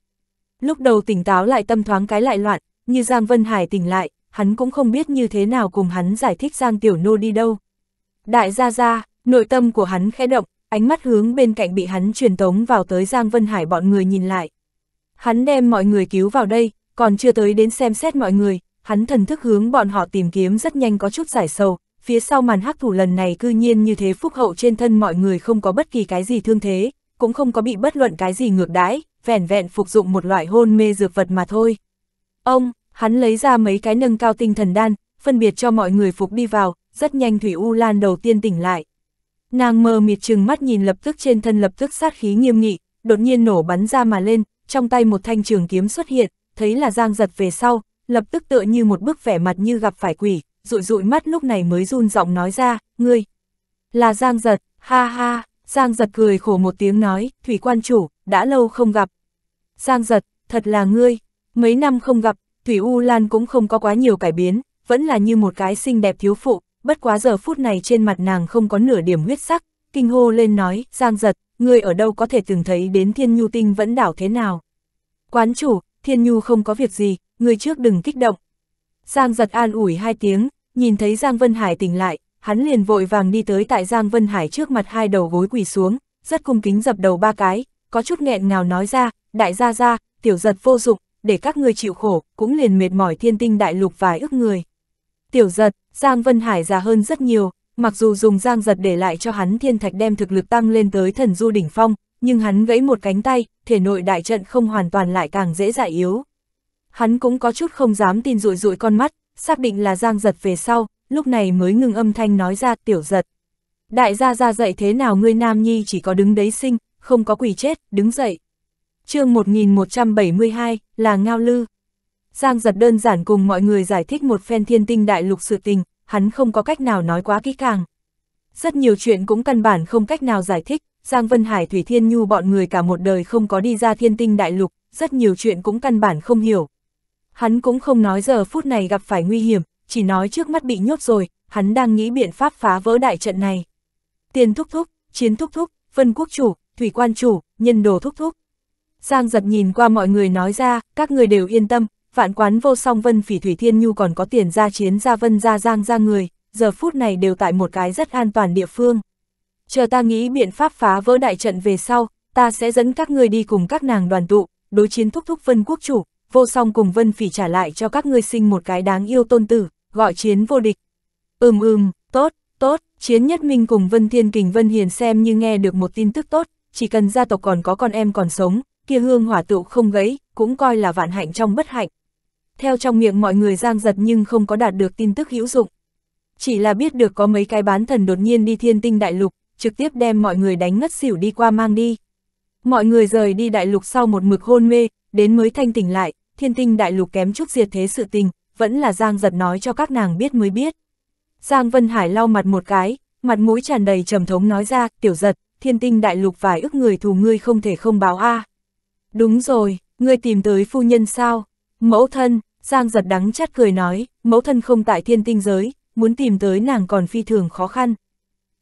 Lúc đầu tỉnh táo lại tâm thoáng cái lại loạn, như Giang Vân Hải tỉnh lại, hắn cũng không biết như thế nào cùng hắn giải thích Giang Tiểu Nô đi đâu. Đại gia gia, nội tâm của hắn khẽ động, ánh mắt hướng bên cạnh bị hắn truyền tống vào tới Giang Vân Hải bọn người nhìn lại. Hắn đem mọi người cứu vào đây, còn chưa tới đến xem xét mọi người, hắn thần thức hướng bọn họ tìm kiếm rất nhanh có chút giải sầu, phía sau màn hắc thủ lần này cư nhiên như thế phúc hậu trên thân mọi người không có bất kỳ cái gì thương thế, cũng không có bị bất luận cái gì ngược đãi, vẻn vẹn phục dụng một loại hôn mê dược vật mà thôi. Ông, hắn lấy ra mấy cái nâng cao tinh thần đan, phân biệt cho mọi người phục đi vào, rất nhanh Thủy U Lan đầu tiên tỉnh lại. Nàng mờ mịt chừng mắt nhìn lập tức trên thân lập tức sát khí nghiêm nghị, đột nhiên nổ bắn ra mà lên, trong tay một thanh trường kiếm xuất hiện, thấy là giang giật về sau, lập tức tựa như một bức vẻ mặt như gặp phải quỷ, rụi rụi mắt lúc này mới run giọng nói ra, ngươi, là Giang Giật, ha ha, Giang Giật cười khổ một tiếng nói, thủy quan chủ, đã lâu không gặp. Giang Giật, thật là ngươi, mấy năm không gặp, Thủy U Lan cũng không có quá nhiều cải biến, vẫn là như một cái xinh đẹp thiếu phụ, bất quá giờ phút này trên mặt nàng không có nửa điểm huyết sắc, kinh hô lên nói, Giang Giật, ngươi ở đâu có thể từng thấy đến Thiên Nhu Tinh vẫn đảo thế nào. Quán chủ, Thiên Nhu không có việc gì, ngươi trước đừng kích động. Giang Giật an ủi hai tiếng, Nhìn thấy Giang Vân Hải tỉnh lại, hắn liền vội vàng đi tới tại Giang Vân Hải trước mặt hai đầu gối quỳ xuống, rất cung kính dập đầu ba cái, có chút nghẹn ngào nói ra, đại gia gia, tiểu giật vô dụng, để các người chịu khổ, cũng liền mệt mỏi thiên tinh đại lục vài ức người. Tiểu giật, Giang Vân Hải già hơn rất nhiều, mặc dù dùng Giang giật để lại cho hắn thiên thạch đem thực lực tăng lên tới thần du đỉnh phong, nhưng hắn gãy một cánh tay, thể nội đại trận không hoàn toàn lại càng dễ dại yếu. Hắn cũng có chút không dám tin rụi rụi con mắt, xác định là giang giật về sau, lúc này mới ngừng âm thanh nói ra tiểu giật. Đại gia ra dậy thế nào ngươi nam nhi chỉ có đứng đấy sinh, không có quỷ chết, đứng dậy. chương 1172, là Ngao Lư. Giang giật đơn giản cùng mọi người giải thích một phen thiên tinh đại lục sự tình, hắn không có cách nào nói quá kỹ càng. Rất nhiều chuyện cũng căn bản không cách nào giải thích, Giang Vân Hải Thủy Thiên Nhu bọn người cả một đời không có đi ra thiên tinh đại lục, rất nhiều chuyện cũng căn bản không hiểu, Hắn cũng không nói giờ phút này gặp phải nguy hiểm, chỉ nói trước mắt bị nhốt rồi, hắn đang nghĩ biện pháp phá vỡ đại trận này. Tiền thúc thúc, chiến thúc thúc, vân quốc chủ, thủy quan chủ, nhân đồ thúc thúc. Giang giật nhìn qua mọi người nói ra, các người đều yên tâm, vạn quán vô song vân phỉ thủy thiên nhu còn có tiền ra chiến ra vân ra giang ra người, giờ phút này đều tại một cái rất an toàn địa phương. Chờ ta nghĩ biện pháp phá vỡ đại trận về sau, ta sẽ dẫn các người đi cùng các nàng đoàn tụ, đối chiến thúc thúc vân quốc chủ, vô song cùng vân phỉ trả lại cho các ngươi sinh một cái đáng yêu tôn tử, gọi chiến vô địch. Ừm ừm, tốt, tốt, chiến nhất minh cùng vân thiên kình vân hiền xem như nghe được một tin tức tốt, chỉ cần gia tộc còn có con em còn sống, kia hương hỏa tựu không gãy, cũng coi là vạn hạnh trong bất hạnh. Theo trong miệng mọi người giang giật nhưng không có đạt được tin tức hữu dụng. Chỉ là biết được có mấy cái bán thần đột nhiên đi thiên tinh đại lục, trực tiếp đem mọi người đánh ngất xỉu đi qua mang đi. Mọi người rời đi đại lục sau một mực hôn mê, đến mới thanh tỉnh lại, thiên tinh đại lục kém chút diệt thế sự tình, vẫn là Giang giật nói cho các nàng biết mới biết. Giang Vân Hải lau mặt một cái, mặt mũi tràn đầy trầm thống nói ra, tiểu giật, thiên tinh đại lục vài ức người thù ngươi không thể không báo a Đúng rồi, ngươi tìm tới phu nhân sao? Mẫu thân, Giang giật đắng chát cười nói, mẫu thân không tại thiên tinh giới, muốn tìm tới nàng còn phi thường khó khăn.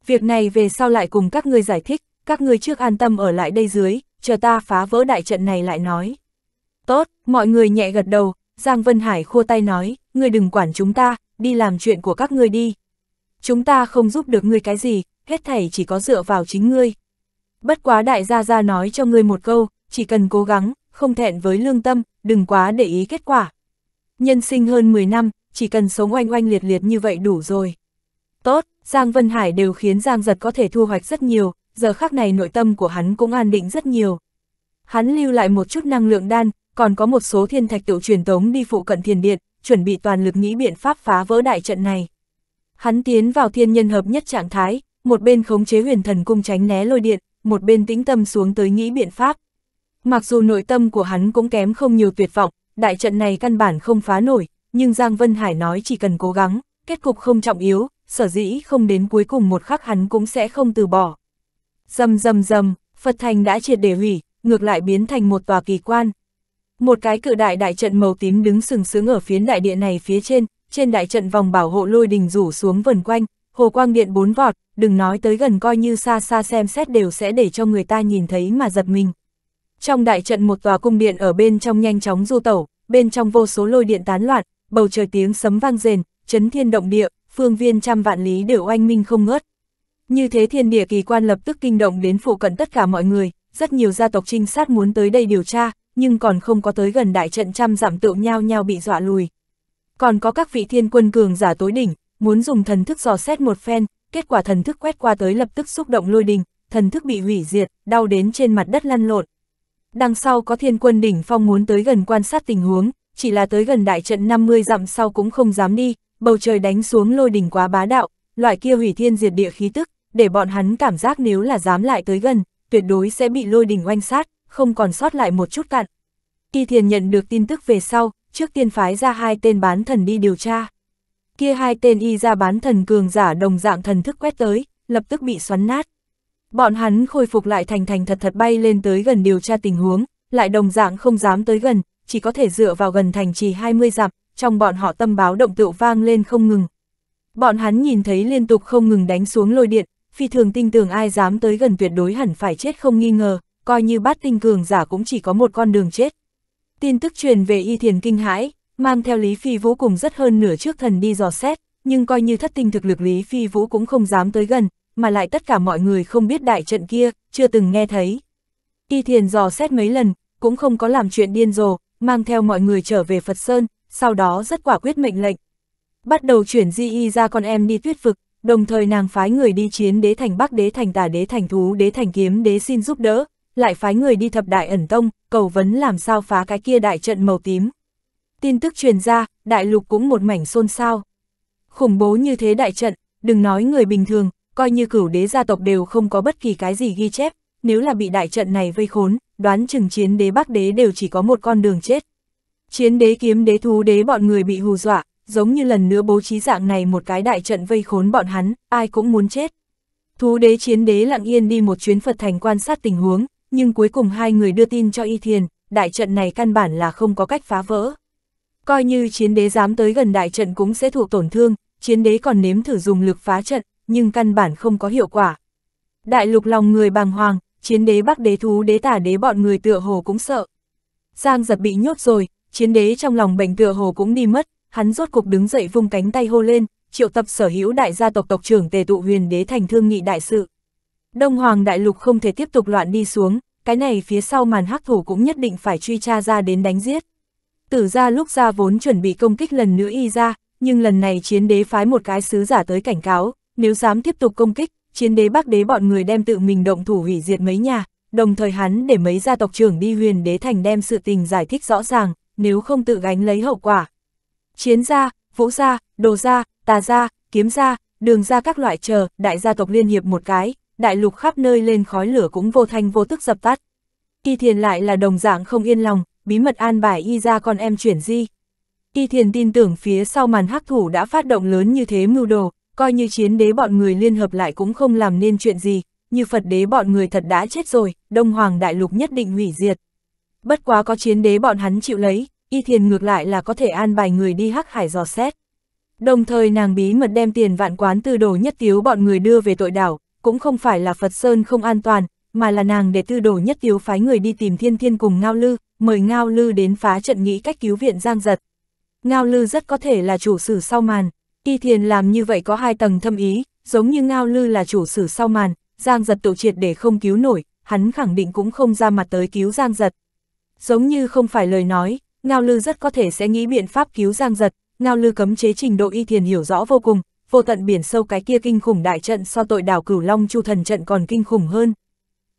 Việc này về sau lại cùng các ngươi giải thích, các ngươi trước an tâm ở lại đây dưới, chờ ta phá vỡ đại trận này lại nói. Tốt, mọi người nhẹ gật đầu, Giang Vân Hải khua tay nói, ngươi đừng quản chúng ta, đi làm chuyện của các ngươi đi. Chúng ta không giúp được ngươi cái gì, hết thảy chỉ có dựa vào chính ngươi. Bất quá đại gia gia nói cho ngươi một câu, chỉ cần cố gắng, không thẹn với lương tâm, đừng quá để ý kết quả. Nhân sinh hơn 10 năm, chỉ cần sống oanh oanh liệt liệt như vậy đủ rồi. Tốt, Giang Vân Hải đều khiến Giang Giật có thể thu hoạch rất nhiều, giờ khắc này nội tâm của hắn cũng an định rất nhiều. Hắn lưu lại một chút năng lượng đan, còn có một số thiên thạch tự truyền tống đi phụ cận thiền điện, chuẩn bị toàn lực nghĩ biện pháp phá vỡ đại trận này. Hắn tiến vào thiên nhân hợp nhất trạng thái, một bên khống chế huyền thần cung tránh né lôi điện, một bên tĩnh tâm xuống tới nghĩ biện pháp. Mặc dù nội tâm của hắn cũng kém không nhiều tuyệt vọng, đại trận này căn bản không phá nổi, nhưng Giang Vân Hải nói chỉ cần cố gắng, kết cục không trọng yếu, sở dĩ không đến cuối cùng một khắc hắn cũng sẽ không từ bỏ. Dầm dầm dầm, Phật Thành đã triệt để hủy, ngược lại biến thành một tòa kỳ quan, một cái cự đại đại trận màu tím đứng sừng sững ở phiến đại địa này phía trên, trên đại trận vòng bảo hộ lôi đình rủ xuống vần quanh, hồ quang điện bốn vọt, đừng nói tới gần coi như xa xa xem xét đều sẽ để cho người ta nhìn thấy mà giật mình. Trong đại trận một tòa cung điện ở bên trong nhanh chóng du tẩu, bên trong vô số lôi điện tán loạn, bầu trời tiếng sấm vang rền, chấn thiên động địa, phương viên trăm vạn lý đều oanh minh không ngớt. Như thế thiên địa kỳ quan lập tức kinh động đến phụ cận tất cả mọi người, rất nhiều gia tộc trinh sát muốn tới đây điều tra, nhưng còn không có tới gần đại trận trăm giảm tựu nhau nhau bị dọa lùi. Còn có các vị thiên quân cường giả tối đỉnh, muốn dùng thần thức dò xét một phen, kết quả thần thức quét qua tới lập tức xúc động lôi đình, thần thức bị hủy diệt, đau đến trên mặt đất lăn lộn. Đằng sau có thiên quân đỉnh phong muốn tới gần quan sát tình huống, chỉ là tới gần đại trận 50 dặm sau cũng không dám đi, bầu trời đánh xuống lôi đỉnh quá bá đạo, loại kia hủy thiên diệt địa khí tức, để bọn hắn cảm giác nếu là dám lại tới gần, tuyệt đối sẽ bị lôi đỉnh oanh sát, không còn sót lại một chút cặn. Kỳ thiền nhận được tin tức về sau, trước tiên phái ra hai tên bán thần đi điều tra. Kia hai tên y ra bán thần cường giả đồng dạng thần thức quét tới, lập tức bị xoắn nát. Bọn hắn khôi phục lại thành thành thật thật bay lên tới gần điều tra tình huống, lại đồng dạng không dám tới gần, chỉ có thể dựa vào gần thành trì 20 dặm, trong bọn họ tâm báo động tựu vang lên không ngừng. Bọn hắn nhìn thấy liên tục không ngừng đánh xuống lôi điện, phi thường tin tưởng ai dám tới gần tuyệt đối hẳn phải chết không nghi ngờ, coi như bát tinh cường giả cũng chỉ có một con đường chết. Tin tức truyền về y thiền kinh hãi, mang theo Lý Phi Vũ cùng rất hơn nửa trước thần đi dò xét, nhưng coi như thất tinh thực lực Lý Phi Vũ cũng không dám tới gần, mà lại tất cả mọi người không biết đại trận kia, chưa từng nghe thấy. Y thiền dò xét mấy lần, cũng không có làm chuyện điên rồ, mang theo mọi người trở về Phật Sơn, sau đó rất quả quyết mệnh lệnh. Bắt đầu chuyển di y ra con em đi tuyết vực, đồng thời nàng phái người đi chiến đế thành bắc đế thành tả đế thành thú đế thành kiếm đế xin giúp đỡ, lại phái người đi thập đại ẩn tông, cầu vấn làm sao phá cái kia đại trận màu tím. Tin tức truyền ra, đại lục cũng một mảnh xôn xao. Khủng bố như thế đại trận, đừng nói người bình thường, coi như cửu đế gia tộc đều không có bất kỳ cái gì ghi chép, nếu là bị đại trận này vây khốn, đoán chừng chiến đế bắc đế đều chỉ có một con đường chết. Chiến đế kiếm đế thú đế bọn người bị hù dọa, giống như lần nữa bố trí dạng này một cái đại trận vây khốn bọn hắn, ai cũng muốn chết. Thú đế chiến đế lặng yên đi một chuyến Phật thành quan sát tình huống, nhưng cuối cùng hai người đưa tin cho Y Thiền, đại trận này căn bản là không có cách phá vỡ. Coi như chiến đế dám tới gần đại trận cũng sẽ thuộc tổn thương, chiến đế còn nếm thử dùng lực phá trận, nhưng căn bản không có hiệu quả. Đại lục lòng người bàng hoàng, chiến đế bắc đế thú đế tả đế bọn người tựa hồ cũng sợ. Giang giật bị nhốt rồi, chiến đế trong lòng bệnh tựa hồ cũng đi mất, hắn rốt cục đứng dậy vung cánh tay hô lên, triệu tập sở hữu đại gia tộc tộc trưởng tề tụ huyền đế thành thương nghị đại sự. Đông Hoàng đại lục không thể tiếp tục loạn đi xuống, cái này phía sau màn hắc thủ cũng nhất định phải truy tra ra đến đánh giết. Tử ra lúc ra vốn chuẩn bị công kích lần nữa y ra, nhưng lần này chiến đế phái một cái sứ giả tới cảnh cáo, nếu dám tiếp tục công kích, chiến đế bắc đế bọn người đem tự mình động thủ hủy diệt mấy nhà, đồng thời hắn để mấy gia tộc trưởng đi huyền đế thành đem sự tình giải thích rõ ràng, nếu không tự gánh lấy hậu quả. Chiến gia, vũ gia, đồ gia, tà gia, kiếm gia, đường gia các loại chờ, đại gia tộc liên hiệp một cái, đại lục khắp nơi lên khói lửa cũng vô thanh vô tức dập tắt. Y thiền lại là đồng dạng không yên lòng, bí mật an bài y ra con em chuyển di. Y thiền tin tưởng phía sau màn hắc thủ đã phát động lớn như thế mưu đồ, coi như chiến đế bọn người liên hợp lại cũng không làm nên chuyện gì, như Phật đế bọn người thật đã chết rồi, Đông Hoàng Đại Lục nhất định hủy diệt. Bất quá có chiến đế bọn hắn chịu lấy, y thiền ngược lại là có thể an bài người đi hắc hải dò xét. Đồng thời nàng bí mật đem tiền vạn quán từ đồ nhất tiếu bọn người đưa về tội đảo, cũng không phải là Phật Sơn không an toàn, mà là nàng để tư đồ nhất tiếu phái người đi tìm thiên thiên cùng Ngao Lư, mời Ngao Lư đến phá trận nghĩ cách cứu viện Giang Giật. Ngao Lư rất có thể là chủ sử sau màn, y thiền làm như vậy có hai tầng thâm ý, giống như Ngao Lư là chủ sử sau màn, Giang Giật tổ triệt để không cứu nổi, hắn khẳng định cũng không ra mặt tới cứu Giang Giật. Giống như không phải lời nói, Ngao Lư rất có thể sẽ nghĩ biện pháp cứu Giang Giật, Ngao Lư cấm chế trình độ y thiền hiểu rõ vô cùng, vô tận biển sâu cái kia kinh khủng đại trận so tội đảo cửu long chu thần trận còn kinh khủng hơn.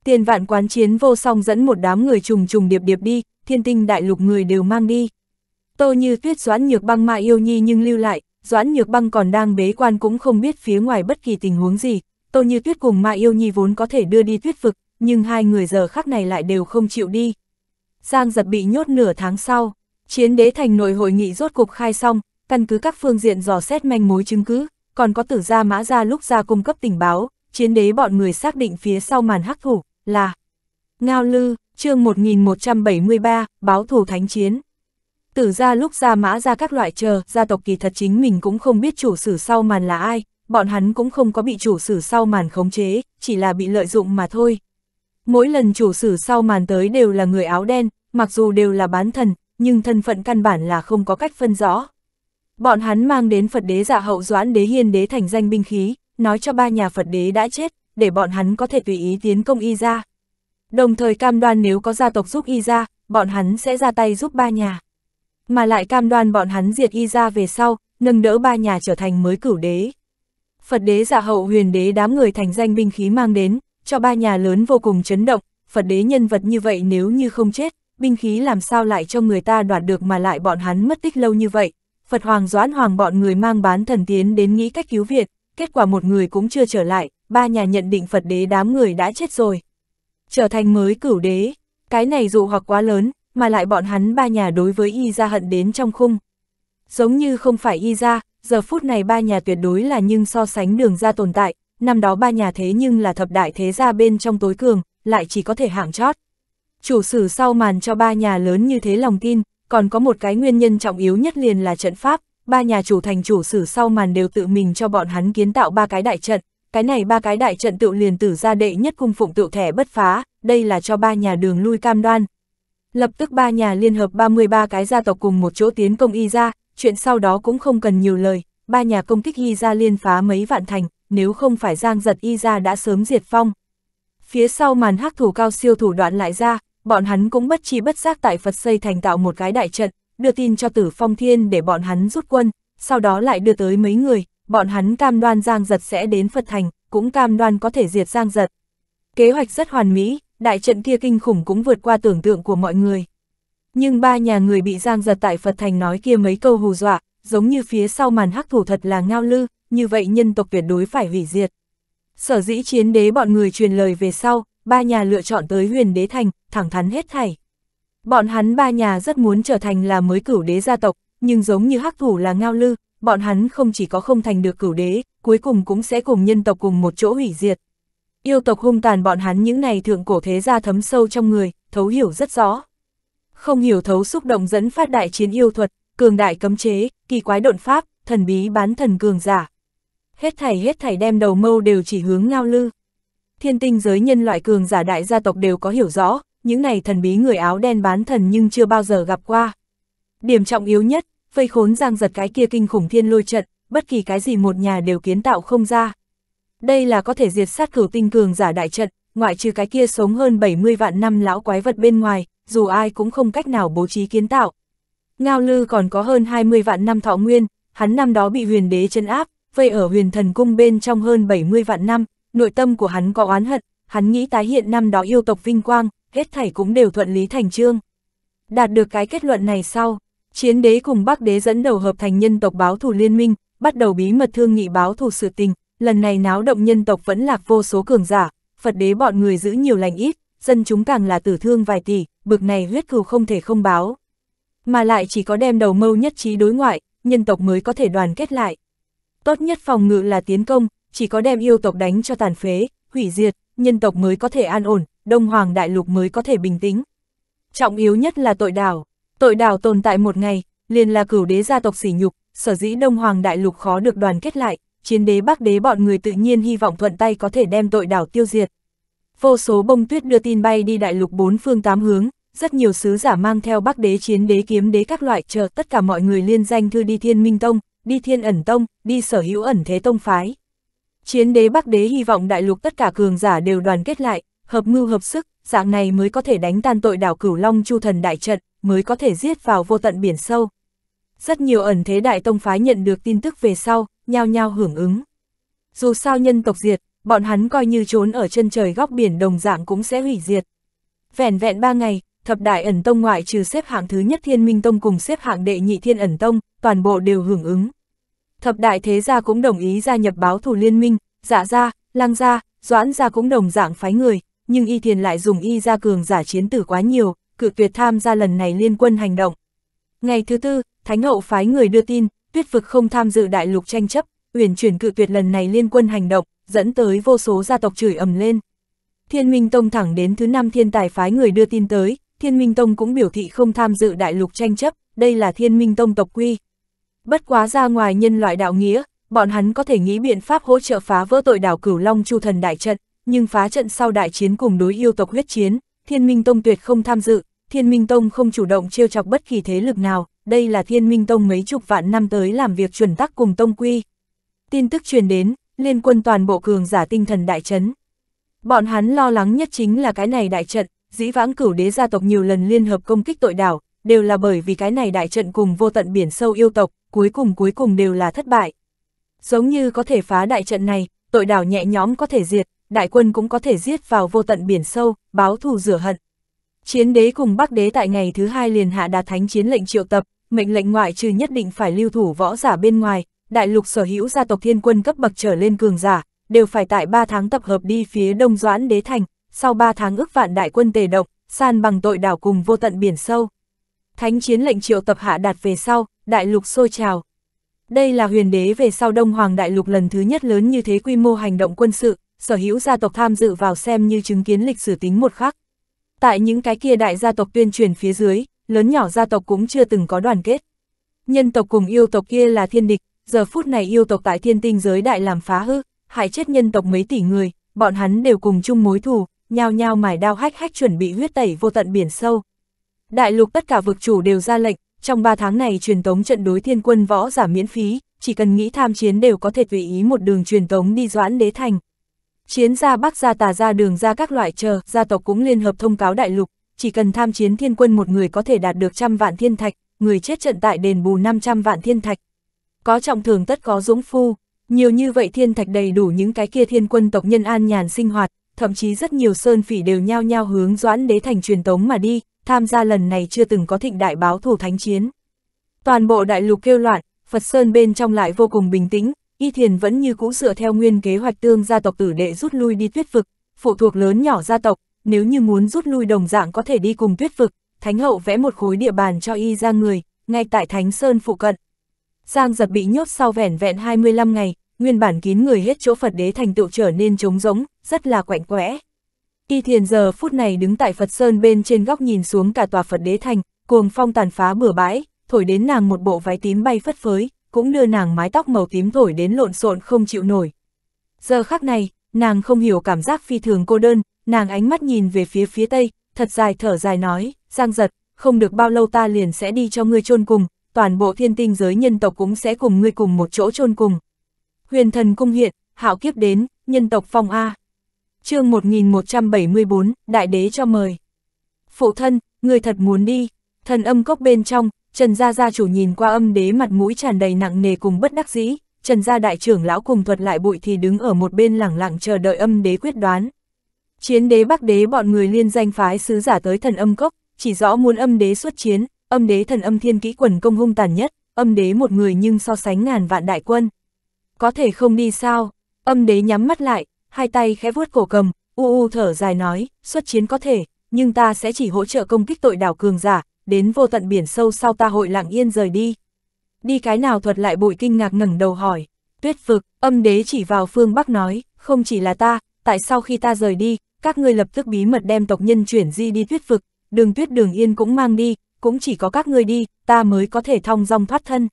Tiền vạn quán chiến vô song dẫn một đám người trùng trùng điệp điệp đi, thiên tinh đại lục người đều mang đi. Tô như tuyết doãn nhược băng ma yêu nhi nhưng lưu lại, doãn nhược băng còn đang bế quan cũng không biết phía ngoài bất kỳ tình huống gì. Tô như tuyết cùng ma yêu nhi vốn có thể đưa đi tuyết vực, nhưng hai người giờ khắc này lại đều không chịu đi. Giang giật bị nhốt nửa tháng sau, chiến đế thành nội hội nghị rốt cục khai xong, căn cứ các phương diện dò xét manh mối chứng cứ, còn có tử gia mã gia lúc ra cung cấp tình báo, chiến đế bọn người xác định phía sau màn hắc thủ là Ngao Lư, chương 1173, báo thủ thánh chiến. Tử gia lúc ra mã gia các loại chờ, gia tộc kỳ thật chính mình cũng không biết chủ sử sau màn là ai, bọn hắn cũng không có bị chủ sử sau màn khống chế, chỉ là bị lợi dụng mà thôi. Mỗi lần chủ sử sau màn tới đều là người áo đen, mặc dù đều là bán thần, nhưng thân phận căn bản là không có cách phân rõ. Bọn hắn mang đến Phật đế giả dạ hậu doãn đế hiên đế thành danh binh khí, nói cho ba nhà Phật đế đã chết, để bọn hắn có thể tùy ý tiến công y ra. Đồng thời cam đoan nếu có gia tộc giúp y ra, bọn hắn sẽ ra tay giúp ba nhà. Mà lại cam đoan bọn hắn diệt y ra về sau, nâng đỡ ba nhà trở thành mới cửu đế. Phật đế giả dạ hậu huyền đế đám người thành danh binh khí mang đến, cho ba nhà lớn vô cùng chấn động, Phật đế nhân vật như vậy nếu như không chết, binh khí làm sao lại cho người ta đoạt được mà lại bọn hắn mất tích lâu như vậy, Phật Hoàng Doãn Hoàng bọn người mang bán thần tiến đến nghĩ cách cứu Việt, kết quả một người cũng chưa trở lại, ba nhà nhận định Phật đế đám người đã chết rồi. Trở thành mới cửu đế, cái này dụ hoặc quá lớn, mà lại bọn hắn ba nhà đối với y gia hận đến trong khung. Giống như không phải y gia giờ phút này ba nhà tuyệt đối là nhưng so sánh đường ra tồn tại, năm đó ba nhà thế nhưng là thập đại thế gia bên trong tối cường, lại chỉ có thể hạng chót. Chủ sử sau màn cho ba nhà lớn như thế lòng tin, còn có một cái nguyên nhân trọng yếu nhất liền là trận pháp, ba nhà chủ thành chủ sử sau màn đều tự mình cho bọn hắn kiến tạo ba cái đại trận, cái này ba cái đại trận tự liền tử ra đệ nhất cung phụng tự thẻ bất phá, đây là cho ba nhà đường lui cam đoan. Lập tức ba nhà liên hợp 33 cái gia tộc cùng một chỗ tiến công y ra, chuyện sau đó cũng không cần nhiều lời, ba nhà công kích y ra liên phá mấy vạn thành, nếu không phải giang giật y ra đã sớm diệt phong. Phía sau màn hắc thủ cao siêu thủ đoạn lại ra, bọn hắn cũng bất chi bất giác tại Phật xây thành tạo một cái đại trận, đưa tin cho tử phong thiên để bọn hắn rút quân, sau đó lại đưa tới mấy người, bọn hắn cam đoan Giang Giật sẽ đến Phật Thành, cũng cam đoan có thể diệt Giang Giật. Kế hoạch rất hoàn mỹ, đại trận kia kinh khủng cũng vượt qua tưởng tượng của mọi người. Nhưng ba nhà người bị Giang Giật tại Phật Thành nói kia mấy câu hù dọa, giống như phía sau màn hắc thủ thật là ngao lư, như vậy nhân tộc tuyệt đối phải hủy diệt. Sở dĩ chiến đế bọn người truyền lời về sau, ba nhà lựa chọn tới huyền đế thành, thẳng thắn hết thảy. Bọn hắn ba nhà rất muốn trở thành là mới cửu đế gia tộc, nhưng giống như hắc thủ là ngao lư, bọn hắn không chỉ có không thành được cửu đế, cuối cùng cũng sẽ cùng nhân tộc cùng một chỗ hủy diệt. Yêu tộc hung tàn bọn hắn những này thượng cổ thế gia thấm sâu trong người, thấu hiểu rất rõ. Không hiểu thấu xúc động dẫn phát đại chiến yêu thuật, cường đại cấm chế, kỳ quái độn pháp, thần bí bán thần cường giả. Hết thảy hết thảy đem đầu mâu đều chỉ hướng ngao lư thiên tinh giới nhân loại cường giả đại gia tộc đều có hiểu rõ, những này thần bí người áo đen bán thần nhưng chưa bao giờ gặp qua. Điểm trọng yếu nhất, vây khốn giang giật cái kia kinh khủng thiên lôi trận, bất kỳ cái gì một nhà đều kiến tạo không ra. Đây là có thể diệt sát cửu tinh cường giả đại trận, ngoại trừ cái kia sống hơn 70 vạn năm lão quái vật bên ngoài, dù ai cũng không cách nào bố trí kiến tạo. Ngao Lư còn có hơn 20 vạn năm thọ nguyên, hắn năm đó bị huyền đế chân áp, vây ở huyền thần cung bên trong hơn 70 vạn năm, nội tâm của hắn có oán hận, hắn nghĩ tái hiện năm đó yêu tộc vinh quang, hết thảy cũng đều thuận lý thành trương. Đạt được cái kết luận này sau, chiến đế cùng bắc đế dẫn đầu hợp thành nhân tộc báo thù liên minh, bắt đầu bí mật thương nghị báo thù sự tình, lần này náo động nhân tộc vẫn lạc vô số cường giả, Phật đế bọn người giữ nhiều lành ít, dân chúng càng là tử thương vài tỷ, bực này huyết cừu không thể không báo. Mà lại chỉ có đem đầu mâu nhất trí đối ngoại, nhân tộc mới có thể đoàn kết lại. Tốt nhất phòng ngự là tiến công, chỉ có đem yêu tộc đánh cho tàn phế, hủy diệt, nhân tộc mới có thể an ổn, Đông Hoàng Đại Lục mới có thể bình tĩnh. Trọng yếu nhất là tội đảo. Tội đảo tồn tại một ngày, liền là cửu đế gia tộc sỉ nhục, sở dĩ Đông Hoàng Đại Lục khó được đoàn kết lại, chiến đế bắc đế bọn người tự nhiên hy vọng thuận tay có thể đem tội đảo tiêu diệt. Vô số bông tuyết đưa tin bay đi đại lục bốn phương tám hướng, rất nhiều sứ giả mang theo bắc đế chiến đế kiếm đế các loại chờ tất cả mọi người liên danh thư đi thiên minh tông, đi thiên ẩn tông, đi sở hữu ẩn thế tông phái. Chiến đế Bắc đế hy vọng đại lục tất cả cường giả đều đoàn kết lại, hợp mưu hợp sức, dạng này mới có thể đánh tan tội đảo cửu long chu thần đại trận, mới có thể giết vào vô tận biển sâu. Rất nhiều ẩn thế đại tông phái nhận được tin tức về sau, nhao nhao hưởng ứng. Dù sao nhân tộc diệt, bọn hắn coi như trốn ở chân trời góc biển đồng dạng cũng sẽ hủy diệt. Vẻn vẹn ba ngày, thập đại ẩn tông ngoại trừ xếp hạng thứ nhất thiên minh tông cùng xếp hạng đệ nhị thiên ẩn tông, toàn bộ đều hưởng ứng thập đại thế gia cũng đồng ý gia nhập báo thủ liên minh, dạ gia, lang gia, doãn gia cũng đồng dạng phái người, nhưng y thiền lại dùng y gia cường giả chiến tử quá nhiều, cự tuyệt tham gia lần này liên quân hành động. Ngày thứ tư, Thánh hậu phái người đưa tin, tuyết vực không tham dự đại lục tranh chấp, uyển chuyển cự tuyệt lần này liên quân hành động, dẫn tới vô số gia tộc chửi ầm lên. Thiên Minh Tông thẳng đến thứ năm thiên tài phái người đưa tin tới, Thiên Minh Tông cũng biểu thị không tham dự đại lục tranh chấp, đây là Thiên Minh Tông tộc quy, bất quá ra ngoài nhân loại đạo nghĩa, bọn hắn có thể nghĩ biện pháp hỗ trợ phá vỡ tội đảo cửu long chu thần đại trận, nhưng phá trận sau đại chiến cùng đối yêu tộc huyết chiến, thiên minh tông tuyệt không tham dự, thiên minh tông không chủ động trêu chọc bất kỳ thế lực nào, đây là thiên minh tông mấy chục vạn năm tới làm việc chuẩn tắc cùng tông quy. Tin tức truyền đến, liên quân toàn bộ cường giả tinh thần đại chấn. Bọn hắn lo lắng nhất chính là cái này đại trận, dĩ vãng cửu đế gia tộc nhiều lần liên hợp công kích tội đảo, đều là bởi vì cái này đại trận cùng vô tận biển sâu yêu tộc, cuối cùng cuối cùng đều là thất bại. Giống như có thể phá đại trận này, tội đảo nhẹ nhóm có thể diệt, đại quân cũng có thể giết vào vô tận biển sâu, báo thù rửa hận. Chiến đế cùng bắc đế tại ngày thứ hai liền hạ đà thánh chiến lệnh triệu tập, mệnh lệnh ngoại trừ nhất định phải lưu thủ võ giả bên ngoài, đại lục sở hữu gia tộc thiên quân cấp bậc trở lên cường giả, đều phải tại 3 tháng tập hợp đi phía đông doãn đế thành, sau 3 tháng ước vạn đại quân tề động, san bằng tội đảo cùng vô tận biển sâu. Thánh chiến lệnh triệu tập hạ đạt về sau, đại lục sôi trào. Đây là huyền đế về sau Đông Hoàng đại lục lần thứ nhất lớn như thế quy mô hành động quân sự, sở hữu gia tộc tham dự vào xem như chứng kiến lịch sử tính một khắc. Tại những cái kia đại gia tộc tuyên truyền phía dưới, lớn nhỏ gia tộc cũng chưa từng có đoàn kết. Nhân tộc cùng yêu tộc kia là thiên địch, giờ phút này yêu tộc tại thiên tinh giới đại làm phá hư, hại chết nhân tộc mấy tỷ người, bọn hắn đều cùng chung mối thù, nhao nhao mài đao hách hách chuẩn bị huyết tẩy vô tận biển sâu, đại lục tất cả vực chủ đều ra lệnh, trong 3 tháng này truyền tống trận đối thiên quân võ giả miễn phí, chỉ cần nghĩ tham chiến đều có thể tùy ý một đường truyền tống đi doãn đế thành. Chiến gia bắc gia tà gia đường ra các loại chờ, gia tộc cũng liên hợp thông cáo đại lục, chỉ cần tham chiến thiên quân một người có thể đạt được trăm vạn thiên thạch, người chết trận tại đền bù 500 vạn thiên thạch. Có trọng thường tất có dũng phu, nhiều như vậy thiên thạch đầy đủ những cái kia thiên quân tộc nhân an nhàn sinh hoạt, thậm chí rất nhiều sơn phỉ đều nhao nhao hướng doãn đế thành truyền tống mà đi, tham gia lần này chưa từng có thịnh đại báo thủ thánh chiến. Toàn bộ đại lục kêu loạn, Phật Sơn bên trong lại vô cùng bình tĩnh, Y Thiền vẫn như cũ dựa theo nguyên kế hoạch tương gia tộc tử đệ rút lui đi tuyết vực, phụ thuộc lớn nhỏ gia tộc, nếu như muốn rút lui đồng dạng có thể đi cùng tuyết vực, Thánh Hậu vẽ một khối địa bàn cho Y ra người, ngay tại Thánh Sơn phụ cận. Giang giật bị nhốt sau vẻn vẹn 25 ngày, nguyên bản kín người hết chỗ Phật đế thành tựu trở nên trống rỗng, rất là quạnh quẽ. Y thiền giờ phút này đứng tại Phật Sơn bên trên góc nhìn xuống cả tòa Phật đế thành, cuồng phong tàn phá bừa bãi, thổi đến nàng một bộ váy tím bay phất phới, cũng đưa nàng mái tóc màu tím thổi đến lộn xộn không chịu nổi. Giờ khắc này, nàng không hiểu cảm giác phi thường cô đơn, nàng ánh mắt nhìn về phía phía tây, thật dài thở dài nói, giang giật, không được bao lâu ta liền sẽ đi cho ngươi chôn cùng, toàn bộ thiên tinh giới nhân tộc cũng sẽ cùng ngươi cùng một chỗ chôn cùng. Huyền thần cung hiện, hạo kiếp đến, nhân tộc phong A. chương 1174, đại đế cho mời. Phụ thân, người thật muốn đi, thần âm cốc bên trong, Trần Gia Gia chủ nhìn qua âm đế mặt mũi tràn đầy nặng nề cùng bất đắc dĩ, Trần Gia đại trưởng lão cùng thuật lại bụi thì đứng ở một bên lẳng lặng chờ đợi âm đế quyết đoán. Chiến đế bắc đế bọn người liên danh phái sứ giả tới thần âm cốc, chỉ rõ muốn âm đế xuất chiến, âm đế thần âm thiên kỹ quần công hung tàn nhất, âm đế một người nhưng so sánh ngàn vạn đại quân có thể không đi sao? Âm đế nhắm mắt lại, hai tay khẽ vuốt cổ cầm, u u thở dài nói, xuất chiến có thể, nhưng ta sẽ chỉ hỗ trợ công kích tội đảo cường giả, đến vô tận biển sâu sau ta hội lặng yên rời đi. Đi cái nào thuật lại bụi kinh ngạc ngẩng đầu hỏi, tuyết vực, âm đế chỉ vào phương Bắc nói, không chỉ là ta, tại sau khi ta rời đi, các ngươi lập tức bí mật đem tộc nhân chuyển di đi tuyết vực, đường tuyết đường yên cũng mang đi, cũng chỉ có các ngươi đi, ta mới có thể thong dong thoát thân.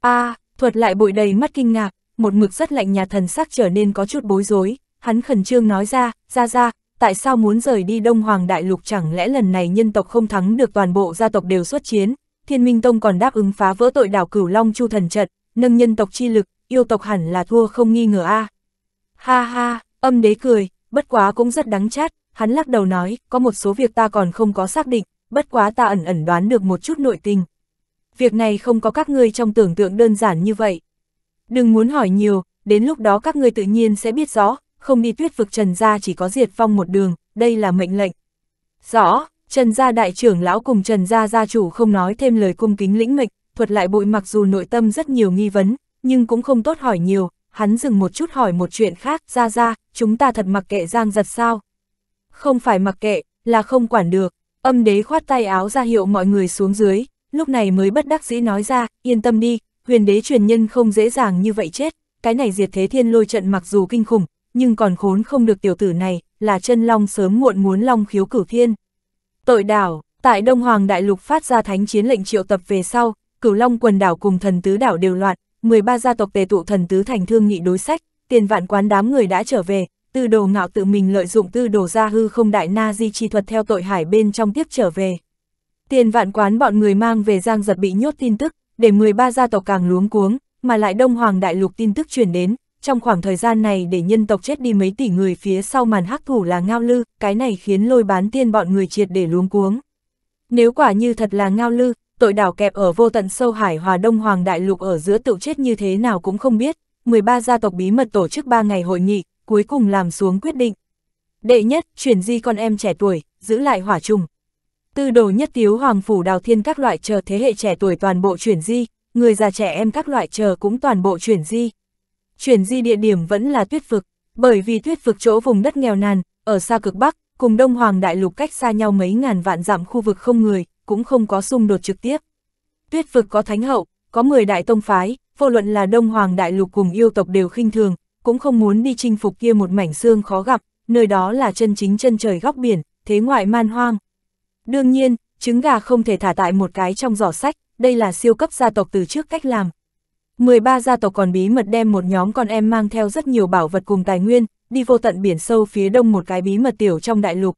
a à, thuật lại bụi đầy mắt kinh ngạc, một mực rất lạnh nhà thần sắc trở nên có chút bối rối, hắn khẩn trương nói ra, ra ra, tại sao muốn rời đi Đông Hoàng Đại Lục chẳng lẽ lần này nhân tộc không thắng được toàn bộ gia tộc đều xuất chiến, Thiên Minh Tông còn đáp ứng phá vỡ tội đảo cửu Long Chu thần trận, nâng nhân tộc chi lực, yêu tộc hẳn là thua không nghi ngờ a à. Ha ha, âm đế cười, bất quá cũng rất đắng chát, hắn lắc đầu nói, có một số việc ta còn không có xác định, bất quá ta ẩn ẩn đoán được một chút nội tình. Việc này không có các ngươi trong tưởng tượng đơn giản như vậy. Đừng muốn hỏi nhiều, đến lúc đó các ngươi tự nhiên sẽ biết rõ, không đi tuyết vực Trần Gia chỉ có diệt phong một đường, đây là mệnh lệnh. Rõ, Trần Gia đại trưởng lão cùng Trần Gia gia chủ không nói thêm lời cung kính lĩnh mệnh, thuật lại bụi mặc dù nội tâm rất nhiều nghi vấn, nhưng cũng không tốt hỏi nhiều, hắn dừng một chút hỏi một chuyện khác, Gia Gia, chúng ta thật mặc kệ Giang giật sao? Không phải mặc kệ, là không quản được, âm đế khoát tay áo ra hiệu mọi người xuống dưới, lúc này mới bất đắc dĩ nói ra, yên tâm đi, huyền đế truyền nhân không dễ dàng như vậy chết, cái này diệt thế thiên lôi trận mặc dù kinh khủng, nhưng còn khốn không được tiểu tử này, là chân long sớm muộn muốn long khiếu cửu thiên. Tội đảo, tại Đông Hoàng Đại Lục phát ra thánh chiến lệnh triệu tập về sau, cửu long quần đảo cùng thần tứ đảo đều loạn, 13 gia tộc tề tụ thần tứ thành thương nghị đối sách, tiền vạn quán đám người đã trở về, tư đồ ngạo tự mình lợi dụng tư đồ gia hư không đại na di chi thuật theo tội hải bên trong tiếp trở về. Tiền vạn quán bọn người mang về giang giật bị nhốt tin tức, để 13 gia tộc càng luống cuống, mà lại Đông Hoàng Đại Lục tin tức truyền đến, trong khoảng thời gian này để nhân tộc chết đi mấy tỷ người phía sau màn hắc thủ là Ngao Lư, cái này khiến lôi bán tiên bọn người triệt để luống cuống. Nếu quả như thật là Ngao Lư, tội đảo kẹp ở vô tận sâu hải hòa Đông Hoàng Đại Lục ở giữa tự chết như thế nào cũng không biết, 13 gia tộc bí mật tổ chức 3 ngày hội nghị, cuối cùng làm xuống quyết định. Đệ nhất, chuyển di con em trẻ tuổi, giữ lại hỏa trùng. Tư đồ nhất tiếu hoàng phủ đào thiên các loại chờ thế hệ trẻ tuổi toàn bộ chuyển di, người già trẻ em các loại chờ cũng toàn bộ chuyển di. Chuyển di địa điểm vẫn là tuyết vực, bởi vì tuyết vực chỗ vùng đất nghèo nàn, ở xa cực Bắc, cùng Đông Hoàng Đại Lục cách xa nhau mấy ngàn vạn dặm khu vực không người, cũng không có xung đột trực tiếp. Tuyết vực có thánh hậu, có 10 đại tông phái, vô luận là Đông Hoàng Đại Lục cùng yêu tộc đều khinh thường, cũng không muốn đi chinh phục kia một mảnh xương khó gặp, nơi đó là chân chính chân trời góc biển, thế ngoại man hoang, Đương nhiên, trứng gà không thể thả tại một cái trong giỏ sách, đây là siêu cấp gia tộc từ trước cách làm. 13 gia tộc còn bí mật đem một nhóm con em mang theo rất nhiều bảo vật cùng tài nguyên, đi vô tận biển sâu phía đông một cái bí mật tiểu trong đại lục.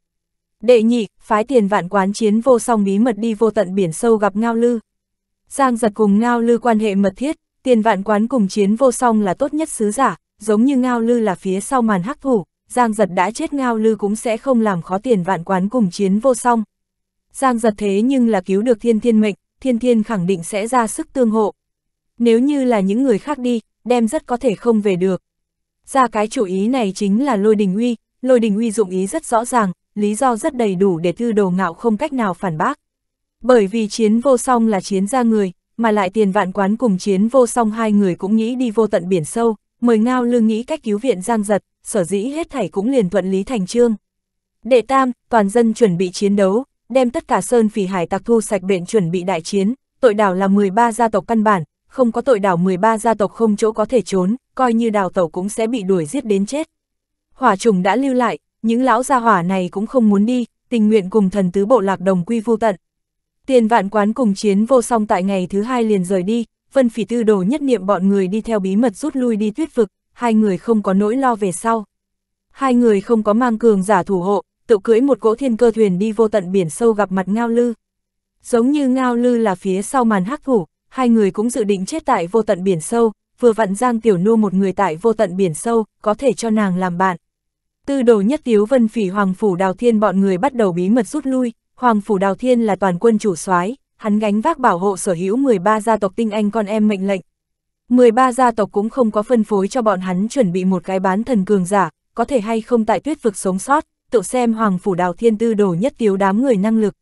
Đệ nhị, phái tiền vạn quán chiến vô song bí mật đi vô tận biển sâu gặp Ngao Lư. Giang giật cùng Ngao Lư quan hệ mật thiết, tiền vạn quán cùng chiến vô song là tốt nhất sứ giả, giống như Ngao Lư là phía sau màn hắc thủ, Giang giật đã chết Ngao Lư cũng sẽ không làm khó tiền vạn quán cùng chiến vô song. Giang giật thế nhưng là cứu được thiên thiên mệnh, thiên thiên khẳng định sẽ ra sức tương hộ. Nếu như là những người khác đi, đem rất có thể không về được. Ra cái chủ ý này chính là lôi đình uy, lôi đình uy dụng ý rất rõ ràng, lý do rất đầy đủ để tư đồ ngạo không cách nào phản bác. Bởi vì chiến vô song là chiến ra người, mà lại tiền vạn quán cùng chiến vô song hai người cũng nghĩ đi vô tận biển sâu, mời ngao lương nghĩ cách cứu viện giang giật, sở dĩ hết thảy cũng liền thuận lý thành trương. Đệ tam, toàn dân chuẩn bị chiến đấu, đem tất cả sơn phỉ hải tặc thu sạch biện chuẩn bị đại chiến, tội đảo là 13 gia tộc căn bản, không có tội đảo 13 gia tộc không chỗ có thể trốn, coi như đào tẩu cũng sẽ bị đuổi giết đến chết. Hỏa trùng đã lưu lại, những lão gia hỏa này cũng không muốn đi, tình nguyện cùng thần tứ bộ lạc đồng quy vô tận. Tiền vạn quán cùng chiến vô song tại ngày thứ hai liền rời đi, phân phỉ tư đồ nhất niệm bọn người đi theo bí mật rút lui đi tuyết vực, hai người không có nỗi lo về sau. Hai người không có mang cường giả thủ hộ, tự cưới một cỗ thiên cơ thuyền đi vô tận biển sâu gặp mặt Ngao Lư. Giống như Ngao Lư là phía sau màn hắc thủ, hai người cũng dự định chết tại vô tận biển sâu, vừa vặn Giang Tiểu Nua một người tại vô tận biển sâu, có thể cho nàng làm bạn. Tư đồ nhất tiếu vân phỉ Hoàng Phủ Đào Thiên bọn người bắt đầu bí mật rút lui, Hoàng Phủ Đào Thiên là toàn quân chủ soái hắn gánh vác bảo hộ sở hữu 13 gia tộc tinh anh con em mệnh lệnh. 13 gia tộc cũng không có phân phối cho bọn hắn chuẩn bị một cái bán thần cường giả, có thể hay không tại tuyết vực sống sót, tự xem Hoàng Phủ Đào Thiên Tư đồ nhất tiếu đám người năng lực.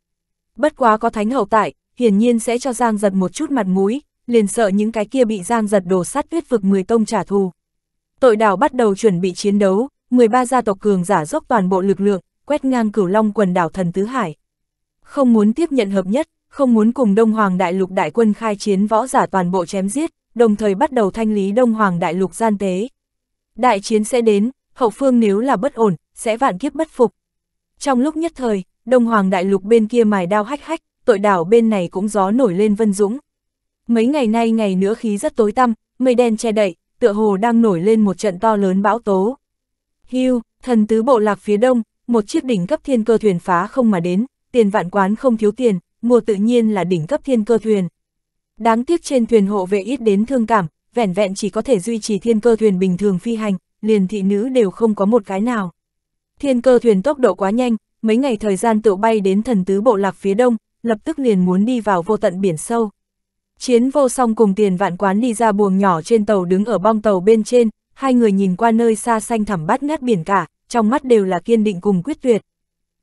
Bất quá có thánh hậu tại, hiển nhiên sẽ cho Giang giật một chút mặt mũi, liền sợ những cái kia bị Giang giật đổ sát huyết vực 10 tông trả thù. Tội đảo bắt đầu chuẩn bị chiến đấu, 13 gia tộc cường giả dốc toàn bộ lực lượng, quét ngang cửu long quần đảo thần tứ hải. Không muốn tiếp nhận hợp nhất, không muốn cùng Đông Hoàng Đại Lục Đại quân khai chiến võ giả toàn bộ chém giết, đồng thời bắt đầu thanh lý Đông Hoàng Đại Lục gian tế. Đại chiến sẽ đến, hậu phương nếu là bất ổn, sẽ vạn kiếp bất phục. Trong lúc nhất thời, Đông Hoàng Đại Lục bên kia mài đao hách hách, tội đảo bên này cũng gió nổi lên vân dũng. Mấy ngày nay ngày nữa khí rất tối tăm, mây đen che đậy, tựa hồ đang nổi lên một trận to lớn bão tố. Hưu, thần tứ bộ lạc phía đông, một chiếc đỉnh cấp thiên cơ thuyền phá không mà đến, tiền vạn quán không thiếu tiền, mua tự nhiên là đỉnh cấp thiên cơ thuyền. Đáng tiếc trên thuyền hộ vệ ít đến thương cảm, vẻn vẹn chỉ có thể duy trì thiên cơ thuyền bình thường phi hành, liền thị nữ đều không có một cái nào. Thiên cơ thuyền tốc độ quá nhanh, mấy ngày thời gian tự bay đến thần tứ bộ lạc phía đông, lập tức liền muốn đi vào vô tận biển sâu. Chiến vô song cùng tiền vạn quán đi ra buồng nhỏ trên tàu đứng ở bong tàu bên trên, hai người nhìn qua nơi xa xanh thẳm bát ngát biển cả, trong mắt đều là kiên định cùng quyết tuyệt.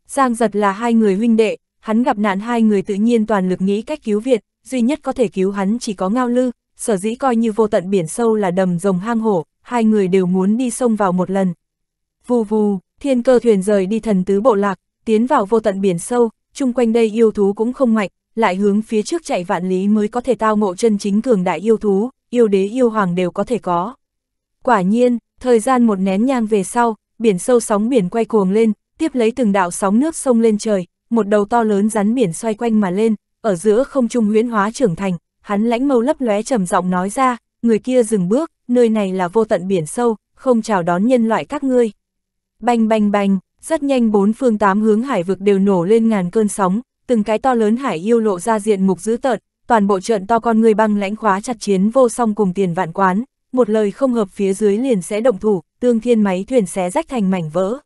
Giang giật là hai người huynh đệ, hắn gặp nạn hai người tự nhiên toàn lực nghĩ cách cứu Việt, duy nhất có thể cứu hắn chỉ có ngao lư, sở dĩ coi như vô tận biển sâu là đầm rồng hang hổ, hai người đều muốn đi sông vào một lần. Vù vù, thiên cơ thuyền rời đi thần tứ bộ lạc, tiến vào vô tận biển sâu, chung quanh đây yêu thú cũng không mạnh, lại hướng phía trước chạy vạn lý mới có thể tao ngộ chân chính cường đại yêu thú, yêu đế yêu hoàng đều có thể có. Quả nhiên, thời gian một nén nhang về sau, biển sâu sóng biển quay cuồng lên, tiếp lấy từng đạo sóng nước sông lên trời, một đầu to lớn rắn biển xoay quanh mà lên, ở giữa không trung huyễn hóa trưởng thành, hắn lãnh mâu lấp lóe trầm giọng nói ra, người kia dừng bước, nơi này là vô tận biển sâu, không chào đón nhân loại các ngươi. Bành bành bành, rất nhanh bốn phương tám hướng hải vực đều nổ lên ngàn cơn sóng, từng cái to lớn hải yêu lộ ra diện mục dữ tợn, toàn bộ trận to con người băng lãnh khóa chặt chiến vô song cùng tiền vạn quán, một lời không hợp phía dưới liền sẽ động thủ, tương thiên máy thuyền xé rách thành mảnh vỡ.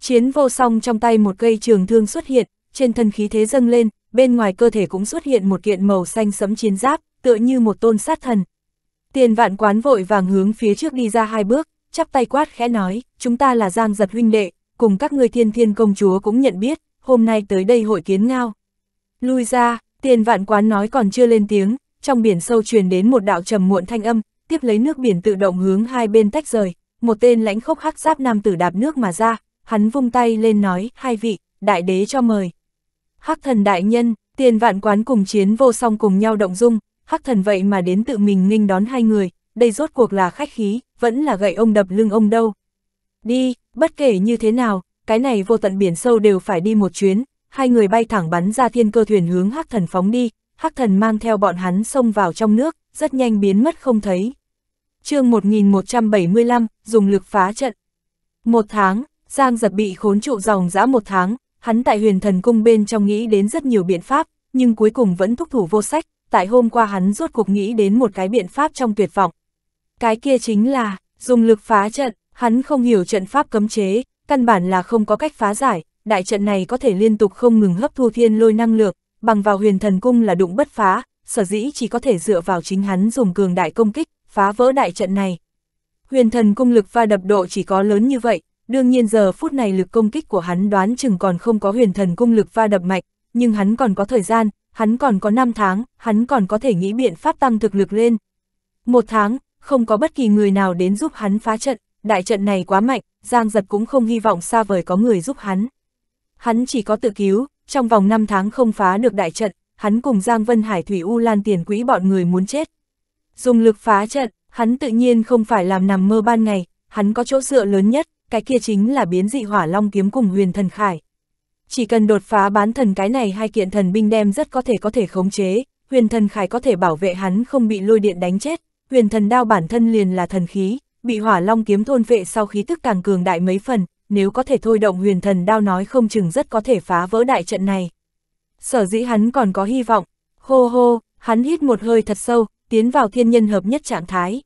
Chiến vô song trong tay một cây trường thương xuất hiện, trên thân khí thế dâng lên, bên ngoài cơ thể cũng xuất hiện một kiện màu xanh sấm chiến giáp, tựa như một tôn sát thần, Tiền vạn quán vội vàng hướng phía trước đi ra hai bước, chắp tay quát khẽ nói, chúng ta là giang giật huynh đệ, cùng các người thiên thiên công chúa cũng nhận biết, hôm nay tới đây hội kiến ngao. Lui ra, tiền vạn quán nói còn chưa lên tiếng, trong biển sâu truyền đến một đạo trầm muộn thanh âm, tiếp lấy nước biển tự động hướng hai bên tách rời, một tên lãnh khốc hắc giáp nam tử đạp nước mà ra, hắn vung tay lên nói, hai vị, đại đế cho mời. Hắc thần đại nhân, tiền vạn quán cùng chiến vô song cùng nhau động dung, Hắc thần vậy mà đến tự mình nghênh đón hai người, đây rốt cuộc là khách khí, vẫn là gậy ông đập lưng ông đâu. Đi, bất kể như thế nào, cái này vô tận biển sâu đều phải đi một chuyến, hai người bay thẳng bắn ra thiên cơ thuyền hướng hắc thần phóng đi, hắc thần mang theo bọn hắn xông vào trong nước, rất nhanh biến mất không thấy. chương 1175, dùng lực phá trận. Một tháng, Giang giật bị khốn trụ dòng dã một tháng, hắn tại huyền thần cung bên trong nghĩ đến rất nhiều biện pháp, nhưng cuối cùng vẫn thúc thủ vô sách, tại hôm qua hắn rốt cuộc nghĩ đến một cái biện pháp trong tuyệt vọng. Cái kia chính là, dùng lực phá trận, hắn không hiểu trận pháp cấm chế, căn bản là không có cách phá giải, đại trận này có thể liên tục không ngừng hấp thu thiên lôi năng lượng, bằng vào huyền thần cung là đụng bất phá, sở dĩ chỉ có thể dựa vào chính hắn dùng cường đại công kích, phá vỡ đại trận này. Huyền thần cung lực và đập độ chỉ có lớn như vậy, đương nhiên giờ phút này lực công kích của hắn đoán chừng còn không có huyền thần cung lực va đập mạnh, nhưng hắn còn có thời gian, hắn còn có 5 tháng, hắn còn có thể nghĩ biện pháp tăng thực lực lên. Một tháng, không có bất kỳ người nào đến giúp hắn phá trận, đại trận này quá mạnh, Giang Giật cũng không hy vọng xa vời có người giúp hắn. Hắn chỉ có tự cứu, trong vòng 5 tháng không phá được đại trận, hắn cùng Giang Vân Hải Thủy U Lan tiền quỹ bọn người muốn chết. Dùng lực phá trận, hắn tự nhiên không phải làm nằm mơ ban ngày, hắn có chỗ dựa lớn nhất, cái kia chính là biến dị hỏa long kiếm cùng huyền thần khải. Chỉ cần đột phá bán thần cái này hai kiện thần binh đem rất có thể có thể khống chế, huyền thần khải có thể bảo vệ hắn không bị lôi điện đánh chết, huyền thần đao bản thân liền là thần khí, bị hỏa long kiếm thôn vệ sau khí tức càng cường đại mấy phần, nếu có thể thôi động huyền thần đao nói không chừng rất có thể phá vỡ đại trận này. Sở dĩ hắn còn có hy vọng, hô hô, hắn hít một hơi thật sâu, tiến vào thiên nhân hợp nhất trạng thái.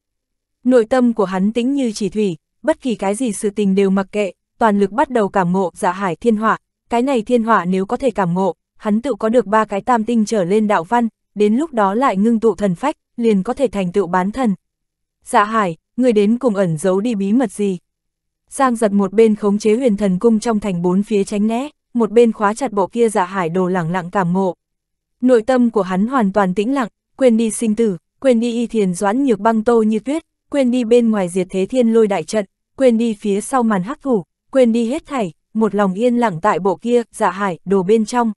Nội tâm của hắn tính như chỉ thủy, bất kỳ cái gì sự tình đều mặc kệ, toàn lực bắt đầu cảm ngộ dạ hải thiên họa, cái này thiên hỏa nếu có thể cảm ngộ, hắn tự có được ba cái tam tinh trở lên đạo văn, đến lúc đó lại ngưng tụ thần phách, liền có thể thành tựu bán thần. Dạ hải, người đến cùng ẩn giấu đi bí mật gì? Giang giật một bên khống chế huyền thần cung trong thành bốn phía tránh né, một bên khóa chặt bộ kia dạ hải đồ lẳng lặng cảm ngộ. Nội tâm của hắn hoàn toàn tĩnh lặng, quên đi sinh tử, quên đi y thiền doãn nhược băng tô như tuyết, quên đi bên ngoài diệt thế thiên lôi đại trận, quên đi phía sau màn hắc thủ, quên đi hết thảy, một lòng yên lặng tại bộ kia, dạ hải, đồ bên trong.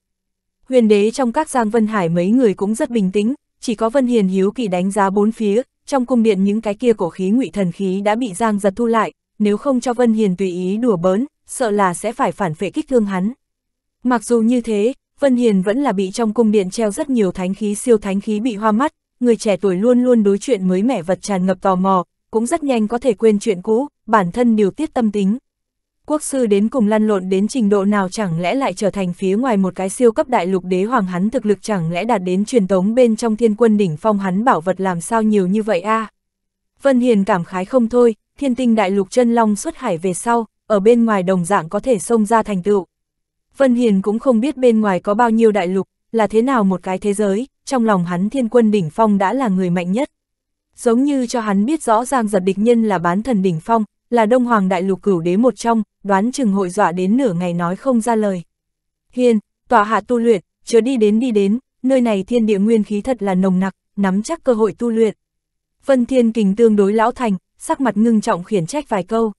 Huyền đế trong các giang Vân Hải mấy người cũng rất bình tĩnh, chỉ có Vân Hiền hiếu kỳ đánh giá bốn phía, trong cung điện những cái kia cổ khí ngụy thần khí đã bị giang giật thu lại, nếu không cho Vân Hiền tùy ý đùa bỡn, sợ là sẽ phải phản phệ kích thương hắn. Mặc dù như thế, Vân Hiền vẫn là bị trong cung điện treo rất nhiều thánh khí siêu thánh khí bị hoa mắt, người trẻ tuổi luôn luôn đối chuyện mới mẻ vật tràn ngập tò mò, cũng rất nhanh có thể quên chuyện cũ, bản thân điều tiết tâm tính quốc sư đến cùng lăn lộn đến trình độ nào chẳng lẽ lại trở thành phía ngoài một cái siêu cấp đại lục đế hoàng hắn thực lực chẳng lẽ đạt đến truyền tống bên trong thiên quân đỉnh phong hắn bảo vật làm sao nhiều như vậy a à? Vân Hiền cảm khái không thôi, thiên tinh đại lục chân long xuất hải về sau, ở bên ngoài đồng dạng có thể xông ra thành tựu. Vân Hiền cũng không biết bên ngoài có bao nhiêu đại lục, là thế nào một cái thế giới, trong lòng hắn thiên quân đỉnh phong đã là người mạnh nhất. Giống như cho hắn biết rõ ràng giật địch nhân là bán thần đỉnh phong, là Đông Hoàng Đại Lục cửu đế một trong, đoán chừng hội dọa đến nửa ngày nói không ra lời. Hiền, tọa hạ tu luyện, chớ đi đến đi đến, nơi này thiên địa nguyên khí thật là nồng nặc, nắm chắc cơ hội tu luyện. Vân Thiên Kình tương đối lão thành, sắc mặt ngưng trọng khiển trách vài câu.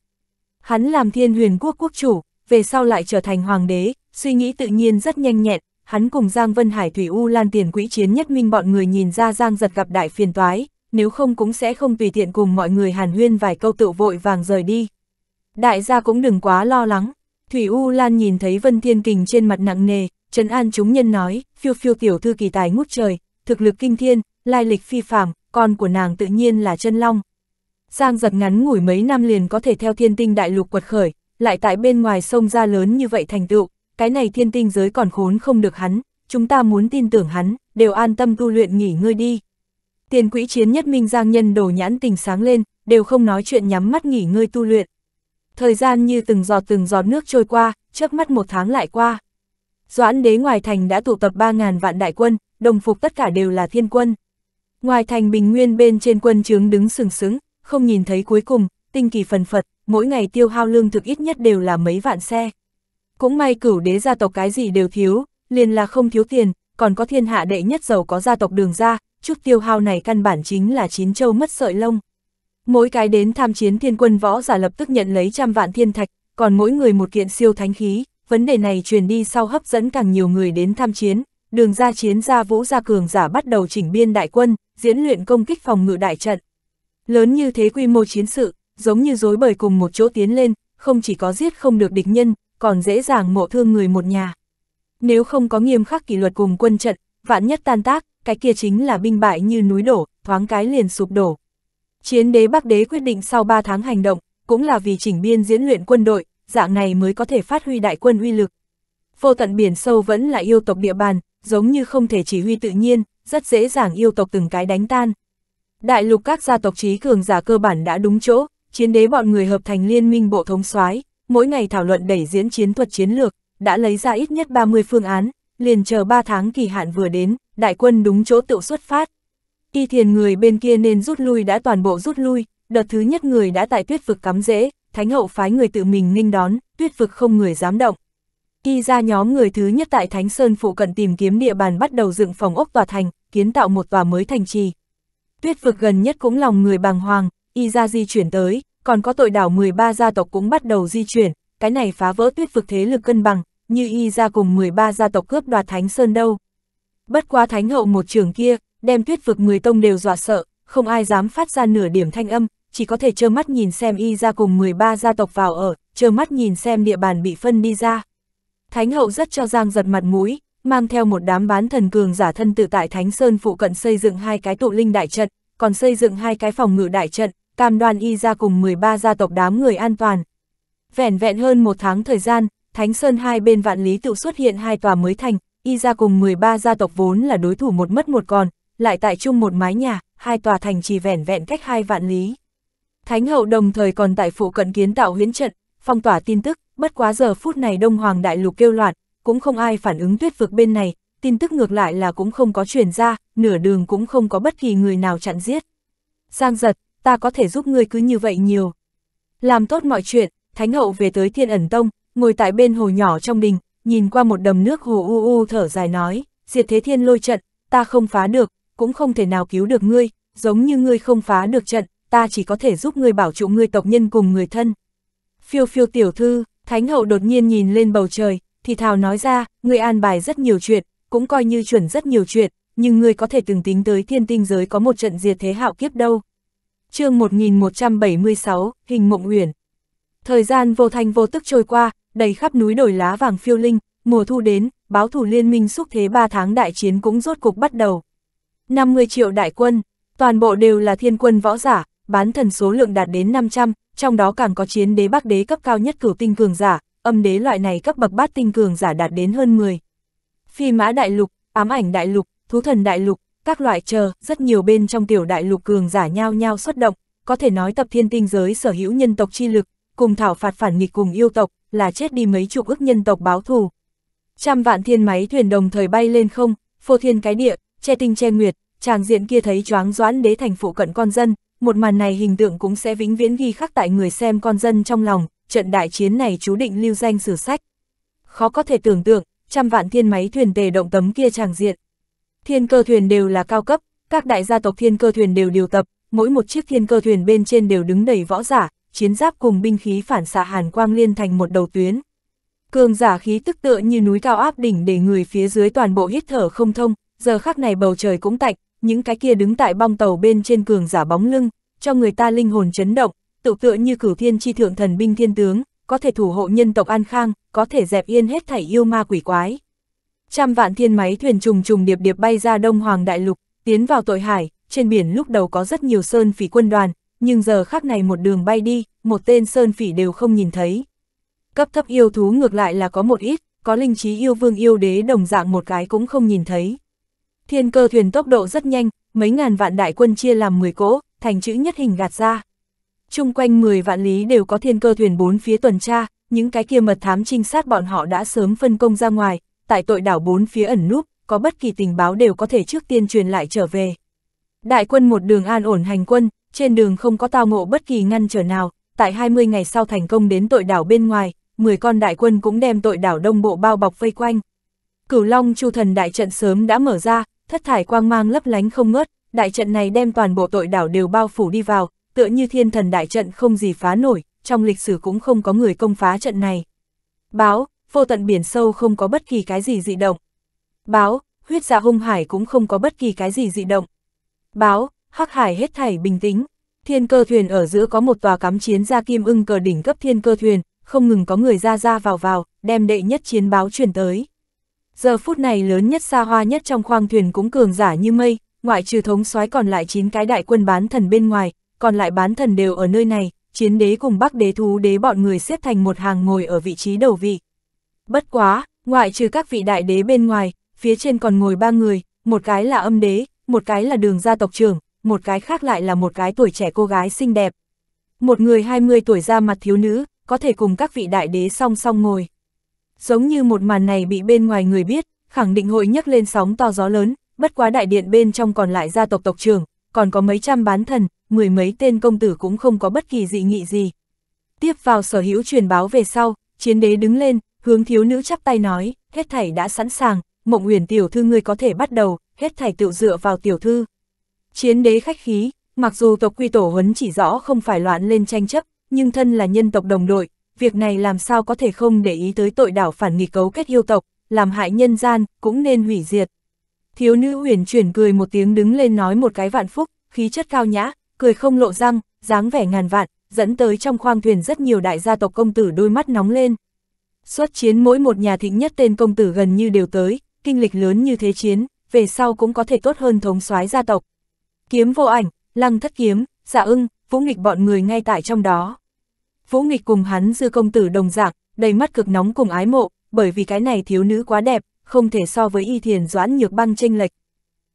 Hắn làm thiên huyền quốc quốc chủ, về sau lại trở thành hoàng đế, suy nghĩ tự nhiên rất nhanh nhẹn, hắn cùng Giang Vân Hải Thủy U Lan tiền quỹ chiến nhất minh bọn người nhìn ra Giang giật gặp đại phiền toái, nếu không cũng sẽ không tùy tiện cùng mọi người hàn huyên vài câu tự vội vàng rời đi. Đại gia cũng đừng quá lo lắng, Thủy U Lan nhìn thấy Vân Thiên Kình trên mặt nặng nề, Trấn An chúng nhân nói, phiêu phiêu tiểu thư kỳ tài ngút trời, thực lực kinh thiên, lai lịch phi phàm, con của nàng tự nhiên là chân long. Giang giật ngắn ngủi mấy năm liền có thể theo thiên tinh đại lục quật khởi, lại tại bên ngoài sông ra lớn như vậy thành tựu, cái này thiên tinh giới còn khốn không được hắn, chúng ta muốn tin tưởng hắn, đều an tâm tu luyện nghỉ ngơi đi. Tiền quỹ chiến nhất minh giang nhân đổ nhãn tình sáng lên, đều không nói chuyện nhắm mắt nghỉ ngơi tu luyện. Thời gian như từng giọt từng giọt nước trôi qua, chớp mắt một tháng lại qua. Doãn đế ngoài thành đã tụ tập 3.000 vạn đại quân, đồng phục tất cả đều là thiên quân. Ngoài thành bình nguyên bên trên quân trướng đứng sừng sững, không nhìn thấy cuối cùng, tinh kỳ phần phật, mỗi ngày tiêu hao lương thực ít nhất đều là mấy vạn xe. Cũng may cửu đế gia tộc cái gì đều thiếu, liền là không thiếu tiền, còn có thiên hạ đệ nhất giàu có gia tộc đường ra, chút tiêu hao này căn bản chính là chín châu mất sợi lông. Mỗi cái đến tham chiến thiên quân võ giả lập tức nhận lấy trăm vạn thiên thạch, còn mỗi người một kiện siêu thánh khí, vấn đề này truyền đi sau hấp dẫn càng nhiều người đến tham chiến, đường ra chiến ra vũ gia cường giả bắt đầu chỉnh biên đại quân, diễn luyện công kích phòng ngự đại trận. Lớn như thế quy mô chiến sự, giống như dối bời cùng một chỗ tiến lên, không chỉ có giết không được địch nhân, còn dễ dàng mộ thương người một nhà. Nếu không có nghiêm khắc kỷ luật cùng quân trận, vạn nhất tan tác, cái kia chính là binh bại như núi đổ, thoáng cái liền sụp đổ. Chiến đế Bắc đế quyết định sau 3 tháng hành động, cũng là vì chỉnh biên diễn luyện quân đội, dạng này mới có thể phát huy đại quân uy lực. Vô tận biển sâu vẫn là yêu tộc địa bàn, giống như không thể chỉ huy tự nhiên, rất dễ dàng yêu tộc từng cái đánh tan. Đại lục các gia tộc trí cường giả cơ bản đã đúng chỗ, chiến đế bọn người hợp thành liên minh bộ thống soái, mỗi ngày thảo luận đẩy diễn chiến thuật chiến lược, đã lấy ra ít nhất 30 phương án, liền chờ 3 tháng kỳ hạn vừa đến, đại quân đúng chỗ tựu xuất phát. Y thiền người bên kia nên rút lui đã toàn bộ rút lui, đợt thứ nhất người đã tại tuyết vực cắm rễ, thánh hậu phái người tự mình nghênh đón, tuyết vực không người dám động. Y ra nhóm người thứ nhất tại Thánh Sơn phụ cận tìm kiếm địa bàn bắt đầu dựng phòng ốc tòa thành, kiến tạo một tòa mới thành trì. Tuyết vực gần nhất cũng lòng người bàng hoàng, y ra di chuyển tới, còn có tội đảo 13 gia tộc cũng bắt đầu di chuyển, cái này phá vỡ tuyết vực thế lực cân bằng, như y ra cùng 13 gia tộc cướp đoạt Thánh Sơn đâu. Bất qua thánh hậu một trường kia, đem tuyết vực 10 tông đều dọa sợ, không ai dám phát ra nửa điểm thanh âm, chỉ có thể trơ mắt nhìn xem y ra cùng 13 gia tộc vào ở, trơ mắt nhìn xem địa bàn bị phân đi ra. Thánh hậu rất cho Giang giật mặt mũi, mang theo một đám bán thần cường giả thân tự tại Thánh Sơn phụ cận xây dựng hai cái tụ linh đại trận, còn xây dựng hai cái phòng ngự đại trận, cam đoan y ra cùng 13 gia tộc đám người an toàn. Vẻn vẹn hơn một tháng thời gian, Thánh Sơn hai bên vạn lý tự xuất hiện hai tòa mới thành, y ra cùng 13 gia tộc vốn là đối thủ một mất một còn, lại tại chung một mái nhà, hai tòa thành chỉ vẻn vẹn cách hai vạn lý. Thánh hậu đồng thời còn tại phụ cận kiến tạo huyến trận, phong tỏa tin tức, bất quá giờ phút này Đông Hoàng Đại Lục kêu loạn, cũng không ai phản ứng tuyết vực bên này, tin tức ngược lại là cũng không có truyền ra, nửa đường cũng không có bất kỳ người nào chặn giết. Giang giật, ta có thể giúp ngươi cứ như vậy nhiều. Làm tốt mọi chuyện, Thánh hậu về tới Thiên ẩn Tông, ngồi tại bên hồ nhỏ trong đình, nhìn qua một đầm nước hồ u u thở dài nói, diệt thế thiên lôi trận, ta không phá được, cũng không thể nào cứu được ngươi, giống như ngươi không phá được trận, ta chỉ có thể giúp ngươi bảo trụ ngươi tộc nhân cùng người thân. Phiêu phiêu tiểu thư, thánh hậu đột nhiên nhìn lên bầu trời, thì thào nói ra, ngươi an bài rất nhiều chuyện, cũng coi như chuẩn rất nhiều chuyện, nhưng ngươi có thể từng tính tới thiên tinh giới có một trận diệt thế hạo kiếp đâu. chương 1176, hình mộng uyển. Thời gian vô thanh vô tức trôi qua, đầy khắp núi đồi lá vàng phiêu linh, mùa thu đến, báo thủ liên minh xúc thế 3 tháng đại chiến cũng rốt cục bắt đầu. 50 triệu đại quân, toàn bộ đều là thiên quân võ giả, bán thần số lượng đạt đến 500, trong đó càng có chiến đế bắc đế cấp cao nhất cửu tinh cường giả, âm đế loại này cấp bậc bát tinh cường giả đạt đến hơn 10. Phi mã đại lục, ám ảnh đại lục, thú thần đại lục, các loại chờ, rất nhiều bên trong tiểu đại lục cường giả nhao nhau xuất động, có thể nói tập thiên tinh giới sở hữu nhân tộc chi lực, cùng thảo phạt phản nghịch cùng yêu tộc, là chết đi mấy chục ức nhân tộc báo thù. Trăm vạn thiên máy thuyền đồng thời bay lên không, phô thiên cái địa, che tinh che nguyệt, tràng diện kia thấy choáng doãn đế thành phụ cận con dân, một màn này hình tượng cũng sẽ vĩnh viễn ghi khắc tại người xem con dân trong lòng, trận đại chiến này chú định lưu danh sử sách. Khó có thể tưởng tượng, trăm vạn thiên máy thuyền tề động tấm kia tràng diện. Thiên cơ thuyền đều là cao cấp, các đại gia tộc thiên cơ thuyền đều điều tập, mỗi một chiếc thiên cơ thuyền bên trên đều đứng đầy võ giả, chiến giáp cùng binh khí phản xạ hàn quang liên thành một đầu tuyến. Cường giả khí tức tựa như núi cao áp đỉnh để người phía dưới toàn bộ hít thở không thông, giờ khắc này bầu trời cũng tạnh, những cái kia đứng tại bong tàu bên trên cường giả bóng lưng, cho người ta linh hồn chấn động, tự tựa như cửu thiên chi thượng thần binh thiên tướng, có thể thủ hộ nhân tộc an khang, có thể dẹp yên hết thảy yêu ma quỷ quái. Trăm vạn thiên máy thuyền trùng trùng điệp điệp bay ra Đông Hoàng Đại Lục, tiến vào tội hải, trên biển lúc đầu có rất nhiều sơn phỉ quân đoàn, nhưng giờ khác này một đường bay đi, một tên sơn phỉ đều không nhìn thấy. Cấp thấp yêu thú ngược lại là có một ít, có linh trí yêu vương yêu đế đồng dạng một cái cũng không nhìn thấy. Thiên cơ thuyền tốc độ rất nhanh, mấy ngàn vạn đại quân chia làm 10 cỗ, thành chữ nhất hình gạt ra. Trung quanh 10 vạn lý đều có thiên cơ thuyền bốn phía tuần tra, những cái kia mật thám trinh sát bọn họ đã sớm phân công ra ngoài, tại tội đảo bốn phía ẩn núp, có bất kỳ tình báo đều có thể trước tiên truyền lại trở về. Đại quân một đường an ổn hành quân, trên đường không có tao ngộ bất kỳ ngăn trở nào, tại 20 ngày sau thành công đến tội đảo bên ngoài, 10 con đại quân cũng đem tội đảo đông bộ bao bọc vây quanh. Cửu Long Chu Thần đại trận sớm đã mở ra, thất thải quang mang lấp lánh không ngớt, đại trận này đem toàn bộ tội đảo đều bao phủ đi vào, tựa như thiên thần đại trận không gì phá nổi, trong lịch sử cũng không có người công phá trận này. Báo, vô tận biển sâu không có bất kỳ cái gì dị động. Báo, huyết dạ hung hải cũng không có bất kỳ cái gì dị động. Báo, Hắc Hải hết thảy bình tĩnh, thiên cơ thuyền ở giữa có một tòa cắm chiến ra kim ưng cờ đỉnh cấp thiên cơ thuyền, không ngừng có người ra ra vào vào, đem đệ nhất chiến báo truyền tới. Giờ phút này lớn nhất xa hoa nhất trong khoang thuyền cũng cường giả như mây, ngoại trừ thống soái còn lại 9 cái đại quân bán thần bên ngoài, còn lại bán thần đều ở nơi này, chiến đế cùng bắc đế thú đế bọn người xếp thành một hàng ngồi ở vị trí đầu vị. Bất quá, ngoại trừ các vị đại đế bên ngoài, phía trên còn ngồi ba người, một cái là âm đế, một cái là đường gia tộc trưởng, một cái khác lại là một cái tuổi trẻ cô gái xinh đẹp. Một người 20 tuổi ra mặt thiếu nữ, có thể cùng các vị đại đế song song ngồi. Giống như một màn này bị bên ngoài người biết, khẳng định hội nhấc lên sóng to gió lớn, bất quá đại điện bên trong còn lại gia tộc tộc trưởng, còn có mấy trăm bán thần, mười mấy tên công tử cũng không có bất kỳ dị nghị gì. Tiếp vào sở hữu truyền báo về sau, chiến đế đứng lên, hướng thiếu nữ chắp tay nói, hết thảy đã sẵn sàng, mộng huyền tiểu thư ngươi có thể bắt đầu, hết thảy tự dựa vào tiểu thư. Chiến đế khách khí, mặc dù tộc quy tổ huấn chỉ rõ không phải loạn lên tranh chấp, nhưng thân là nhân tộc đồng đội, việc này làm sao có thể không để ý tới tội đảo phản nghị cấu kết yêu tộc, làm hại nhân gian, cũng nên hủy diệt. Thiếu nữ huyền chuyển cười một tiếng đứng lên nói một cái vạn phúc, khí chất cao nhã, cười không lộ răng, dáng vẻ ngàn vạn, dẫn tới trong khoang thuyền rất nhiều đại gia tộc công tử đôi mắt nóng lên. Xuất chiến mỗi một nhà thịnh nhất tên công tử gần như đều tới, kinh lịch lớn như thế chiến, về sau cũng có thể tốt hơn thống soái gia tộc, Kiếm vô ảnh, lăng thất kiếm, dạ ưng, vũ nghịch bọn người ngay tại trong đó. Vũ nghịch cùng hắn dư công tử đồng dạng, đầy mắt cực nóng cùng ái mộ, bởi vì cái này thiếu nữ quá đẹp, không thể so với y thiền doãn nhược băng tranh lệch.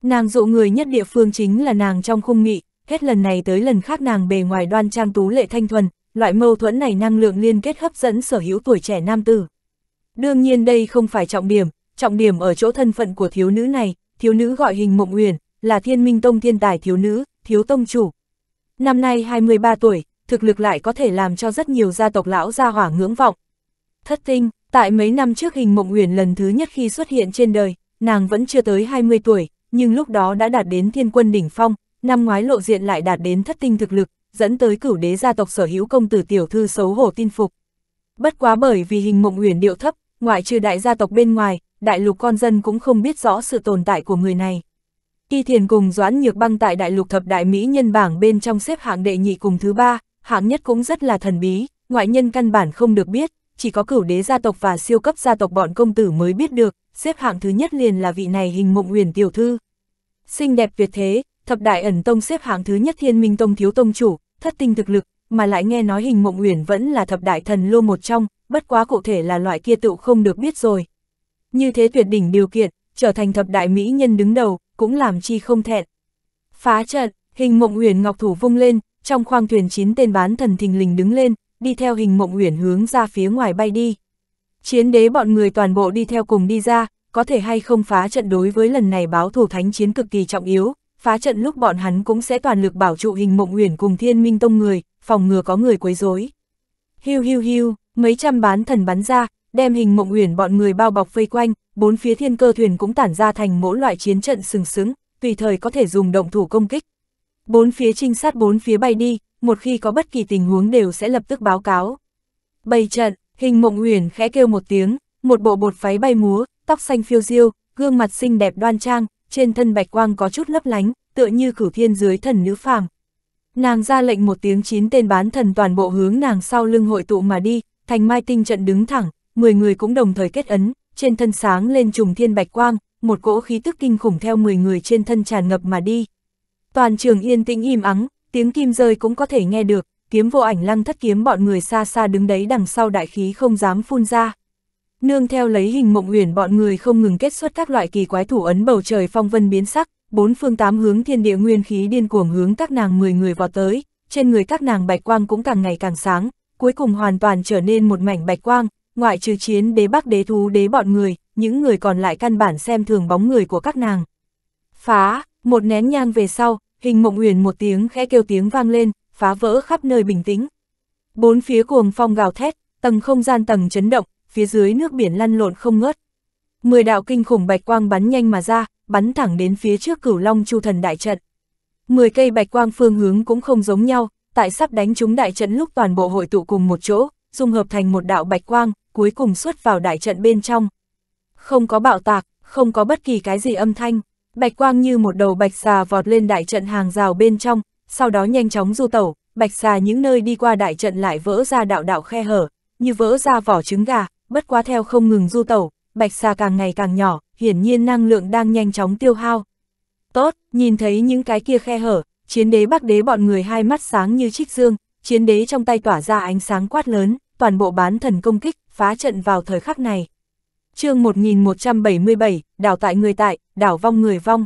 Nàng dụ người nhất địa phương chính là nàng trong khung nghị, hết lần này tới lần khác nàng bề ngoài đoan trang tú lệ thanh thuần, loại mâu thuẫn này năng lượng liên kết hấp dẫn sở hữu tuổi trẻ nam tử. Đương nhiên đây không phải trọng điểm, trọng điểm ở chỗ thân phận của thiếu nữ này, thiếu nữ gọi hình mộng uyển, là thiên minh tông thiên tài thiếu nữ, thiếu tông chủ. Năm nay 23 tuổi, thực lực lại có thể làm cho rất nhiều gia tộc lão gia hỏa ngưỡng vọng. Thất tinh, tại mấy năm trước hình mộng huyền lần thứ nhất khi xuất hiện trên đời, nàng vẫn chưa tới 20 tuổi, nhưng lúc đó đã đạt đến thiên quân đỉnh phong, năm ngoái lộ diện lại đạt đến thất tinh thực lực, dẫn tới cửu đế gia tộc sở hữu công tử tiểu thư xấu hổ tin phục. Bất quá bởi vì hình mộng huyền điệu thấp, ngoại trừ đại gia tộc bên ngoài, đại lục con dân cũng không biết rõ sự tồn tại của người này. Kỳ Thiền cùng Doãn Nhược Băng tại đại lục thập đại Mỹ nhân bảng bên trong xếp hạng đệ nhị cùng thứ ba, hạng nhất cũng rất là thần bí, ngoại nhân căn bản không được biết, chỉ có cửu đế gia tộc và siêu cấp gia tộc bọn công tử mới biết được, xếp hạng thứ nhất liền là vị này hình mộng huyền tiểu thư. Xinh đẹp tuyệt thế, thập đại ẩn tông xếp hạng thứ nhất thiên minh tông thiếu tông chủ, thất tinh thực lực, mà lại nghe nói hình mộng huyền vẫn là thập đại thần lô một trong, bất quá cụ thể là loại kia tựu không được biết rồi. Như thế tuyệt đỉnh điều kiện, trở thành thập đại mỹ nhân đứng đầu, cũng làm chi không thẹn. Phá trận, hình mộng huyền ngọc thủ vung lên, trong khoang thuyền chín tên bán thần thình lình đứng lên, đi theo hình mộng huyền hướng ra phía ngoài bay đi. Chiến đế bọn người toàn bộ đi theo cùng đi ra, có thể hay không phá trận đối với lần này báo thủ thánh chiến cực kỳ trọng yếu, phá trận lúc bọn hắn cũng sẽ toàn lực bảo trụ hình mộng huyền cùng thiên minh tông người, phòng ngừa có người quấy rối. Hiu hiu hiu, mấy trăm bán thần bắn ra, đem hình mộng uyển bọn người bao bọc vây quanh, bốn phía thiên cơ thuyền cũng tản ra thành mỗi loại chiến trận sừng sững, tùy thời có thể dùng động thủ công kích. Bốn phía trinh sát bốn phía bay đi, một khi có bất kỳ tình huống đều sẽ lập tức báo cáo. Bày trận, hình mộng uyển khẽ kêu một tiếng, một bộ bột váy bay múa, tóc xanh phiêu diêu, gương mặt xinh đẹp đoan trang, trên thân bạch quang có chút lấp lánh, tựa như cửu thiên dưới thần nữ phàm. Nàng ra lệnh một tiếng chín tên bán thần toàn bộ hướng nàng sau lưng hội tụ mà đi, thành mai tinh trận đứng thẳng, 10 người cũng đồng thời kết ấn, trên thân sáng lên trùng thiên bạch quang, một cỗ khí tức kinh khủng theo 10 người trên thân tràn ngập mà đi. Toàn trường yên tĩnh im ắng, tiếng kim rơi cũng có thể nghe được, kiếm vô ảnh lăng thất kiếm bọn người xa xa đứng đấy đằng sau đại khí không dám phun ra. Nương theo lấy hình mộng huyền bọn người không ngừng kết xuất các loại kỳ quái thủ ấn bầu trời phong vân biến sắc, bốn phương tám hướng thiên địa nguyên khí điên cuồng hướng các nàng 10 người vào tới, trên người các nàng bạch quang cũng càng ngày càng sáng, cuối cùng hoàn toàn trở nên một mảnh bạch quang, ngoại trừ chiến đế bắc đế thú đế bọn người, những người còn lại căn bản xem thường bóng người của các nàng. Phá, một nén nhang về sau, hình mộng huyền một tiếng khẽ kêu tiếng vang lên, phá vỡ khắp nơi bình tĩnh. Bốn phía cuồng phong gào thét, tầng không gian tầng chấn động, phía dưới nước biển lăn lộn không ngớt. Mười đạo kinh khủng bạch quang bắn nhanh mà ra, bắn thẳng đến phía trước cửu long chu thần đại trận. Mười cây bạch quang phương hướng cũng không giống nhau, tại sắp đánh chúng đại trận lúc toàn bộ hội tụ cùng một chỗ, dung hợp thành một đạo bạch quang, cuối cùng xuất vào đại trận bên trong. Không có bạo tạc, không có bất kỳ cái gì âm thanh, bạch quang như một đầu bạch xà vọt lên đại trận hàng rào bên trong, sau đó nhanh chóng du tẩu, bạch xà những nơi đi qua đại trận lại vỡ ra đạo đạo khe hở, như vỡ ra vỏ trứng gà, bất quá theo không ngừng du tẩu, bạch xà càng ngày càng nhỏ, hiển nhiên năng lượng đang nhanh chóng tiêu hao. Tốt, nhìn thấy những cái kia khe hở, chiến đế bắc đế bọn người hai mắt sáng như trích dương, chiến đế trong tay tỏa ra ánh sáng quát lớn toàn bộ bán thần công kích, phá trận vào thời khắc này. chương 1177, đảo tại người tại, đảo vong người vong.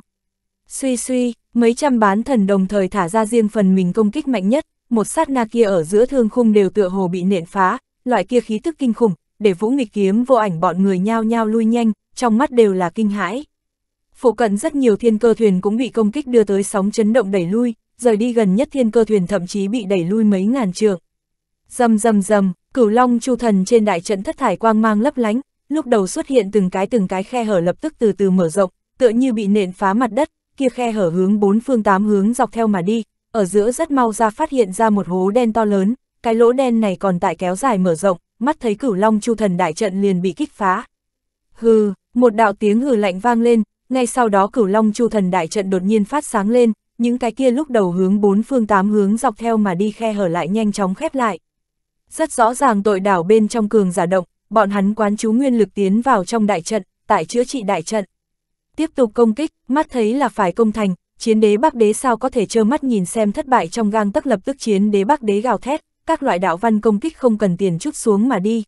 Suy suy, mấy trăm bán thần đồng thời thả ra riêng phần mình công kích mạnh nhất, một sát na kia ở giữa thương khung đều tựa hồ bị nện phá, loại kia khí tức kinh khủng, để vũ nghịch kiếm vô ảnh bọn người nhao nhao lui nhanh, trong mắt đều là kinh hãi. Phụ cận rất nhiều thiên cơ thuyền cũng bị công kích đưa tới sóng chấn động đẩy lui, rời đi gần nhất thiên cơ thuyền thậm chí bị đẩy lui mấy ngàn trường Dầm dầm dầm, Cửu Long Chu Thần trên đại trận thất thải quang mang lấp lánh, lúc đầu xuất hiện từng cái từng cái khe hở lập tức từ từ mở rộng, tựa như bị nện phá mặt đất, kia khe hở hướng bốn phương tám hướng dọc theo mà đi, ở giữa rất mau ra phát hiện ra một hố đen to lớn, cái lỗ đen này còn tại kéo dài mở rộng, mắt thấy Cửu Long Chu Thần đại trận liền bị kích phá. Hừ, một đạo tiếng hừ lạnh vang lên, ngay sau đó Cửu Long Chu Thần đại trận đột nhiên phát sáng lên, những cái kia lúc đầu hướng bốn phương tám hướng dọc theo mà đi khe hở lại nhanh chóng khép lại, rất rõ ràng tội đảo bên trong cường giả động, bọn hắn quán chú nguyên lực tiến vào trong đại trận, tại chữa trị đại trận. Tiếp tục công kích, mắt thấy là phải công thành, chiến đế bắc đế sao có thể trơ mắt nhìn xem thất bại trong gang tắc lập tức chiến đế bắc đế gào thét, các loại đạo văn công kích không cần tiền chút xuống mà đi.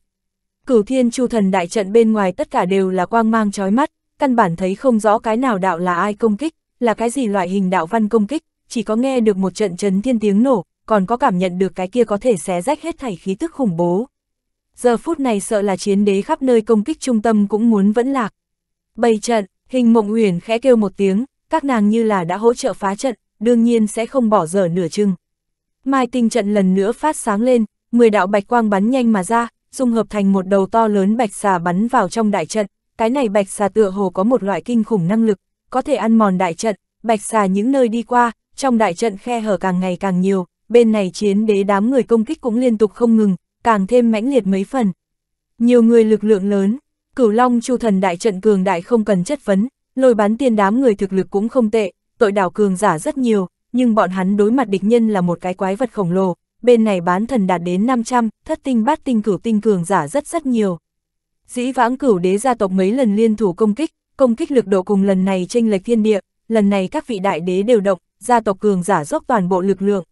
Cửu thiên chu thần đại trận bên ngoài tất cả đều là quang mang chói mắt, căn bản thấy không rõ cái nào đạo là ai công kích, là cái gì loại hình đạo văn công kích, chỉ có nghe được một trận chấn thiên tiếng nổ, còn có cảm nhận được cái kia có thể xé rách hết thảy khí tức khủng bố. Giờ phút này sợ là chiến đế khắp nơi công kích trung tâm cũng muốn vẫn lạc. Bày trận, hình mộng uyển khẽ kêu một tiếng, các nàng như là đã hỗ trợ phá trận, đương nhiên sẽ không bỏ dở nửa chừng. Mai tinh trận lần nữa phát sáng lên, 10 đạo bạch quang bắn nhanh mà ra, dung hợp thành một đầu to lớn bạch xà bắn vào trong đại trận. Cái này bạch xà tựa hồ có một loại kinh khủng năng lực, có thể ăn mòn đại trận, bạch xà những nơi đi qua, trong đại trận khe hở càng ngày càng nhiều, bên này chiến đế đám người công kích cũng liên tục không ngừng, càng thêm mãnh liệt mấy phần. Nhiều người lực lượng lớn, cửu long chu thần đại trận cường đại không cần chất vấn, lôi bán tiên đám người thực lực cũng không tệ, tội đảo cường giả rất nhiều, nhưng bọn hắn đối mặt địch nhân là một cái quái vật khổng lồ, bên này bán thần đạt đến 500, thất tinh bát tinh cửu tinh cường giả rất rất nhiều. Dĩ vãng cửu đế gia tộc mấy lần liên thủ công kích, công kích lực độ cùng lần này tranh lệch thiên địa, lần này các vị đại đế đều động, gia tộc cường giả dốc toàn bộ lực lượng.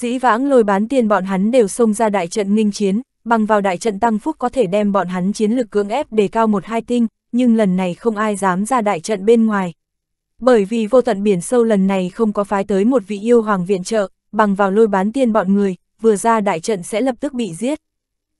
Dĩ vãng lôi bán tiền bọn hắn đều xông ra đại trận nghinh chiến, bằng vào đại trận tăng phúc có thể đem bọn hắn chiến lực cưỡng ép để cao một hai tinh, nhưng lần này không ai dám ra đại trận bên ngoài. Bởi vì vô tận biển sâu lần này không có phái tới một vị yêu hoàng viện trợ, bằng vào lôi bán tiên bọn người, vừa ra đại trận sẽ lập tức bị giết.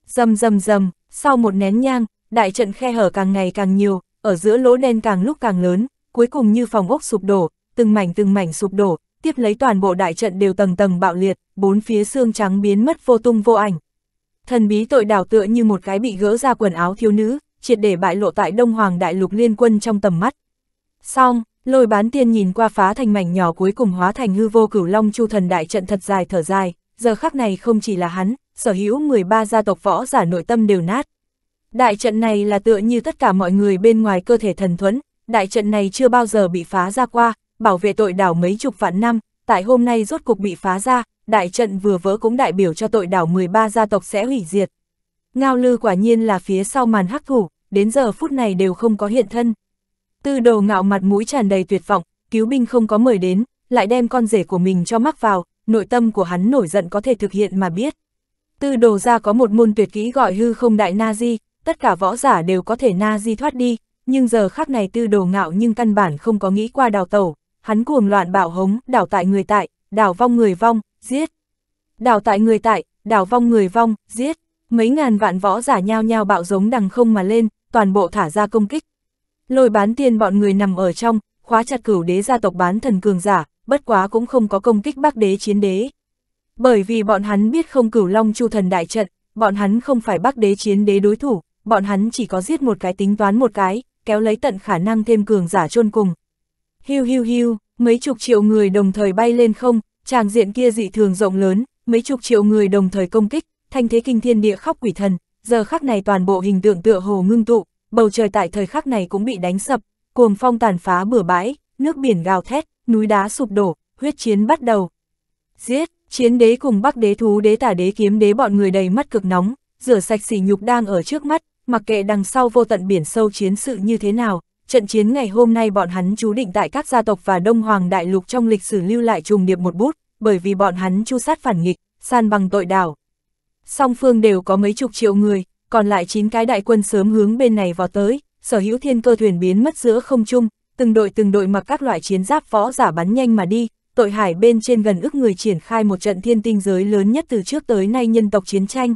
Dầm dầm dầm, sau một nén nhang, đại trận khe hở càng ngày càng nhiều, ở giữa lỗ đen càng lúc càng lớn, cuối cùng như phòng ốc sụp đổ, từng mảnh từng mảnh sụp đổ, tiếp lấy toàn bộ đại trận đều tầng tầng bạo liệt, bốn phía xương trắng biến mất vô tung vô ảnh. Thần bí tội đảo tựa như một cái bị gỡ ra quần áo thiếu nữ, triệt để bại lộ tại Đông Hoàng Đại Lục Liên Quân trong tầm mắt. Xong, lôi bán tiên nhìn qua phá thành mảnh nhỏ cuối cùng hóa thành hư vô cửu long chu thần đại trận thật dài thở dài, giờ khắc này không chỉ là hắn, sở hữu 13 gia tộc võ giả nội tâm đều nát. Đại trận này là tựa như tất cả mọi người bên ngoài cơ thể thần thuẫn, đại trận này chưa bao giờ bị phá ra qua, bảo vệ tội đảo mấy chục vạn năm, tại hôm nay rốt cục bị phá ra, đại trận vừa vỡ cũng đại biểu cho tội đảo 13 gia tộc sẽ hủy diệt. Ngao lư quả nhiên là phía sau màn hắc thủ, đến giờ phút này đều không có hiện thân. Tư đồ ngạo mặt mũi tràn đầy tuyệt vọng, cứu binh không có mời đến, lại đem con rể của mình cho mắc vào, nội tâm của hắn nổi giận có thể thực hiện mà biết. Tư đồ ra có một môn tuyệt kỹ gọi hư không đại na di, tất cả võ giả đều có thể na di thoát đi, nhưng giờ khác này tư đồ ngạo nhưng căn bản không có nghĩ qua đào tẩu, hắn cuồng loạn bạo hống, đảo tại người tại, đảo vong người vong, giết. Đảo tại người tại, đảo vong người vong, giết. Mấy ngàn vạn võ giả nhao nhao bạo giống đằng không mà lên, toàn bộ thả ra công kích. Lôi bán tiền bọn người nằm ở trong, khóa chặt cửu đế gia tộc bán thần cường giả, bất quá cũng không có công kích bác đế chiến đế. Bởi vì bọn hắn biết không cửu long chu thần đại trận, bọn hắn không phải bác đế chiến đế đối thủ, bọn hắn chỉ có giết một cái tính toán một cái, kéo lấy tận khả năng thêm cường giả chôn cùng, Hiu hiu hiu, mấy chục triệu người đồng thời bay lên không, tràng diện kia dị thường rộng lớn, mấy chục triệu người đồng thời công kích, thanh thế kinh thiên địa khóc quỷ thần, giờ khắc này toàn bộ hình tượng tựa hồ ngưng tụ, bầu trời tại thời khắc này cũng bị đánh sập, cuồng phong tàn phá bừa bãi, nước biển gào thét, núi đá sụp đổ, huyết chiến bắt đầu. Giết, chiến đế cùng bắc đế thú đế tả đế kiếm đế bọn người đầy mắt cực nóng, rửa sạch sỉ nhục đang ở trước mắt, mặc kệ đằng sau vô tận biển sâu chiến sự như thế nào, trận chiến ngày hôm nay bọn hắn chú định tại các gia tộc và Đông Hoàng Đại Lục trong lịch sử lưu lại trùng điệp một bút, bởi vì bọn hắn chu sát phản nghịch, san bằng tội đảo. Song phương đều có mấy chục triệu người, còn lại 9 cái đại quân sớm hướng bên này vào tới, sở hữu thiên cơ thuyền biến mất giữa không trung, từng đội từng đội mặc các loại chiến giáp võ giả bắn nhanh mà đi, tội hải bên trên gần ức người triển khai một trận thiên tinh giới lớn nhất từ trước tới nay nhân tộc chiến tranh.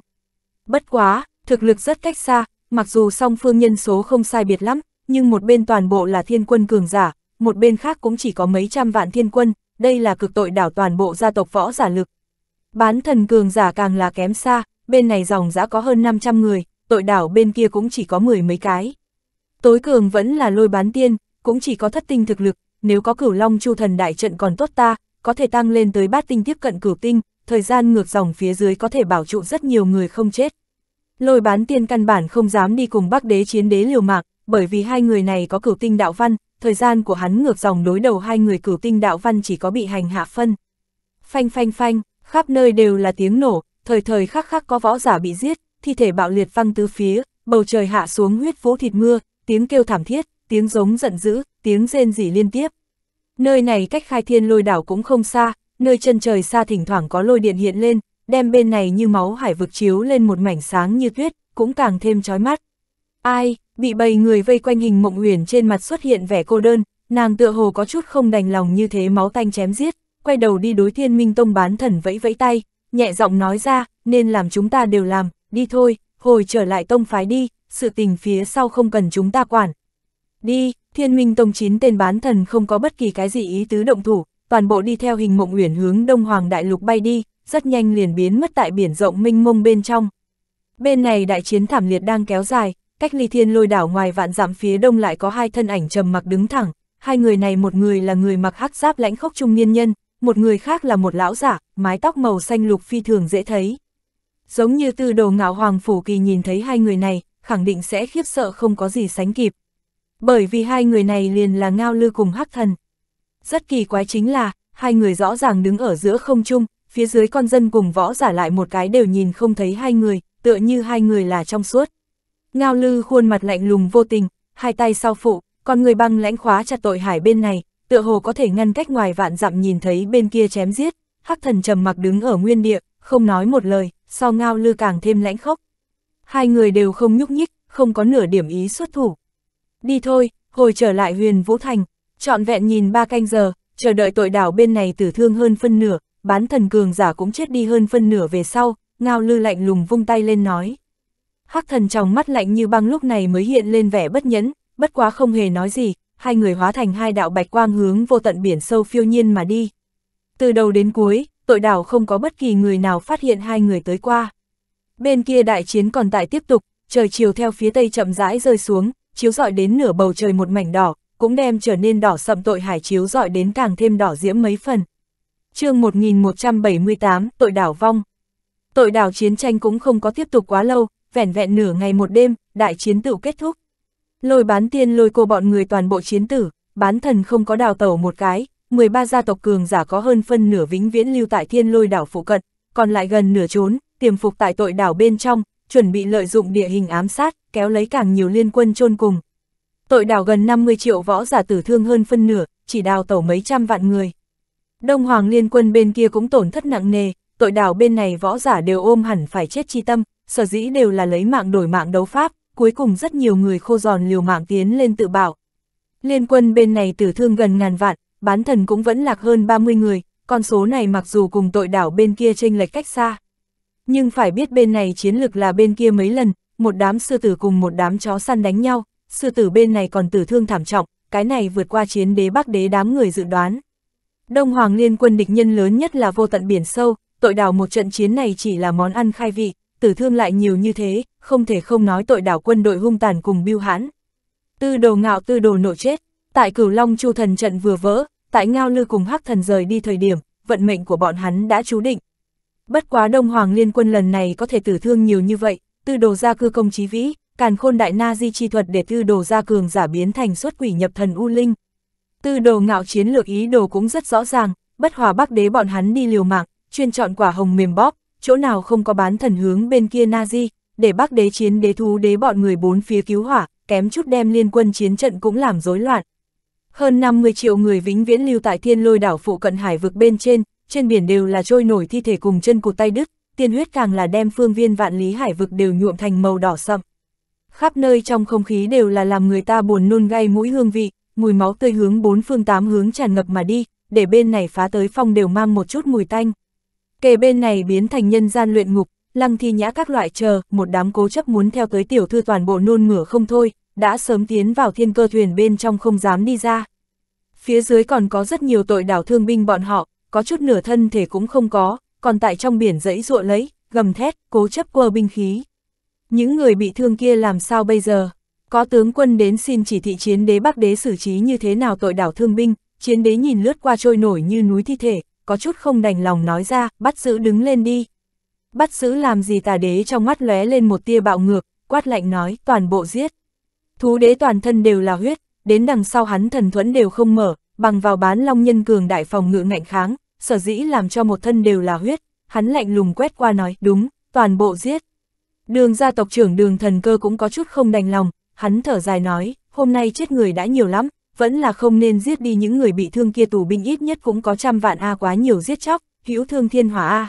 Bất quá, thực lực rất cách xa, mặc dù song phương nhân số không sai biệt lắm, nhưng một bên toàn bộ là thiên quân cường giả, một bên khác cũng chỉ có mấy trăm vạn thiên quân, đây là cực tội đảo toàn bộ gia tộc võ giả lực. Bán thần cường giả càng là kém xa, bên này dòng dã có hơn 500 người, tội đảo bên kia cũng chỉ có mười mấy cái. Tối cường vẫn là lôi bán tiên, cũng chỉ có thất tinh thực lực, nếu có cửu long chu thần đại trận còn tốt ta, có thể tăng lên tới bát tinh tiếp cận cửu tinh, thời gian ngược dòng phía dưới có thể bảo trụ rất nhiều người không chết. Lôi bán tiên căn bản không dám đi cùng bác đế chiến đế liều mạng, bởi vì hai người này có cửu tinh đạo văn, thời gian của hắn ngược dòng đối đầu hai người cửu tinh đạo văn chỉ có bị hành hạ phân. Phanh phanh phanh, khắp nơi đều là tiếng nổ, thời thời khắc khắc có võ giả bị giết, thi thể bạo liệt văng tứ phía, bầu trời hạ xuống huyết vũ thịt mưa, tiếng kêu thảm thiết, tiếng giống giận dữ, tiếng rên rỉ liên tiếp. Nơi này cách khai thiên lôi đảo cũng không xa, nơi chân trời xa thỉnh thoảng có lôi điện hiện lên, đem bên này như máu hải vực chiếu lên một mảnh sáng như tuyết, cũng càng thêm chói mắt. Ai, bị bầy người vây quanh hình mộng huyền trên mặt xuất hiện vẻ cô đơn, nàng tựa hồ có chút không đành lòng như thế máu tanh chém giết, quay đầu đi đối thiên minh tông bán thần vẫy vẫy tay, nhẹ giọng nói ra, nên làm chúng ta đều làm, đi thôi, hồi trở lại tông phái đi, sự tình phía sau không cần chúng ta quản. Đi, thiên minh tông chín tên bán thần không có bất kỳ cái gì ý tứ động thủ, toàn bộ đi theo hình mộng huyền hướng đông hoàng đại lục bay đi, rất nhanh liền biến mất tại biển rộng minh mông bên trong. Bên này đại chiến thảm liệt đang kéo dài, Cách ly thiên lôi đảo ngoài vạn dặm phía đông lại có hai thân ảnh trầm mặc đứng thẳng, hai người này một người là người mặc hắc giáp lãnh khốc trung niên nhân, một người khác là một lão giả, mái tóc màu xanh lục phi thường dễ thấy. Giống như từ đồ ngạo hoàng phủ kỳ nhìn thấy hai người này, khẳng định sẽ khiếp sợ không có gì sánh kịp. Bởi vì hai người này liền là ngao lư cùng hắc thần. Rất kỳ quái chính là, hai người rõ ràng đứng ở giữa không trung, phía dưới con dân cùng võ giả lại một cái đều nhìn không thấy hai người, tựa như hai người là trong suốt. Ngao lư khuôn mặt lạnh lùng vô tình, hai tay sau phụ, còn người băng lãnh khóa chặt tội hải bên này, tựa hồ có thể ngăn cách ngoài vạn dặm nhìn thấy bên kia chém giết, hắc thần trầm mặc đứng ở nguyên địa, không nói một lời, Sau ngao lư càng thêm lãnh khốc. Hai người đều không nhúc nhích, không có nửa điểm ý xuất thủ. Đi thôi, hồi trở lại huyền Vũ Thành, trọn vẹn nhìn ba canh giờ, chờ đợi tội đảo bên này tử thương hơn phân nửa, bán thần cường giả cũng chết đi hơn phân nửa về sau, ngao lư lạnh lùng vung tay lên nói. Hắc thần trong mắt lạnh như băng lúc này mới hiện lên vẻ bất nhẫn, bất quá không hề nói gì, hai người hóa thành hai đạo bạch quang hướng vô tận biển sâu phiêu nhiên mà đi. Từ đầu đến cuối, tội đảo không có bất kỳ người nào phát hiện hai người tới qua. Bên kia đại chiến còn tại tiếp tục, trời chiều theo phía tây chậm rãi rơi xuống, chiếu rọi đến nửa bầu trời một mảnh đỏ, cũng đem trở nên đỏ sậm tội hải chiếu rọi đến càng thêm đỏ diễm mấy phần. chương 1178, tội đảo vong. Tội đảo chiến tranh cũng không có tiếp tục quá lâu, vẻn vẹn nửa ngày một đêm, đại chiến tựu kết thúc. Lôi bán tiên lôi cô bọn người toàn bộ chiến tử, bán thần không có đào tẩu một cái, 13 gia tộc cường giả có hơn phân nửa vĩnh viễn lưu tại thiên lôi đảo phụ cận, còn lại gần nửa trốn, tiềm phục tại tội đảo bên trong, chuẩn bị lợi dụng địa hình ám sát, kéo lấy càng nhiều liên quân chôn cùng. Tội đảo gần 50 triệu võ giả tử thương hơn phân nửa, chỉ đào tẩu mấy trăm vạn người. Đông Hoàng liên quân bên kia cũng tổn thất nặng nề, tội đảo bên này võ giả đều ôm hẳn phải chết chi tâm, sở dĩ đều là lấy mạng đổi mạng đấu pháp, cuối cùng rất nhiều người khô giòn liều mạng tiến lên tự bảo. Liên quân bên này tử thương gần ngàn vạn, bán thần cũng vẫn lạc hơn 30 người, con số này mặc dù cùng tội đảo bên kia chênh lệch cách xa. Nhưng phải biết bên này chiến lực là bên kia mấy lần, một đám sư tử cùng một đám chó săn đánh nhau, sư tử bên này còn tử thương thảm trọng, cái này vượt qua chiến đế bắc đế đám người dự đoán. Đông Hoàng Liên quân địch nhân lớn nhất là vô tận biển sâu, tội đảo một trận chiến này chỉ là món ăn khai vị, tử thương lại nhiều như thế, không thể không nói tội đảo quân đội hung tàn cùng biêu hãn. Tư đồ ngạo tư đồ nội chết, tại cửu long chu thần trận vừa vỡ, tại ngao lư cùng hắc thần rời đi thời điểm, vận mệnh của bọn hắn đã chú định. Bất quá Đông Hoàng Liên quân lần này có thể tử thương nhiều như vậy, tư đồ gia cư công trí vĩ, càn khôn đại na di chi thuật để tư đồ gia cường giả biến thành xuất quỷ nhập thần u linh. Tư đồ ngạo chiến lược ý đồ cũng rất rõ ràng, bất hòa bắc đế bọn hắn đi liều mạng, chuyên chọn quả hồng mềm bóp, chỗ nào không có bán thần hướng bên kia Nazi, để bác đế chiến đế thú đế bọn người bốn phía cứu hỏa, kém chút đem liên quân chiến trận cũng làm rối loạn. Hơn 50 triệu người vĩnh viễn lưu tại thiên lôi đảo phụ cận hải vực bên trên, trên biển đều là trôi nổi thi thể cùng chân cụt tay đứt, tiên huyết càng là đem phương viên vạn lý hải vực đều nhuộm thành màu đỏ sậm. Khắp nơi trong không khí đều là làm người ta buồn nôn gai mũi hương vị, mùi máu tươi hướng bốn phương tám hướng tràn ngập mà đi, để bên này phá tới phong đều mang một chút mùi tanh kề bên này biến thành nhân gian luyện ngục, lăng thi nhã các loại chờ, một đám cố chấp muốn theo tới tiểu thư toàn bộ nôn ngửa không thôi, đã sớm tiến vào thiên cơ thuyền bên trong không dám đi ra. Phía dưới còn có rất nhiều tội đảo thương binh bọn họ, có chút nửa thân thể cũng không có, còn tại trong biển dẫy ruộ lấy, gầm thét, cố chấp quơ binh khí. Những người bị thương kia làm sao bây giờ? Có tướng quân đến xin chỉ thị chiến đế bắc đế xử trí như thế nào tội đảo thương binh, chiến đế nhìn lướt qua trôi nổi như núi thi thể, có chút không đành lòng nói ra, bắt giữ đứng lên đi. Bắt giữ làm gì tà đế trong mắt lóe lên một tia bạo ngược, quát lạnh nói, toàn bộ giết. Thú đế toàn thân đều là huyết, đến đằng sau hắn thần thuẫn đều không mở, bằng vào bán long nhân cường đại phòng ngự ngạnh kháng, sở dĩ làm cho một thân đều là huyết, hắn lạnh lùng quét qua nói, đúng, toàn bộ giết. Đường gia tộc trưởng đường thần cơ cũng có chút không đành lòng, hắn thở dài nói, hôm nay chết người đã nhiều lắm, vẫn là không nên giết đi những người bị thương kia tù binh ít nhất cũng có trăm vạn A quá nhiều giết chóc, hữu thương thiên hỏa A.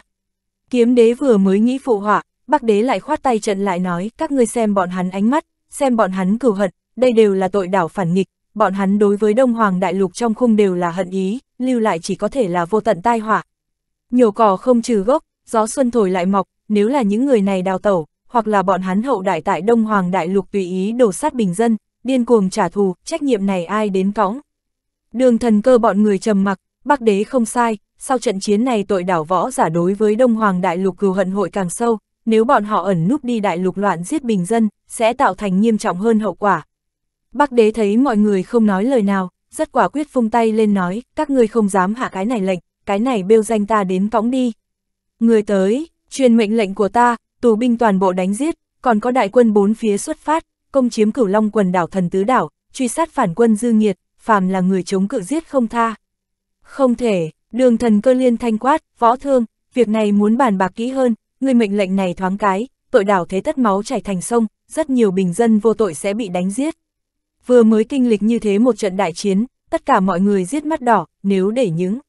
Kiếm đế vừa mới nghĩ phụ họa, bắc đế lại khoát tay trận lại nói, các ngươi xem bọn hắn ánh mắt, xem bọn hắn cửu hận, đây đều là tội đảo phản nghịch, bọn hắn đối với Đông Hoàng Đại Lục trong khung đều là hận ý, lưu lại chỉ có thể là vô tận tai họa. nhổ cỏ không trừ gốc, gió xuân thổi lại mọc, nếu là những người này đào tẩu, hoặc là bọn hắn hậu đại tại Đông Hoàng Đại Lục tùy ý đổ sát bình dân, điên cuồng trả thù, trách nhiệm này ai đến cõng. Đường thần cơ bọn người trầm mặc, Bắc đế không sai, sau trận chiến này tội đảo võ giả đối với Đông Hoàng Đại Lục cừu hận hội càng sâu, nếu bọn họ ẩn núp đi Đại Lục loạn giết bình dân, sẽ tạo thành nghiêm trọng hơn hậu quả. Bắc đế thấy mọi người không nói lời nào, rất quả quyết phung tay lên nói, các ngươi không dám hạ cái này lệnh, cái này bêu danh ta đến cõng đi. Người tới, truyền mệnh lệnh của ta, tù binh toàn bộ đánh giết, còn có đại quân bốn phía xuất phát, công chiếm cửu long quần đảo thần tứ đảo, truy sát phản quân dư nghiệt, phàm là người chống cự giết không tha. Không thể, đường thần cơ liên thanh quát, võ thương, việc này muốn bàn bạc kỹ hơn, người mệnh lệnh này thoáng cái, tội đảo thế tất máu chảy thành sông, rất nhiều bình dân vô tội sẽ bị đánh giết. Vừa mới kinh lịch như thế một trận đại chiến, tất cả mọi người giết mắt đỏ, nếu để những